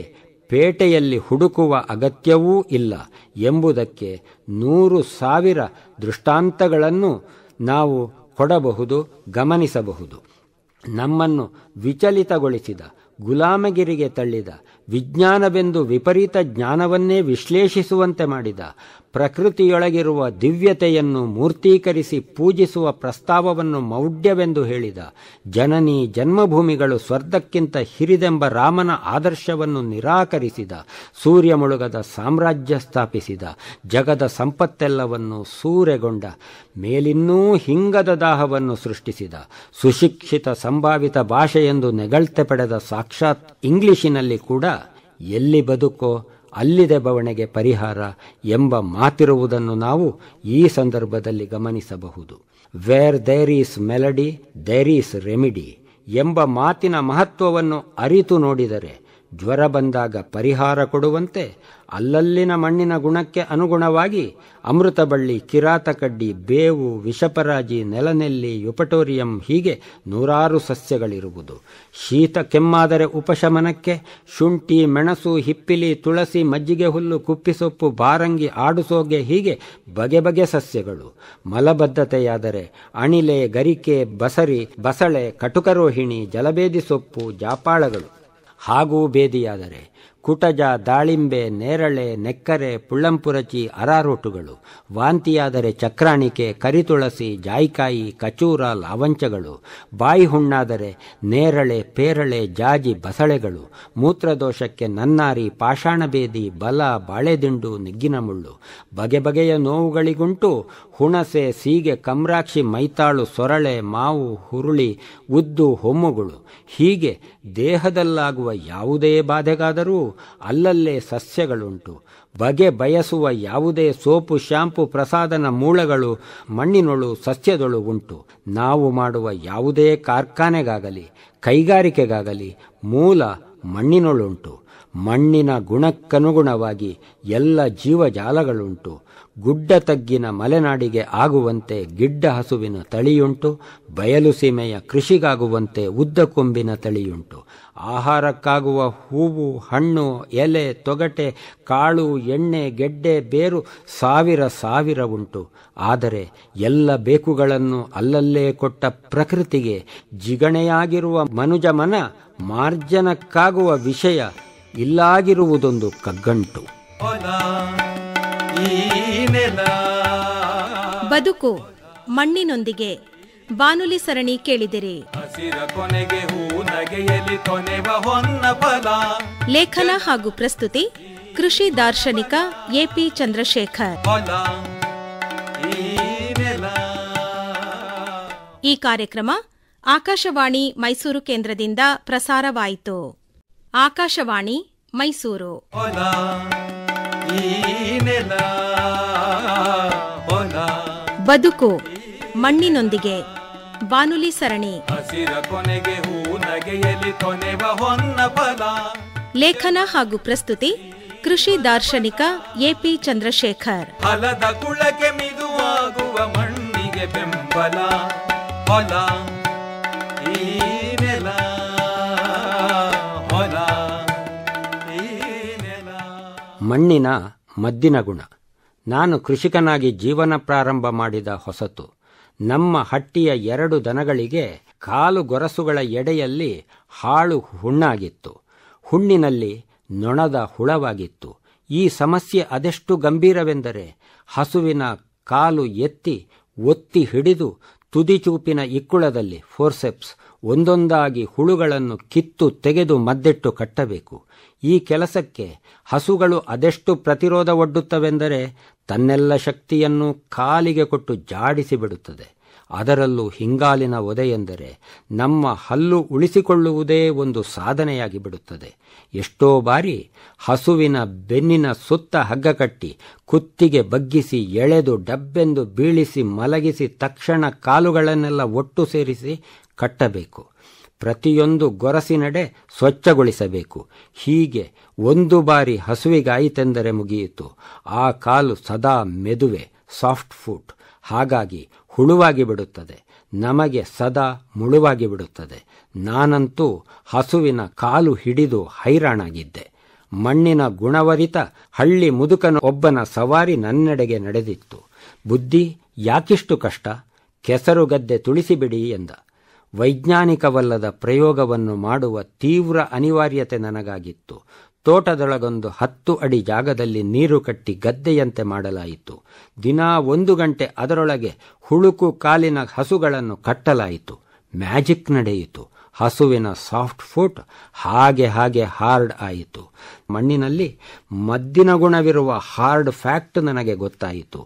ಪೇಟೆಯಲ್ಲಿ ಹುಡುಕುವ ಅಗತ್ಯವೂ ಇಲ್ಲ ಎಂಬುದಕ್ಕೆ ನೂರು ಸಾವಿರ ದೃಷ್ಟಾಂತಗಳನ್ನು ನಾವು ಕೊಡಬಹುದು ಗಮನಿಸಬಹುದು ನಮ್ಮನ್ನು ವಿಚಲಿತಗೊಳಿಸಿದ ಗುಲಾಮಗಿರಿಗೆ ತಳ್ಳಿದ ವಿಜ್ಞಾನವೆಂದು ವಿಪರೀತ ಜ್ಞಾನವನ್ನೇ ವಿಶ್ಲೇಷಿಸುವಂತೆ ಮಾಡಿದ ಪ್ರಕೃತಿಯೊಳಗಿರುವ ದಿವ್ಯತೆಯನ್ನು ಮೂರ್ತೀಕರಿಸಿ ಪೂಜಿಸುವ ಪ್ರಸ್ತಾವವನ್ನು ಮೌಢ್ಯವೆಂದು ಹೇಳಿದ ಜನನಿ ಜನ್ಮಭೂಮಿಗಳು ಸ್ವರ್ಧಕ್ಕಿಂತ ಹಿರಿದೆಂಬ ರಾಮನ ಆದರ್ಶವನ್ನು ನಿರಾಕರಿಸಿದ ಸೂರ್ಯ ಮುಳುಗದ ಸಾಮ್ರಾಜ್ಯ ಸ್ಥಾಪಿಸಿದ ಜಗದ ಸಂಪತ್ತೆಲ್ಲವನ್ನು ಸೂರೆಗೊಂಡ ಮೇಲಿನ್ನೂ ಹಿಂಗದ ದಾಹವನ್ನು ಸೃಷ್ಟಿಸಿದ ಸುಶಿಕ್ಷಿತ ಸಂಭಾವಿತ ಭಾಷೆಯ ಎಂದು ನೆಗಳ್ತೆ ಪಡೆದ ಸಾಕ್ಷಾತ್ ಇಂಗ್ಲಿಶಿನಲ್ಲಿ ಕೂಡ ಎಲ್ಲಿ ಬದುಕೋ ಅಲ್ಲಿದೆ ಬವಣೆಗೆ ಪರಿಹಾರ ಎಂಬ ಮಾತಿರುವುದನ್ನು ನಾವು ಈ ಸಂದರ್ಭದಲ್ಲಿ ಗಮನಿಸಬಹುದು where there is melody there is remedy ಎಂಬ ಮಾತಿನ ಮಹತ್ವವನ್ನು ಅರಿತು ನೋಡಿದರೆ ಜ್ವರ ಬಂದಾಗ ಪರಿಹಾರ ಕೊಡುವಂತೆ ಅಲ್ಲಲ್ಲಿನ ಮಣ್ಣಿನ ಗುಣಕ್ಕೆ ಅನುಗುಣವಾಗಿ ಅಮೃತಬಳ್ಳಿ ಕಿರಾತಕಡ್ಡಿ ಬೇವು ವಿಷಪರಾಜಿ ನೆಲನೆಲ್ಲಿ ಯುಪಟೋರಿಯಂ ಹೀಗೆ ನೂರಾರು ಸಸ್ಯಗಳಿರುವುದು ಶೀತ ಕೆಮ್ಮಾದರೆ ಉಪಶಮನಕ್ಕೆ ಶುಂಠಿ ಮೆಣಸು ಹಿಪ್ಪಿಲಿ ತುಳಸಿ ಮಜ್ಜಿಗೆ ಹುಲ್ಲು ಕುಪ್ಪಿಸೊಪ್ಪು ಬಾರಂಗಿ ಆಡುಸೋಗೆ ಹೀಗೆ ಬಗೆ ಬಗೆ ಸಸ್ಯಗಳು ಮಲಬದ್ಧತೆಯಾದರೆ ಅಣಿಲೆ ಗರಿಕೆ ಬಸರಿ ಬಸಳೆ ಕಟುಕರೋಹಿಣಿ ಜಲಬೇದಿ ಸೊಪ್ಪು ಜಾಪಾಳಗಳು ಹಾಗೂ ಭೇದಿಯಾದರೆ ಕುಟಜ ದಾಳಿಂಬೆ ನೇರಳೆ ನೆಕ್ಕರೆ ಪುಳ್ಳಂಪುರಚಿ ಅರಾರೋಟುಗಳು ವಾಂತಿಯಾದರೆ ಚಕ್ರಾಣಿಕೆ ಕರಿತುಳಸಿ ಜಾಯಿಕಾಯಿ ಕಚೂರ ಲಾವಂಚಗಳು ಬಾಯಿ ಹುಣ್ಣಾದರೆ ನೇರಳೆ ಪೇರಳೆ ಜಾಜಿ ಬಸಳೆಗಳು ಮೂತ್ರದೋಷಕ್ಕೆ ನನ್ನಾರಿ ಪಾಷಾಣಬೇದಿ ಬಲ ಬಾಳೆದಿಂಡು ನಿಗ್ಗಿನ ಮುಳ್ಳು ಬಗೆ ಬಗೆಯ ನೋವುಗಳಿಗುಂಟು ಹುಣಸೆ ಸೀಗೆ ಕಮ್ರಾಕ್ಷಿ ಮೈತಾಳು ಸೊರಳೆ ಮಾವು ಹುರುಳಿ ಉದ್ದು ಹೊಮ್ಮುಗಳು ಹೀಗೆ ದೇಹದಲ್ಲಾಗುವ ಯಾವುದೇ ಬಾಧೆಗಾದರೂ ಅಲ್ಲಲ್ಲೇ ಸಸ್ಯಗಳುಂಟು ಬಗೆ ಬಯಸುವ ಯಾವುದೇ ಸೋಪು ಶ್ಯಾಂಪು ಪ್ರಸಾದನ ಮೂಲಗಳು ಮಣ್ಣಿನೊಳು ಸಸ್ಯದೊಳು ಉಂಟು ನಾವು ಮಾಡುವ ಯಾವುದೇ ಕಾರ್ಖಾನೆಗಾಗಲಿ ಕೈಗಾರಿಕೆಗಾಗಲಿ ಮೂಲ ಮಣ್ಣಿನೊಳುಂಟು ಮಣ್ಣಿನ ಗುಣಕ್ಕನುಗುಣವಾಗಿ ಎಲ್ಲ ಜೀವಜಾಲಗಳುಂಟು ಗುಡ್ಡ ತಗ್ಗಿನ ಮಲೆನಾಡಿಗೆ ಆಗುವಂತೆ ಗಿಡ್ಡ ಹಸುವಿನ ತಳಿಯುಂಟು ಬಯಲು ಸೀಮೆಯ ಕೃಷಿಗಾಗುವಂತೆ ಉದ್ದ ಕೊಂಬಿನ ತಳಿಯುಂಟು ಆಹಾರಕ್ಕಾಗುವ ಹೂವು ಹಣ್ಣು ಎಲೆ ತೊಗಟೆ ಕಾಳು ಎಣ್ಣೆ ಗೆಡ್ಡೆ ಬೇರು ಸಾವಿರ ಸಾವಿರ ಉಂಟು ಆದರೆ ಎಲ್ಲ ಬೇಕುಗಳನ್ನು ಅಲ್ಲಲ್ಲೇ ಕೊಟ್ಟ ಪ್ರಕೃತಿಗೆ ಜಿಗಣೆಯಾಗಿರುವ ಮನುಜಮನ ಮಾರ್ಜನಕ್ಕಾಗುವ ವಿಷಯ ಇಲ್ಲಾಗಿರುವುದೊಂದು ಕಗ್ಗಂಟು ಈ ಬದುಕು ಮಣ್ಣಿನೊಂದಿಗೆ ಬಾನುಲಿ ಸರಣಿ ಕೇಳಿದಿರಿ ಲೇಖನ ಹಾಗೂ ಪ್ರಸ್ತುತಿ ಕೃಷಿ ದಾರ್ಶನಿಕ ಎಪಿ ಚಂದ್ರಶೇಖರ್ ಈ ಕಾರ್ಯಕ್ರಮ ಆಕಾಶವಾಣಿ ಮೈಸೂರು ಕೇಂದ್ರದಿಂದ ಪ್ರಸಾರವಾಯಿತು ಆಕಾಶವಾಣಿ ಮೈಸೂರು ಬದುಕು ಮಣ್ಣಿನೊಂದಿಗೆ ಬಾನುಲಿ ಸರಣಿ ಹಸಿರ ಕೊನೆಗೆ ಹೂ ನಗೆಯಲ್ಲಿ ಕೊನೆವ ಹೊನ್ನ ಫಲ ಲೇಖನ ಹಾಗೂ ಪ್ರಸ್ತುತಿ ಕೃಷಿ ದಾರ್ಶನಿಕ ಎಪಿ ಚಂದ್ರಶೇಖರ್ ಹಲದ ಕುಳಕ್ಕೆ ಮಿದುವಾಗುವ ಮಣ್ಣಿಗೆ ಬೆಂಬಲ ಫಲ ಮಣ್ಣಿನ ಮದ್ದಿನ ಗುಣ ನಾನು ಕೃಷಿಕನಾಗಿ ಜೀವನ ಪ್ರಾರಂಭ ಮಾಡಿದ ಹೊಸತು ನಮ್ಮ ಹಟ್ಟಿಯ ಎರಡು ದನಗಳಿಗೆ ಕಾಲು ಗೊರಸುಗಳ ಎಡೆಯಲ್ಲಿ ಹಾಳು ಹುಣ್ಣಾಗಿತ್ತು ಹುಣ್ಣಿನಲ್ಲಿ ನೊಣದ ಹುಳವಾಗಿತ್ತು ಈ ಸಮಸ್ಯೆ ಅದೆಷ್ಟು ಗಂಭೀರವೆಂದರೆ ಹಸುವಿನ ಕಾಲು ಎತ್ತಿ ಒತ್ತಿ ಹಿಡಿದು ತುದಿಚೂಪಿನ ಇಕ್ಕುಳದಲ್ಲಿ ಫೋರ್ಸೆಪ್ಸ್ ಒಂದೊಂದಾಗಿ ಹುಳುಗಳನ್ನು ಕಿತ್ತು ತೆಗೆದು ಮದ್ದಿಟ್ಟು ಕಟ್ಟಬೇಕು ಈ ಕೆಲಸಕ್ಕೆ ಹಸುಗಳು ಅದೆಷ್ಟು ಪ್ರತಿರೋಧ ಒಡ್ಡುತ್ತವೆಂದರೆ ತನ್ನೆಲ್ಲ ಶಕ್ತಿಯನ್ನು ಕಾಲಿಗೆ ಕೊಟ್ಟು ಜಾಡಿಸಿ ಬಿಡುತ್ತದೆ ಅದರಲ್ಲೂ ಹಿಂಗಾಲಿನ ಒದೆಯೆಂದರೆ ನಮ್ಮ ಹಲ್ಲು ಉಳಿಸಿಕೊಳ್ಳುವುದೇ ಒಂದು ಸಾಧನೆಯಾಗಿ ಬಿಡುತ್ತದೆ ಎಷ್ಟೋ ಬಾರಿ ಹಸುವಿನ ಬೆನ್ನಿನ ಸುತ್ತ ಹಗ್ಗ ಕಟ್ಟಿ ಕುತ್ತಿಗೆ ಬಗ್ಗಿಸಿ ಎಳೆದು ಡಬ್ಬೆಂದು ಬೀಳಿಸಿ ಮಲಗಿಸಿ ತಕ್ಷಣ ಕಾಲುಗಳನ್ನೆಲ್ಲ ಒಟ್ಟು ಸೇರಿಸಿ ಕಟ್ಟಬೇಕು ಪ್ರತಿಯೊಂದು ಗೊರಸಿನಡೆ ಸ್ವಚ್ಛಗೊಳಿಸಬೇಕು ಹೀಗೆ ಒಂದು ಬಾರಿ ಹಸುವಿಗಾಯಿತೆಂದರೆ ಮುಗಿಯಿತು ಆ ಕಾಲು ಸದಾ ಮೆದುವೆ ಸಾಫ್ಟ್ ಫುಟ್ ಹಾಗಾಗಿ ಹುಳುವಾಗಿ ಬಿಡುತ್ತದೆ ನಮಗೆ ಸದಾ ಮುಳುವಾಗಿ ಬಿಡುತ್ತದೆ ನಾನಂತೂ ಹಸುವಿನ ಕಾಲು ಹಿಡಿದು ಹೈರಾಣಾಗಿದ್ದೆ ಮಣ್ಣಿನ ಗುಣವರಿತ ಹಳ್ಳಿ ಮುದುಕನ ಒಬ್ಬನ ಸವಾರಿ ನನ್ನೆಡೆಗೆ ನಡೆದಿತ್ತು ಬುದ್ಧಿ ಯಾಕಿಷ್ಟು ಕಷ್ಟ ಕೆಸರುಗದ್ದೆ ತುಳಿಸಿಬಿಡಿ ಎಂದ ವೈಜ್ಞಾನಿಕವಲ್ಲದ ಪ್ರಯೋಗವನ್ನು ಮಾಡುವ ತೀವ್ರ ಅನಿವಾರ್ಯತೆ ನನಗಾಗಿತ್ತು ತೋಟದೊಳಗೊಂದು ಹತ್ತು ಅಡಿ ಜಾಗದಲ್ಲಿ ನೀರು ಕಟ್ಟಿ ಗದ್ದೆಯಂತೆ ಮಾಡಲಾಯಿತು ದಿನಾ ಒಂದು ಗಂಟೆ ಅದರೊಳಗೆ ಹುಳುಕು ಕಾಲಿನ ಹಸುಗಳನ್ನು ಕಟ್ಟಲಾಯಿತು ಮ್ಯಾಜಿಕ್ ನಡೆಯಿತು ಹಸುವಿನ ಸಾಫ್ಟ್ ಫುಟ್ ಹಾಗೆ ಹಾಗೆ ಹಾರ್ಡ್ ಆಯಿತು ಮಣ್ಣಿನಲ್ಲಿ ಮದ್ದಿನ ಗುಣವಿರುವ ಹಾರ್ಡ್ ಫ್ಯಾಕ್ಟ್ ನನಗೆ ಗೊತ್ತಾಯಿತು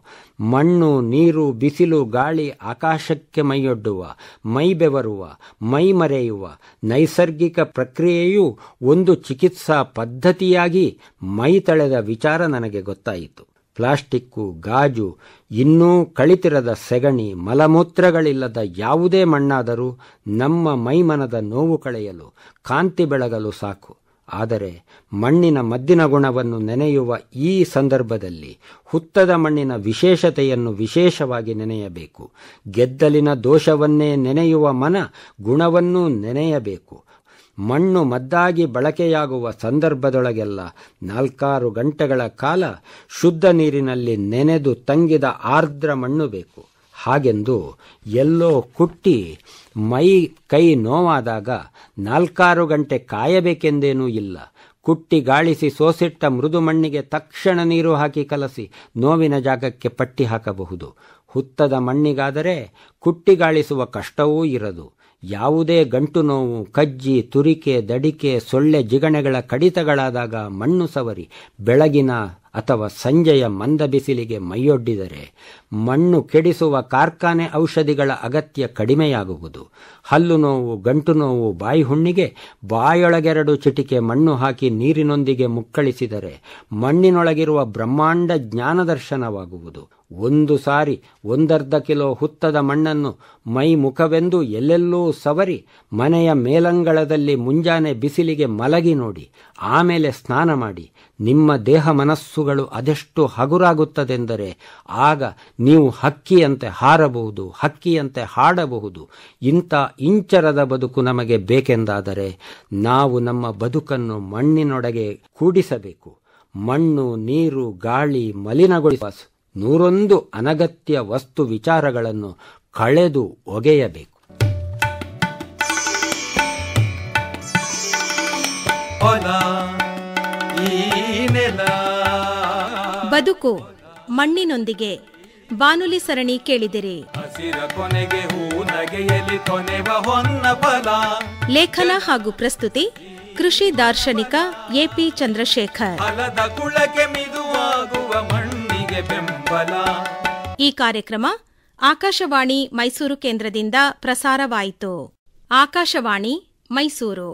ಮಣ್ಣು ನೀರು ಬಿಸಿಲು ಗಾಳಿ ಆಕಾಶಕ್ಕೆ ಮೈಯೊಡ್ಡುವ ಮೈ ಬೆವರುವ ಮೈ ಮರೆಯುವ ನೈಸರ್ಗಿಕ ಪ್ರಕ್ರಿಯೆಯು ಒಂದು ಚಿಕಿತ್ಸಾ ಪದ್ಧತಿಯಾಗಿ ಮೈ ತಳೆದ ವಿಚಾರ ನನಗೆ ಗೊತ್ತಾಯಿತು ಪ್ಲಾಸ್ಟಿಕ್ಕು ಗಾಜು ಇನ್ನೂ ಕಳಿತಿರದ ಸೆಗಣಿ ಮಲಮೂತ್ರಗಳಿಲ್ಲದ ಯಾವುದೇ ಮಣ್ಣಾದರೂ ನಮ್ಮ ಮೈಮನದ ನೋವು ಕಳೆಯಲು ಕಾಂತಿ ಬೆಳಗಲು ಸಾಕು ಆದರೆ ಮಣ್ಣಿನ ಮದ್ದಿನ ಗುಣವನ್ನು ನೆನೆಯುವ ಈ ಸಂದರ್ಭದಲ್ಲಿ ಹುತ್ತದ ಮಣ್ಣಿನ ವಿಶೇಷತೆಯನ್ನು ವಿಶೇಷವಾಗಿ ನೆನೆಯಬೇಕು ಗೆದ್ದಲಿನ ದೋಷವನ್ನೇ ನೆನೆಯುವ ಮನ ಗುಣವನ್ನೂ ನೆನೆಯಬೇಕು ಮಣ್ಣು ಮದ್ದಾಗಿ ಬಳಕೆಯಾಗುವ ಸಂದರ್ಭದೊಳಗೆಲ್ಲ ನಾಲ್ಕಾರು ಗಂಟೆಗಳ ಕಾಲ ಶುದ್ಧ ನೀರಿನಲ್ಲಿ ನೆನೆದು ತಂಗಿದ ಆರ್ದ್ರ ಮಣ್ಣು ಬೇಕು ಹಾಗೆಂದು ಎಲ್ಲೋ ಕುಟ್ಟಿ ಮೈ ಕೈ ನೋವಾದಾಗ ನಾಲ್ಕಾರು ಗಂಟೆ ಕಾಯಬೇಕೆಂದೇನೂ ಇಲ್ಲ ಕುಟ್ಟಿ ಗಾಳಿಸಿ ಸೋಸಿಟ್ಟ ಮೃದು ಮಣ್ಣಿಗೆ ತಕ್ಷಣ ನೀರು ಹಾಕಿ ಕಲಸಿ ನೋವಿನ ಜಾಗಕ್ಕೆ ಪಟ್ಟಿ ಹಾಕಬಹುದು ಹುತ್ತದ ಮಣ್ಣಿಗಾದರೆ ಕುಟ್ಟಿಗಾಳಿಸುವ ಕಷ್ಟವೂ ಇರದು ಯಾವುದೇ ಗಂಟು ನೋವು ಕಜ್ಜಿ ತುರಿಕೆ ದಡಿಕೆ ಸೊಳ್ಳೆ ಜಿಗಣೆಗಳ ಕಡಿತಗಳಾದಾಗ ಮಣ್ಣು ಸವರಿ ಬೆಳಗಿನ ಅಥವಾ ಸಂಜೆಯ ಮಂದ ಬಿಸಿಲಿಗೆ ಮೈಯೊಡ್ಡಿದರೆ ಮಣ್ಣು ಕೆಡಿಸುವ ಕಾರ್ಖಾನೆ ಔಷಧಿಗಳ ಅಗತ್ಯ ಕಡಿಮೆಯಾಗುವುದು ಹಲ್ಲು ನೋವು ಗಂಟು ನೋವು ಬಾಯಿ ಹುಣ್ಣಿಗೆ ಬಾಯೊಳಗೆರಡು ಚಿಟಿಕೆ ಮಣ್ಣು ಹಾಕಿ ನೀರಿನೊಂದಿಗೆ ಮುಕ್ಕಳಿಸಿದರೆ ಮಣ್ಣಿನೊಳಗಿರುವ ಬ್ರಹ್ಮಾಂಡ ಜ್ಞಾನದರ್ಶನವಾಗುವುದು ಒಂದು ಸಾರಿ ಒಂದರ್ಧ ಕಿಲೋ ಹುತ್ತದ ಮಣ್ಣನ್ನು ಮೈ ಮುಖವೆಂದು ಎಲ್ಲೆಲ್ಲೂ ಸವರಿ ಮನೆಯ ಮೇಲಂಗಳದಲ್ಲಿ ಮುಂಜಾನೆ ಬಿಸಿಲಿಗೆ ಮಲಗಿ ನೋಡಿ ಆಮೇಲೆ ಸ್ನಾನ ಮಾಡಿ ನಿಮ್ಮ ದೇಹ ಮನಸ್ಸುಗಳು ಅದೆಷ್ಟು ಹಗುರಾಗುತ್ತದೆಂದರೆ ಆಗ ನೀವು ಹಕ್ಕಿಯಂತೆ ಹಾರಬಹುದು ಹಕ್ಕಿಯಂತೆ ಹಾಡಬಹುದು ಇಂಥ ಇಂಚರದ ಬದುಕು ನಮಗೆ ಬೇಕೆಂದಾದರೆ ನಾವು ನಮ್ಮ ಬದುಕನ್ನು ಮಣ್ಣಿನೊಡಗೆ ಕೂಡಿಸಬೇಕು ಮಣ್ಣು ನೀರು ಗಾಳಿ ಮಲಿನಗೊಳಿಸುವ ನೂರೊಂದು ಅನಗತ್ಯ ವಸ್ತು ವಿಚಾರಗಳನ್ನು ಕಳೆದು ಒಗೆಯಬೇಕು ಬದುಕು ಮಣ್ಣಿನೊಂದಿಗೆ ಬಾನುಲಿ ಸರಣಿ ಕೇಳಿದಿರಿ ಲೇಖನ ಹಾಗೂ ಪ್ರಸ್ತುತಿ ಕೃಷಿ ದಾರ್ಶನಿಕ ಎಪಿ ಚಂದ್ರಶೇಖರ್ ಬೆಂಬಲ ಈ ಕಾರ್ಯಕ್ರಮ ಆಕಾಶವಾಣಿ ಮೈಸೂರು ಕೇಂದ್ರದಿಂದ ಪ್ರಸಾರವಾಯಿತು ಆಕಾಶವಾಣಿ ಮೈಸೂರು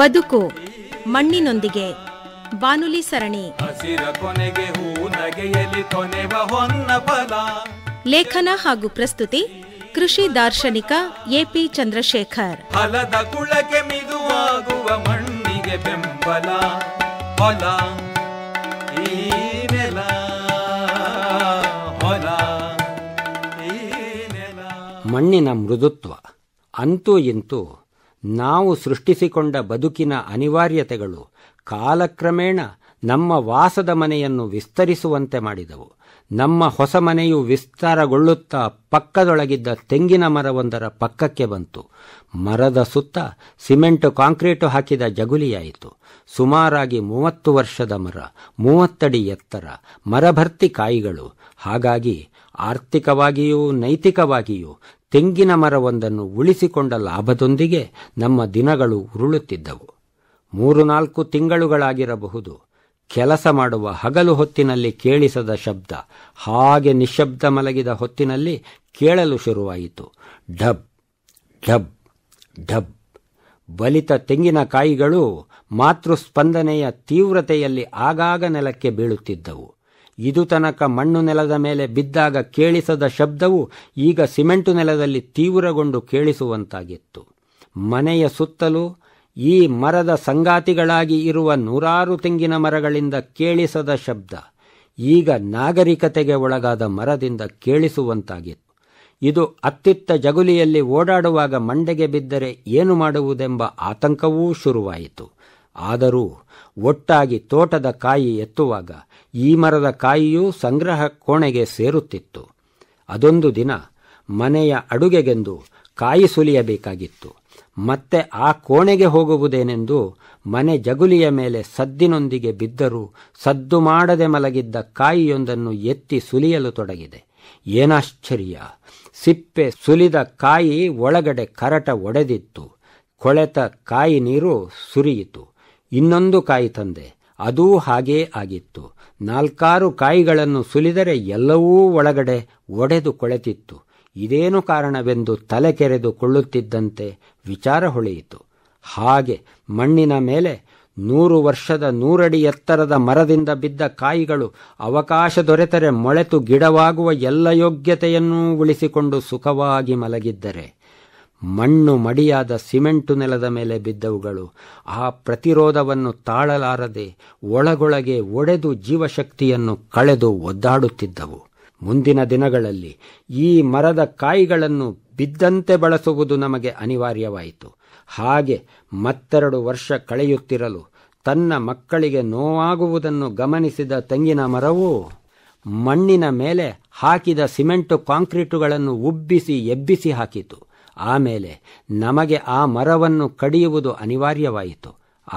ಬದುಕು ಮಣ್ಣಿನೊಂದಿಗೆ ಬಾನುಲಿ ಸರಣಿ ಹಸಿರ ಕೊನೆಗೆ ಹೂ ನಗೆಯಲ್ಲಿ ಹೊನ್ನ ಲೇಖನ ಹಾಗೂ ಪ್ರಸ್ತುತಿ ಕೃಷಿ ದಾರ್ಶನಿಕ ಎಪಿ ಚಂದ್ರಶೇಖರ್ ಹಲದ ಕುಳಕ್ಕೆ ಮಿದುವಾಗುವ ಮಣ್ಣು ಬೆಂಬಲ ಹೊಲ ಈ ನೆಲ ಹೊಲ ಈ ನೆಲ ಮಣ್ಣಿನ ಮೃದುತ್ವ ಅಂತೂ ಇಂತೂ ನಾವು ಸೃಷ್ಟಿಸಿಕೊಂಡ ಬದುಕಿನ ಅನಿವಾರ್ಯತೆಗಳು ಕಾಲಕ್ರಮೇಣ ನಮ್ಮ ವಾಸದ ಮನೆಯನ್ನು ವಿಸ್ತರಿಸುವಂತೆ ಮಾಡಿದವು ನಮ್ಮ ಹೊಸ ಮನೆಯು ವಿಸ್ತಾರಗೊಳ್ಳುತ್ತಾ ಪಕ್ಕದೊಳಗಿದ್ದ ತೆಂಗಿನ ಮರವೊಂದರ ಪಕ್ಕಕ್ಕೆ ಬಂತು ಮರದ ಸುತ್ತ ಸಿಮೆಂಟ್ ಕಾಂಕ್ರೀಟು ಹಾಕಿದ ಜಗುಲಿಯಾಯಿತು ಸುಮಾರಾಗಿ ಮೂವತ್ತು ವರ್ಷದ ಮರ ಮೂವತ್ತಡಿ ಎತ್ತರ ಮರಭರ್ತಿ ಕಾಯಿಗಳು ಹಾಗಾಗಿ ಆರ್ಥಿಕವಾಗಿಯೂ ನೈತಿಕವಾಗಿಯೂ ತೆಂಗಿನ ಮರವೊಂದನ್ನು ಉಳಿಸಿಕೊಂಡ ಲಾಭದೊಂದಿಗೆ ನಮ್ಮ ದಿನಗಳು ಉರುಳುತ್ತಿದ್ದವು ಮೂರು ನಾಲ್ಕು ತಿಂಗಳುಗಳಾಗಿರಬಹುದು ಕೆಲಸ ಮಾಡುವ ಹಗಲು ಹೊತ್ತಿನಲ್ಲಿ ಕೇಳಿಸದ ಶಬ್ದ ಹಾಗೆ ನಿಶಬ್ದ ಮಲಗಿದ ಹೊತ್ತಿನಲ್ಲಿ ಕೇಳಲು ಶುರುವಾಯಿತು ಢಬ್ ಢಬ್ ಡಬ್ ಬಲಿತ ತೆಂಗಿನಕಾಯಿಗಳು ಮಾತೃಸ್ಪಂದನೆಯ ತೀವ್ರತೆಯಲ್ಲಿ ಆಗಾಗ ನೆಲಕ್ಕೆ ಬೀಳುತ್ತಿದ್ದವು ಇದು ತನಕ ಮಣ್ಣು ನೆಲದ ಮೇಲೆ ಬಿದ್ದಾಗ ಕೇಳಿಸದ ಶಬ್ದವು ಈಗ ಸಿಮೆಂಟು ನೆಲದಲ್ಲಿ ತೀವ್ರಗೊಂಡು ಕೇಳಿಸುವಂತಾಗಿತ್ತು ಮನೆಯ ಸುತ್ತಲೂ ಈ ಮರದ ಸಂಗಾತಿಗಳಾಗಿ ಇರುವ ನೂರಾರು ತೆಂಗಿನ ಮರಗಳಿಂದ ಕೇಳಿಸದ ಶಬ್ದ ಈಗ ನಾಗರಿಕತೆಗೆ ಒಳಗಾದ ಮರದಿಂದ ಕೇಳಿಸುವಂತಾಗಿತ್ತು ಇದು ಅತ್ತಿತ್ತ ಜಗುಲಿಯಲ್ಲಿ ಓಡಾಡುವಾಗ ಮಂಡೆಗೆ ಬಿದ್ದರೆ ಏನು ಮಾಡುವುದೆಂಬ ಆತಂಕವೂ ಶುರುವಾಯಿತು ಆದರೂ ಒಟ್ಟಾಗಿ ತೋಟದ ಕಾಯಿ ಎತ್ತುವಾಗ ಈ ಮರದ ಕಾಯಿಯೂ ಸಂಗ್ರಹ ಕೋಣೆಗೆ ಸೇರುತ್ತಿತ್ತು ಅದೊಂದು ದಿನ ಮನೆಯ ಅಡುಗೆಗೆಂದು ಕಾಯಿ ಸುಲಿಯಬೇಕಾಗಿತ್ತು ಮತ್ತೆ ಆ ಕೋಣೆಗೆ ಹೋಗುವುದೇನೆಂದು ಮನೆ ಜಗುಲಿಯ ಮೇಲೆ ಸದ್ದಿನೊಂದಿಗೆ ಬಿದ್ದರೂ ಸದ್ದು ಮಾಡದೆ ಮಲಗಿದ್ದ ಕಾಯಿಯೊಂದನ್ನು ಎತ್ತಿ ಸುಲಿಯಲು ತೊಡಗಿದೆ ಏನಾಶ್ಚರ್ಯ ಸಿಪ್ಪೆ ಸುಲಿದ ಕಾಯಿ ಒಳಗಡೆ ಕರಟ ಒಡೆದಿತ್ತು ಕೊಳೆತ ಕಾಯಿ ನೀರು ಸುರಿಯಿತು ಇನ್ನೊಂದು ಕಾಯಿ ತಂದೆ ಅದೂ ಹಾಗೇ ಆಗಿತ್ತು ನಾಲ್ಕಾರು ಕಾಯಿಗಳನ್ನು ಸುಲಿದರೆ ಎಲ್ಲವೂ ಒಳಗಡೆ ಒಡೆದು ಕೊಳೆತಿತ್ತು ಇದೇನು ಕಾರಣವೆಂದು ತಲೆ ಕೆರೆದುಕೊಳ್ಳುತ್ತಿದ್ದಂತೆ ವಿಚಾರ ಹೊಳೆಯಿತು ಹಾಗೆ ಮಣ್ಣಿನ ಮೇಲೆ ನೂರು ವರ್ಷದ ನೂರಡಿ ಎತ್ತರದ ಮರದಿಂದ ಬಿದ್ದ ಕಾಯಿಗಳು ಅವಕಾಶ ದೊರೆತರೆ ಮೊಳೆತು ಗಿಡವಾಗುವ ಎಲ್ಲ ಯೋಗ್ಯತೆಯನ್ನೂ ಉಳಿಸಿಕೊಂಡು ಸುಖವಾಗಿ ಮಲಗಿದ್ದರೆ ಮಣ್ಣು ಮಡಿಯಾದ ಸಿಮೆಂಟು ನೆಲದ ಮೇಲೆ ಬಿದ್ದವುಗಳು ಆ ಪ್ರತಿರೋಧವನ್ನು ತಾಳಲಾರದೆ ಒಳಗೊಳಗೆ ಒಡೆದು ಜೀವಶಕ್ತಿಯನ್ನು ಕಳೆದು ಒದ್ದಾಡುತ್ತಿದ್ದವು ಮುಂದಿನ ದಿನಗಳಲ್ಲಿ ಈ ಮರದ ಕಾಯಿಗಳನ್ನು ಬಿದ್ದಂತೆ ಬಳಸುವುದು ನಮಗೆ ಅನಿವಾರ್ಯವಾಯಿತು ಹಾಗೆ ಮತ್ತೆರಡು ವರ್ಷ ಕಳೆಯುತ್ತಿರಲು ತನ್ನ ಮಕ್ಕಳಿಗೆ ನೋವಾಗುವುದನ್ನು ಗಮನಿಸಿದ ತೆಂಗಿನ ಮರವು ಮಣ್ಣಿನ ಮೇಲೆ ಹಾಕಿದ ಸಿಮೆಂಟು ಕಾಂಕ್ರೀಟುಗಳನ್ನು ಉಬ್ಬಿಸಿ ಎಬ್ಬಿಸಿ ಹಾಕಿತು ಆಮೇಲೆ ನಮಗೆ ಆ ಮರವನ್ನು ಕಡಿಯುವುದು ಅನಿವಾರ್ಯವಾಯಿತು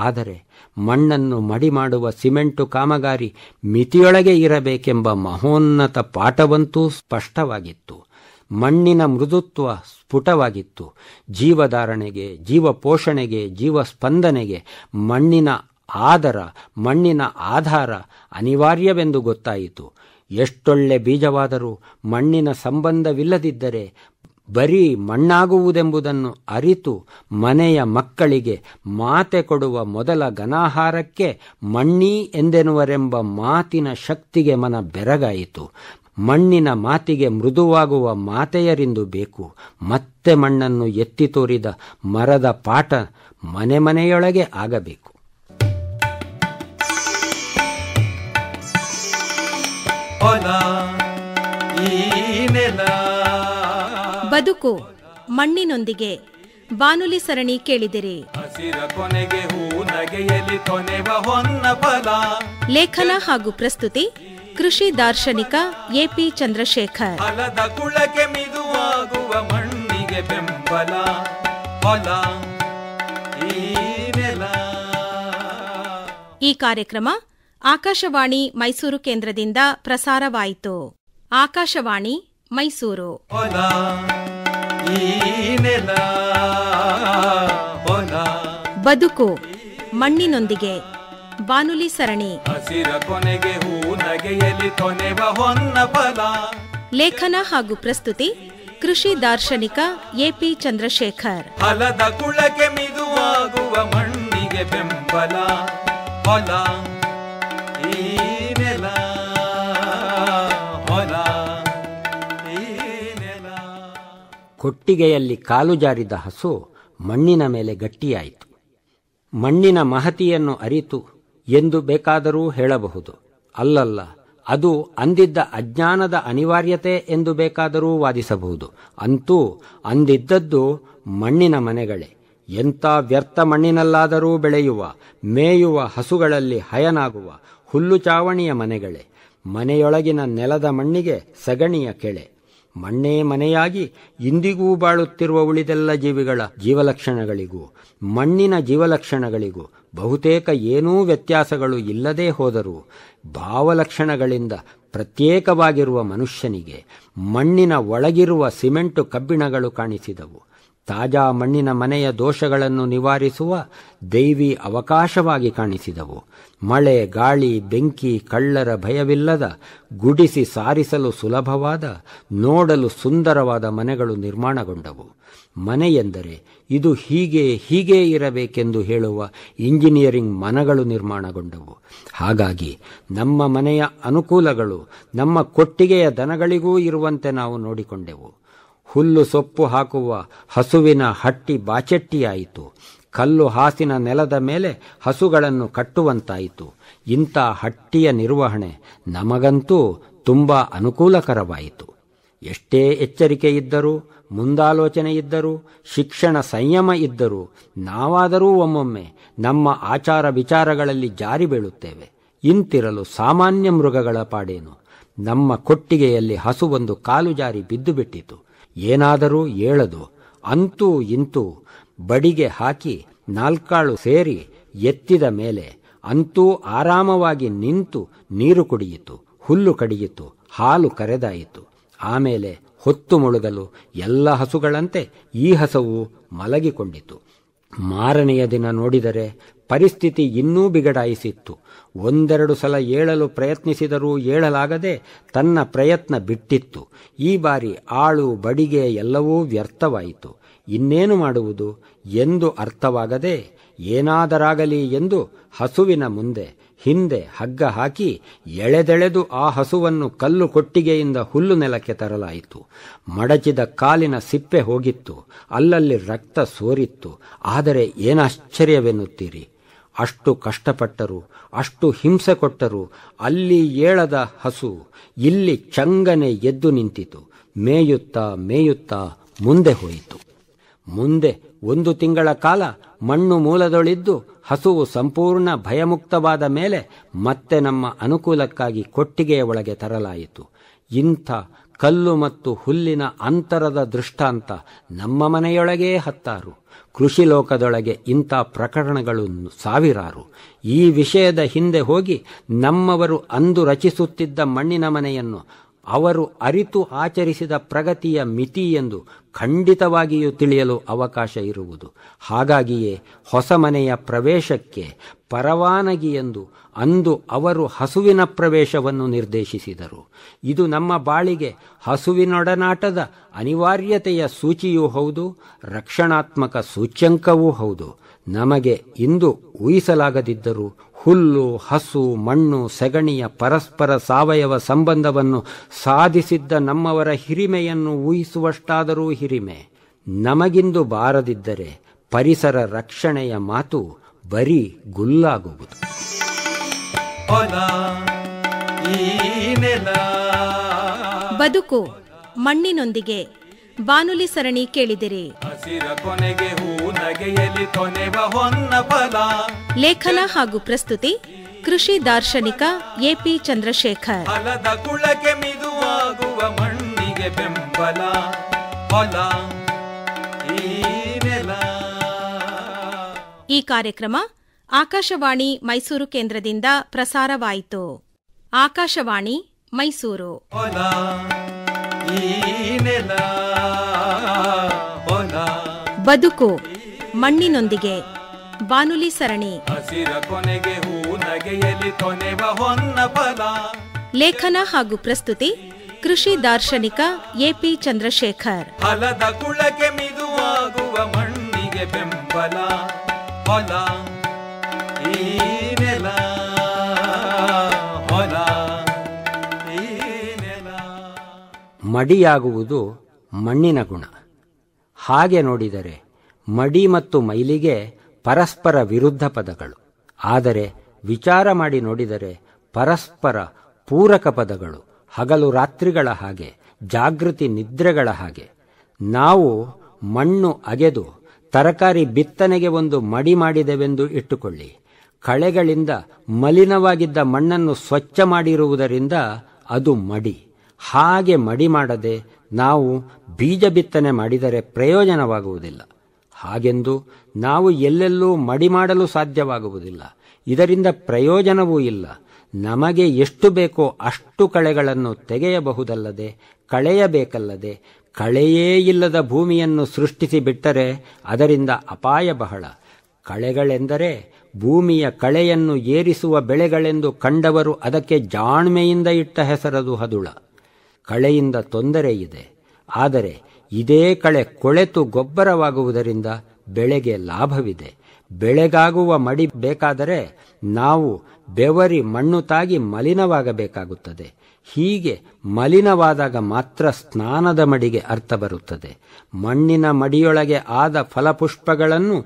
ಆದರೆ ಮಣ್ಣನ್ನು ಮಡಿ ಮಾಡುವ ಸಿಮೆಂಟು ಕಾಮಗಾರಿ ಮಿತಿಯೊಳಗೆ ಇರಬೇಕೆಂಬ ಮಹೋನ್ನತ ಪಾಠವಂತೂ ಸ್ಪಷ್ಟವಾಗಿತ್ತು ಮಣ್ಣಿನ ಮೃದುತ್ವ ಸ್ಫುಟವಾಗಿತ್ತು ಜೀವಧಾರಣೆಗೆ ಜೀವ ಪೋಷಣೆಗೆ ಜೀವ ಸ್ಪಂದನೆಗೆ ಮಣ್ಣಿನ ಆದರ ಮಣ್ಣಿನ ಆಧಾರ ಅನಿವಾರ್ಯವೆಂದು ಗೊತ್ತಾಯಿತು ಎಷ್ಟೊಳ್ಳೆ ಬೀಜವಾದರೂ ಮಣ್ಣಿನ ಸಂಬಂಧವಿಲ್ಲದಿದ್ದರೆ ಬರೀ ಮಣ್ಣಾಗುವುದೆಂಬುದನ್ನು ಅರಿತು ಮನೆಯ ಮಕ್ಕಳಿಗೆ ಮಾತೆ ಕೊಡುವ ಮೊದಲ ಘನಾಹಾರಕ್ಕೆ ಮಣ್ಣಿ ಎಂದೆನ್ನುವರೆಂಬ ಮಾತಿನ ಶಕ್ತಿಗೆ ಮನ ಬೆರಗಾಯಿತು ಮಣ್ಣಿನ ಮಾತಿಗೆ ಮೃದುವಾಗುವ ಮಾತೆಯರಿಂದು ಬೇಕು ಮತ್ತೆ ಮಣ್ಣನ್ನು ಎತ್ತಿ ತೋರಿದ ಮರದ ಪಾಠ ಮನೆ ಮನೆಯೊಳಗೆ ಆಗಬೇಕು ಬದುಕು ಮಣ್ಣಿನೊಂದಿಗೆ ಬಾನುಲಿ ಸರಣಿ ಕೇಳಿದಿರಿ ಲೇಖನ ಹಾಗೂ ಪ್ರಸ್ತುತಿ ಕೃಷಿ ದಾರ್ಶನಿಕ ಎಪಿ ಚಂದ್ರಶೇಖರ್ ಹಲದ ಈ ಕಾರ್ಯಕ್ರಮ ಆಕಾಶವಾಣಿ ಮೈಸೂರು ಕೇಂದ್ರದಿಂದ ಪ್ರಸಾರವಾಯಿತು ಆಕಾಶವಾಣಿ ಮೈಸೂರು ಬದುಕು ಮಣ್ಣಿನೊಂದಿಗೆ ಬಾನುಲಿ ಸರಣಿ ಹಸಿರ ಕೊನೆಗೆ ಹೂ ನಗೆಯಲ್ಲಿ ಲೇಖನ ಹಾಗೂ ಪ್ರಸ್ತುತಿ ಕೃಷಿ ದಾರ್ಶನಿಕ ಎಪಿ ಚಂದ್ರಶೇಖರ್ ಹಲದ ಕುಳಕ್ಕೆ ಮಿದುವಾಗುವ ಮಣ್ಣಿಗೆ ಬೆಂಬಲ ಹೊಲ ಈ ನೆಲ ಹೊಲ ಕೊಟ್ಟಿಗೆಯಲ್ಲಿ ಕಾಲು ಜಾರಿದ ಹಸು ಮಣ್ಣಿನ ಮೇಲೆ ಗಟ್ಟಿಯಾಯಿತು ಮಣ್ಣಿನ ಮಹತಿಯನ್ನು ಅರಿತು ಎಂದು ಬೇಕಾದರೂ ಹೇಳಬಹುದು ಅಲ್ಲಲ್ಲ ಅದು ಅಂದಿದ್ದ ಅಜ್ಞಾನದ ಅನಿವಾರ್ಯತೆ ಎಂದು ಬೇಕಾದರೂ ವಾದಿಸಬಹುದು ಅಂತೂ ಅಂದಿದ್ದದ್ದು ಮಣ್ಣಿನ ಮನೆಗಳೇ ಎಂಥ ವ್ಯರ್ಥ ಮಣ್ಣಿನಲ್ಲಾದರೂ ಬೆಳೆಯುವ ಮೇಯುವ ಹಸುಗಳಲ್ಲಿ ಹಯನಾಗುವ ಹುಲ್ಲು ಚಾವಣಿಯ ಮನೆಗಳೇ ಮನೆಯೊಳಗಿನ ನೆಲದ ಮಣ್ಣಿಗೆ ಸಗಣಿಯ ಕೆಳೆ ಮಣ್ಣೇ ಮನೆಯಾಗಿ ಇಂದಿಗೂ ಬಾಳುತ್ತಿರುವ ಉಳಿದೆಲ್ಲ ಜೀವಿಗಳ ಜೀವಲಕ್ಷಣಗಳಿಗೂ ಮಣ್ಣಿನ ಜೀವಲಕ್ಷಣಗಳಿಗೂ ಬಹುತೇಕ ಏನೂ ವ್ಯತ್ಯಾಸಗಳು ಇಲ್ಲದೇ ಹೋದರೂ ಭಾವಲಕ್ಷಣಗಳಿಂದ ಪ್ರತ್ಯೇಕವಾಗಿರುವ ಮನುಷ್ಯನಿಗೆ ಮಣ್ಣಿನ ಒಳಗಿರುವ ಸಿಮೆಂಟು ಕಬ್ಬಿಣಗಳು ಕಾಣಿಸಿದವು ತಾಜಾ ಮಣ್ಣಿನ ಮನೆಯ ದೋಷಗಳನ್ನು ನಿವಾರಿಸುವ ದೈವಿ ಅವಕಾಶವಾಗಿ ಕಾಣಿಸಿದವು ಮಳೆ ಗಾಳಿ ಬೆಂಕಿ ಕಳ್ಳರ ಭಯವಿಲ್ಲದ ಗುಡಿಸಿ ಸಾರಿಸಲು ಸುಲಭವಾದ ನೋಡಲು ಸುಂದರವಾದ ಮನೆಗಳು ನಿರ್ಮಾಣಗೊಂಡವು ಮನೆಯೆಂದರೆ ಇದು ಹೀಗೆ ಹೀಗೆ ಇರಬೇಕೆಂದು ಹೇಳುವ ಇಂಜಿನಿಯರಿಂಗ್ ಮನಗಳು ನಿರ್ಮಾಣಗೊಂಡವು ಹಾಗಾಗಿ ನಮ್ಮ ಮನೆಯ ಅನುಕೂಲಗಳು ನಮ್ಮ ಕೊಟ್ಟಿಗೆಯ ದನಗಳಿಗೂ ಇರುವಂತೆ ನಾವು ನೋಡಿಕೊಂಡೆವು ಹುಲ್ಲು ಸೊಪ್ಪು ಹಾಕುವ ಹಸುವಿನ ಹಟ್ಟಿ ಬಾಚೆಟ್ಟಿಯಾಯಿತು ಕಲ್ಲು ಹಾಸಿನ ನೆಲದ ಮೇಲೆ ಹಸುಗಳನ್ನು ಕಟ್ಟುವಂತಾಯಿತು ಇಂಥ ಹಟ್ಟಿಯ ನಿರ್ವಹಣೆ ನಮಗಂತೂ ತುಂಬ ಅನುಕೂಲಕರವಾಯಿತು ಎಷ್ಟೇ ಎಚ್ಚರಿಕೆ ಇದ್ದರೂ ಮುಂದಾಲೋಚನೆ ಇದ್ದರೂ ಶಿಕ್ಷಣ ಸಂಯಮ ಇದ್ದರೂ ನಾವಾದರೂ ಒಮ್ಮೊಮ್ಮೆ ನಮ್ಮ ಆಚಾರ ವಿಚಾರಗಳಲ್ಲಿ ಜಾರಿ ಬೀಳುತ್ತೇವೆ ಇಂತಿರಲು ಸಾಮಾನ್ಯ ಮೃಗಗಳ ಪಾಡೇನು ನಮ್ಮ ಕೊಟ್ಟಿಗೆಯಲ್ಲಿ ಹಸುವೊಂದು ಕಾಲು ಜಾರಿ ಬಿದ್ದು ಬಿಟ್ಟಿತು ಏನಾದರೂ ಏಳದು ಅಂತೂ ಇಂತೂ ಬಡಿಗೆ ಹಾಕಿ ನಾಲ್ಕಾಳು ಸೇರಿ ಎತ್ತಿದ ಮೇಲೆ ಅಂತೂ ಆರಾಮವಾಗಿ ನಿಂತು ನೀರು ಕುಡಿಯಿತು ಹುಲ್ಲು ಕಡಿಯಿತು ಹಾಲು ಕರೆದಾಯಿತು ಆಮೇಲೆ ಹೊತ್ತು ಮುಳುಗಲು ಎಲ್ಲ ಹಸುಗಳಂತೆ ಈ ಹಸವು ಮಲಗಿಕೊಂಡಿತು ಮಾರನೆಯ ದಿನ ನೋಡಿದರೆ ಪರಿಸ್ಥಿತಿ ಇನ್ನೂ ಬಿಗಡಾಯಿಸಿತ್ತು ಒಂದೆರಡು ಸಲ ಏಳಲು ಪ್ರಯತ್ನಿಸಿದರೂ ಏಳಲಾಗದೆ ತನ್ನ ಪ್ರಯತ್ನ ಬಿಟ್ಟಿತ್ತು ಈ ಬಾರಿ ಆಳು ಬಡಿಗೆ ಎಲ್ಲವೂ ವ್ಯರ್ಥವಾಯಿತು ಇನ್ನೇನು ಮಾಡುವುದು ಎಂದು ಅರ್ಥವಾಗದೆ ಏನಾದರಾಗಲಿ ಎಂದು ಹಸುವಿನ ಮುಂದೆ ಹಿಂದೆ ಹಗ್ಗ ಹಾಕಿ ಎಳೆದೆಳೆದು ಆ ಹಸುವನ್ನು ಕಲ್ಲು ಕೊಟ್ಟಿಗೆಯಿಂದ ಹುಲ್ಲು ನೆಲಕ್ಕೆ ತರಲಾಯಿತು ಮಡಚಿದ ಕಾಲಿನ ಸಿಪ್ಪೆ ಹೋಗಿತ್ತು ಅಲ್ಲಲ್ಲಿ ರಕ್ತ ಸೋರಿತ್ತು ಆದರೆ ಏನಾಶ್ಚರ್ಯವೆನ್ನುತ್ತೀರಿ ಅಷ್ಟು ಕಷ್ಟಪಟ್ಟರು ಅಷ್ಟು ಹಿಂಸೆ ಕೊಟ್ಟರು ಅಲ್ಲಿ ಏಳದ ಹಸು ಇಲ್ಲಿ ಚಂಗನೆ ಎದ್ದು ನಿಂತಿತು ಮೇಯುತ್ತಾ ಮೇಯುತ್ತಾ ಮುಂದೆ ಹೋಯಿತು ಮುಂದೆ ಒಂದು ತಿಂಗಳ ಕಾಲ ಮಣ್ಣು ಮೂಲದೊಳಿದ್ದು ಹಸುವು ಸಂಪೂರ್ಣ ಭಯಮುಕ್ತವಾದ ಮೇಲೆ ಮತ್ತೆ ನಮ್ಮ ಅನುಕೂಲಕ್ಕಾಗಿ ಕೊಟ್ಟಿಗೆಯ ಒಳಗೆ ತರಲಾಯಿತು ಇಂಥ ಕಲ್ಲು ಮತ್ತು ಹುಲ್ಲಿನ ಅಂತರದ ದೃಷ್ಟಾಂತ ನಮ್ಮ ಮನೆಯೊಳಗೇ ಹತ್ತಾರು ಕೃಷಿ ಲೋಕದೊಳಗೆ ಇಂಥ ಪ್ರಕರಣಗಳು ಸಾವಿರಾರು ಈ ವಿಷಯದ ಹಿಂದೆ ಹೋಗಿ ನಮ್ಮವರು ಅಂದು ರಚಿಸುತ್ತಿದ್ದ ಮಣ್ಣಿನ ಮನೆಯನ್ನು ಅವರು ಅರಿತು ಆಚರಿಸಿದ ಪ್ರಗತಿಯ ಮಿತಿ ಎಂದು ಖಂಡಿತವಾಗಿಯೂ ತಿಳಿಯಲು ಅವಕಾಶ ಇರುವುದು ಹಾಗಾಗಿಯೇ ಹೊಸ ಮನೆಯ ಪ್ರವೇಶಕ್ಕೆ ಪರವಾನಗಿ ಎಂದು ಅಂದು ಅವರು ಹಸುವಿನ ಪ್ರವೇಶವನ್ನು ನಿರ್ದೇಶಿಸಿದರು ಇದು ನಮ್ಮ ಬಾಳಿಗೆ ಹಸುವಿನೊಡನಾಟದ ಅನಿವಾರ್ಯತೆಯ ಸೂಚಿಯೂ ಹೌದು ರಕ್ಷಣಾತ್ಮಕ ಸೂಚ್ಯಂಕವೂ ಹೌದು ನಮಗೆ ಇಂದು ಊಹಿಸಲಾಗದಿದ್ದರೂ ಹುಲ್ಲು ಹಸು ಮಣ್ಣು ಸೆಗಣಿಯ ಪರಸ್ಪರ ಸಾವಯವ ಸಂಬಂಧವನ್ನು ಸಾಧಿಸಿದ್ದ ನಮ್ಮವರ ಹಿರಿಮೆಯನ್ನು ಊಹಿಸುವಷ್ಟಾದರೂ ಹಿರಿಮೆ ನಮಗಿಂದು ಬಾರದಿದ್ದರೆ ಪರಿಸರ ರಕ್ಷಣೆಯ ಮಾತು ಬರೀ ಗುಲ್ಲಾಗುವುದು ಬದುಕು ಮಣ್ಣಿನೊಂದಿಗೆ ಬಾನುಲಿ ಸರಣಿ ಕೇಳಿದಿರಿ ಲೇಖನ ಹಾಗೂ ಪ್ರಸ್ತುತಿ ಕೃಷಿ ದಾರ್ಶನಿಕ ಎಪಿ ಚಂದ್ರಶೇಖರ್ ಮಿದುವಾಗುವ ಮಣ್ಣಿಗೆ ಬೆಂಬಲ ಈ ಕಾರ್ಯಕ್ರಮ ಆಕಾಶವಾಣಿ ಮೈಸೂರು ಕೇಂದ್ರದಿಂದ ಪ್ರಸಾರವಾಯಿತು ಆಕಾಶವಾಣಿ ಮೈಸೂರು ಈ ಬದುಕು ಮಣ್ಣಿನೊಂದಿಗೆ ಬಾನುಲಿ ಸರಣಿ ಹಸಿರ ಕೊನೆಗೆ ಹೂನಗೆಯಲ್ಲಿ ಕೊನೆವ ಹೊನ್ನ ಫಲ ಲೇಖನ ಹಾಗೂ ಪ್ರಸ್ತುತಿ ಕೃಷಿ ದಾರ್ಶನಿಕ ಎಪಿ ಚಂದ್ರಶೇಖರ್ ಫಲದ ಕುಳಕ್ಕೆ ಮಿದುವಾಗುವ ಮಣ್ಣಿಗೆ ಬೆಂಬಲ ಹೊಲ ಈ ನೆಲ ಹೊಲ ಮಡಿಯಾಗುವುದು ಮಣ್ಣಿನ ಗುಣ ಹಾಗೆ ನೋಡಿದರೆ ಮಡಿ ಮತ್ತು ಮೈಲಿಗೆ ಪರಸ್ಪರ ವಿರುದ್ಧ ಪದಗಳು ಆದರೆ ವಿಚಾರ ಮಾಡಿ ನೋಡಿದರೆ ಪರಸ್ಪರ ಪೂರಕ ಪದಗಳು ಹಗಲು ರಾತ್ರಿಗಳ ಹಾಗೆ ಜಾಗೃತಿ ನಿದ್ರೆಗಳ ಹಾಗೆ ನಾವು ಮಣ್ಣು ಅಗೆದು ತರಕಾರಿ ಬಿತ್ತನೆಗೆ ಒಂದು ಮಡಿ ಮಾಡಿದೆವೆಂದು ಇಟ್ಟುಕೊಳ್ಳಿ ಕಳೆಗಳಿಂದ ಮಲಿನವಾಗಿದ್ದ ಮಣ್ಣನ್ನು ಸ್ವಚ್ಛ ಮಾಡಿರುವುದರಿಂದ ಅದು ಮಡಿ ಹಾಗೆ ಮಡಿ ಮಾಡದೆ ನಾವು ಬೀಜ ಬಿತ್ತನೆ ಮಾಡಿದರೆ ಪ್ರಯೋಜನವಾಗುವುದಿಲ್ಲ ಹಾಗೆಂದು ನಾವು ಎಲ್ಲೆಲ್ಲೂ ಮಡಿ ಮಾಡಲು ಸಾಧ್ಯವಾಗುವುದಿಲ್ಲ ಇದರಿಂದ ಪ್ರಯೋಜನವೂ ಇಲ್ಲ ನಮಗೆ ಎಷ್ಟು ಬೇಕೋ ಅಷ್ಟು ಕಳೆಗಳನ್ನು ತೆಗೆಯಬಹುದಲ್ಲದೆ ಕಳೆಯಬೇಕಲ್ಲದೆ ಕಳೆಯೇ ಇಲ್ಲದ ಭೂಮಿಯನ್ನು ಸೃಷ್ಟಿಸಿ ಬಿಟ್ಟರೆ ಅದರಿಂದ ಅಪಾಯ ಬಹಳ ಕಳೆಗಳೆಂದರೆ ಭೂಮಿಯ ಕಳೆಯನ್ನು ಏರಿಸುವ ಬೆಳೆಗಳೆಂದು ಕಂಡವರು ಅದಕ್ಕೆ ಜಾಣ್ಮೆಯಿಂದ ಇಟ್ಟ ಹೆಸರದು ಹದುಳ ಕಳೆಯಿಂದ ತೊಂದರೆ ಇದೆ ಆದರೆ ಇದೇ ಕಳೆ ಕೊಳೆತು ಗೊಬ್ಬರವಾಗುವುದರಿಂದ ಬೆಳೆಗೆ ಲಾಭವಿದೆ ಬೆಳೆಗಾಗುವ ಮಡಿ ಬೇಕಾದರೆ ನಾವು ಬೆವರಿ ಮಣ್ಣು ತಾಗಿ ಮಲಿನವಾಗಬೇಕಾಗುತ್ತದೆ ಹೀಗೆ ಮಲಿನವಾದಾಗ ಮಾತ್ರ ಸ್ನಾನದ ಮಡಿಗೆ ಅರ್ಥ ಬರುತ್ತದೆ ಮಣ್ಣಿನ ಮಡಿಯೊಳಗೆ ಆದ ಫಲಪುಷ್ಪಗಳನ್ನು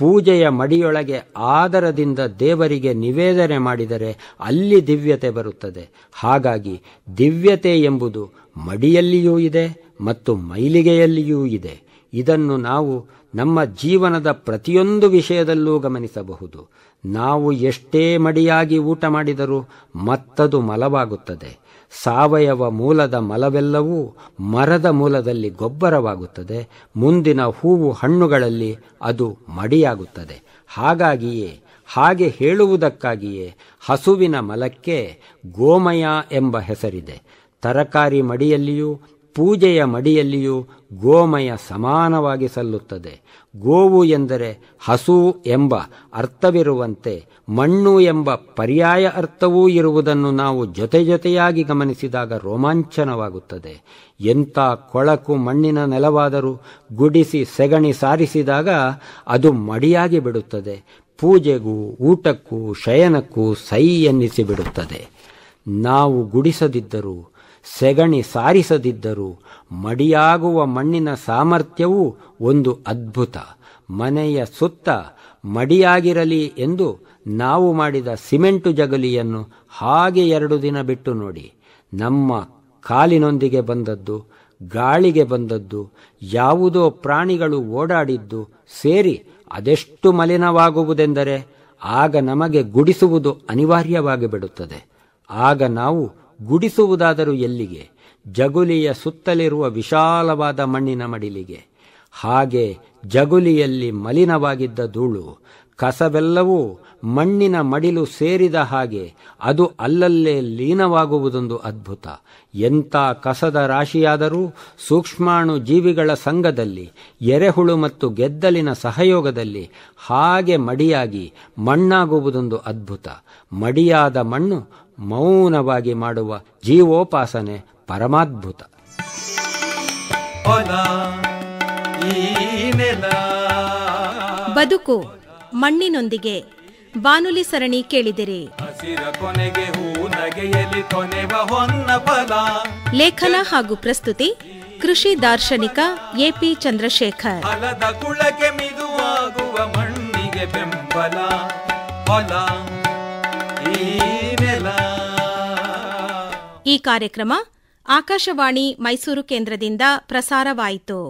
ಪೂಜೆಯ ಮಡಿಯೊಳಗೆ ಆದರದಿಂದ ದೇವರಿಗೆ ನಿವೇದನೆ ಮಾಡಿದರೆ ಅಲ್ಲಿ ದಿವ್ಯತೆ ಬರುತ್ತದೆ ಹಾಗಾಗಿ ದಿವ್ಯತೆ ಎಂಬುದು ಮಡಿಯಲ್ಲಿಯೂ ಇದೆ ಮತ್ತು ಮೈಲಿಗೆಯಲ್ಲಿಯೂ ಇದೆ ಇದನ್ನು ನಾವು ನಮ್ಮ ಜೀವನದ ಪ್ರತಿಯೊಂದು ವಿಷಯದಲ್ಲೂ ಗಮನಿಸಬಹುದು ನಾವು ಎಷ್ಟೇ ಮಡಿಯಾಗಿ ಊಟ ಮಾಡಿದರೂ ಮತ್ತದು ಮಲವಾಗುತ್ತದೆ ಸಾವಯವ ಮೂಲದ ಮಲವೆಲ್ಲವೂ ಮರದ ಮೂಲದಲ್ಲಿ ಗೊಬ್ಬರವಾಗುತ್ತದೆ ಮುಂದಿನ ಹೂವು ಹಣ್ಣುಗಳಲ್ಲಿ ಅದು ಮಡಿಯಾಗುತ್ತದೆ ಹಾಗಾಗಿಯೇ ಹಾಗೆ ಹೇಳುವುದಕ್ಕಾಗಿಯೇ ಹಸುವಿನ ಮಲಕ್ಕೆ ಗೋಮಯ ಎಂಬ ಹೆಸರಿದೆ ತರಕಾರಿ ಮಡಿಯಲ್ಲಿಯೂ ಪೂಜೆಯ ಮಡಿಯಲ್ಲಿಯೂ ಗೋಮಯ ಸಮಾನವಾಗಿ ಸಲ್ಲುತ್ತದೆ ಗೋವು ಎಂದರೆ ಹಸು ಎಂಬ ಅರ್ಥವಿರುವಂತೆ ಮಣ್ಣು ಎಂಬ ಪರ್ಯಾಯ ಅರ್ಥವೂ ಇರುವುದನ್ನು ನಾವು ಜೊತೆ ಜೊತೆಯಾಗಿ ಗಮನಿಸಿದಾಗ ರೋಮಾಂಚನವಾಗುತ್ತದೆ ಎಂಥ ಕೊಳಕು ಮಣ್ಣಿನ ನೆಲವಾದರೂ ಗುಡಿಸಿ ಸೆಗಣಿ ಸಾರಿಸಿದಾಗ ಅದು ಮಡಿಯಾಗಿ ಬಿಡುತ್ತದೆ ಪೂಜೆಗೂ ಊಟಕ್ಕೂ ಶಯನಕ್ಕೂ ಸೈ ಎನ್ನಿಸಿಬಿಡುತ್ತದೆ ನಾವು ಗುಡಿಸದಿದ್ದರೂ ಸೆಗಣಿ ಸಾರಿಸದಿದ್ದರೂ ಮಡಿಯಾಗುವ ಮಣ್ಣಿನ ಸಾಮರ್ಥ್ಯವೂ ಒಂದು ಅದ್ಭುತ ಮನೆಯ ಸುತ್ತ ಮಡಿಯಾಗಿರಲಿ ಎಂದು ನಾವು ಮಾಡಿದ ಸಿಮೆಂಟು ಜಗಲಿಯನ್ನು ಹಾಗೆ ಎರಡು ದಿನ ಬಿಟ್ಟು ನೋಡಿ ನಮ್ಮ ಕಾಲಿನೊಂದಿಗೆ ಬಂದದ್ದು ಗಾಳಿಗೆ ಬಂದದ್ದು ಯಾವುದೋ ಪ್ರಾಣಿಗಳು ಓಡಾಡಿದ್ದು ಸೇರಿ ಅದೆಷ್ಟು ಮಲಿನವಾಗುವುದೆಂದರೆ ಆಗ ನಮಗೆ ಗುಡಿಸುವುದು ಅನಿವಾರ್ಯವಾಗಿ ಬಿಡುತ್ತದೆ ಆಗ ನಾವು ಗುಡಿಸುವುದಾದರೂ ಎಲ್ಲಿಗೆ ಜಗುಲಿಯ ಸುತ್ತಲಿರುವ ವಿಶಾಲವಾದ ಮಣ್ಣಿನ ಮಡಿಲಿಗೆ ಹಾಗೆ ಜಗುಲಿಯಲ್ಲಿ ಮಲಿನವಾಗಿದ್ದ ಧೂಳು ಕಸವೆಲ್ಲವೂ ಮಣ್ಣಿನ ಮಡಿಲು ಸೇರಿದ ಹಾಗೆ ಅದು ಅಲ್ಲಲ್ಲೇ ಲೀನವಾಗುವುದೊಂದು ಅದ್ಭುತ ಎಂಥ ಕಸದ ರಾಶಿಯಾದರೂ ಸೂಕ್ಷ್ಮಾಣು ಜೀವಿಗಳ ಸಂಘದಲ್ಲಿ ಎರೆಹುಳು ಮತ್ತು ಗೆದ್ದಲಿನ ಸಹಯೋಗದಲ್ಲಿ ಹಾಗೆ ಮಡಿಯಾಗಿ ಮಣ್ಣಾಗುವುದೊಂದು ಅದ್ಭುತ ಮಡಿಯಾದ ಮಣ್ಣು ಮೌನವಾಗಿ ಮಾಡುವ ಜೀವೋಪಾಸನೆ ಪರಮಾದ್ಭುತ ಬದುಕು ಮಣ್ಣಿನೊಂದಿಗೆ ಬಾನುಲಿ ಸರಣಿ ಕೇಳಿದಿರಿ ಲೇಖನ ಹಾಗೂ ಪ್ರಸ್ತುತಿ ಕೃಷಿ ದಾರ್ಶನಿಕ ಎಪಿ ಚಂದ್ರಶೇಖರ್ ಮಣ್ಣಿಗೆ ಬೆಂಬಲ ಈ ಕಾರ್ಯಕ್ರಮ ಆಕಾಶವಾಣಿ ಮೈಸೂರು ಕೇಂದ್ರದಿಂದ ಪ್ರಸಾರವಾಯಿತು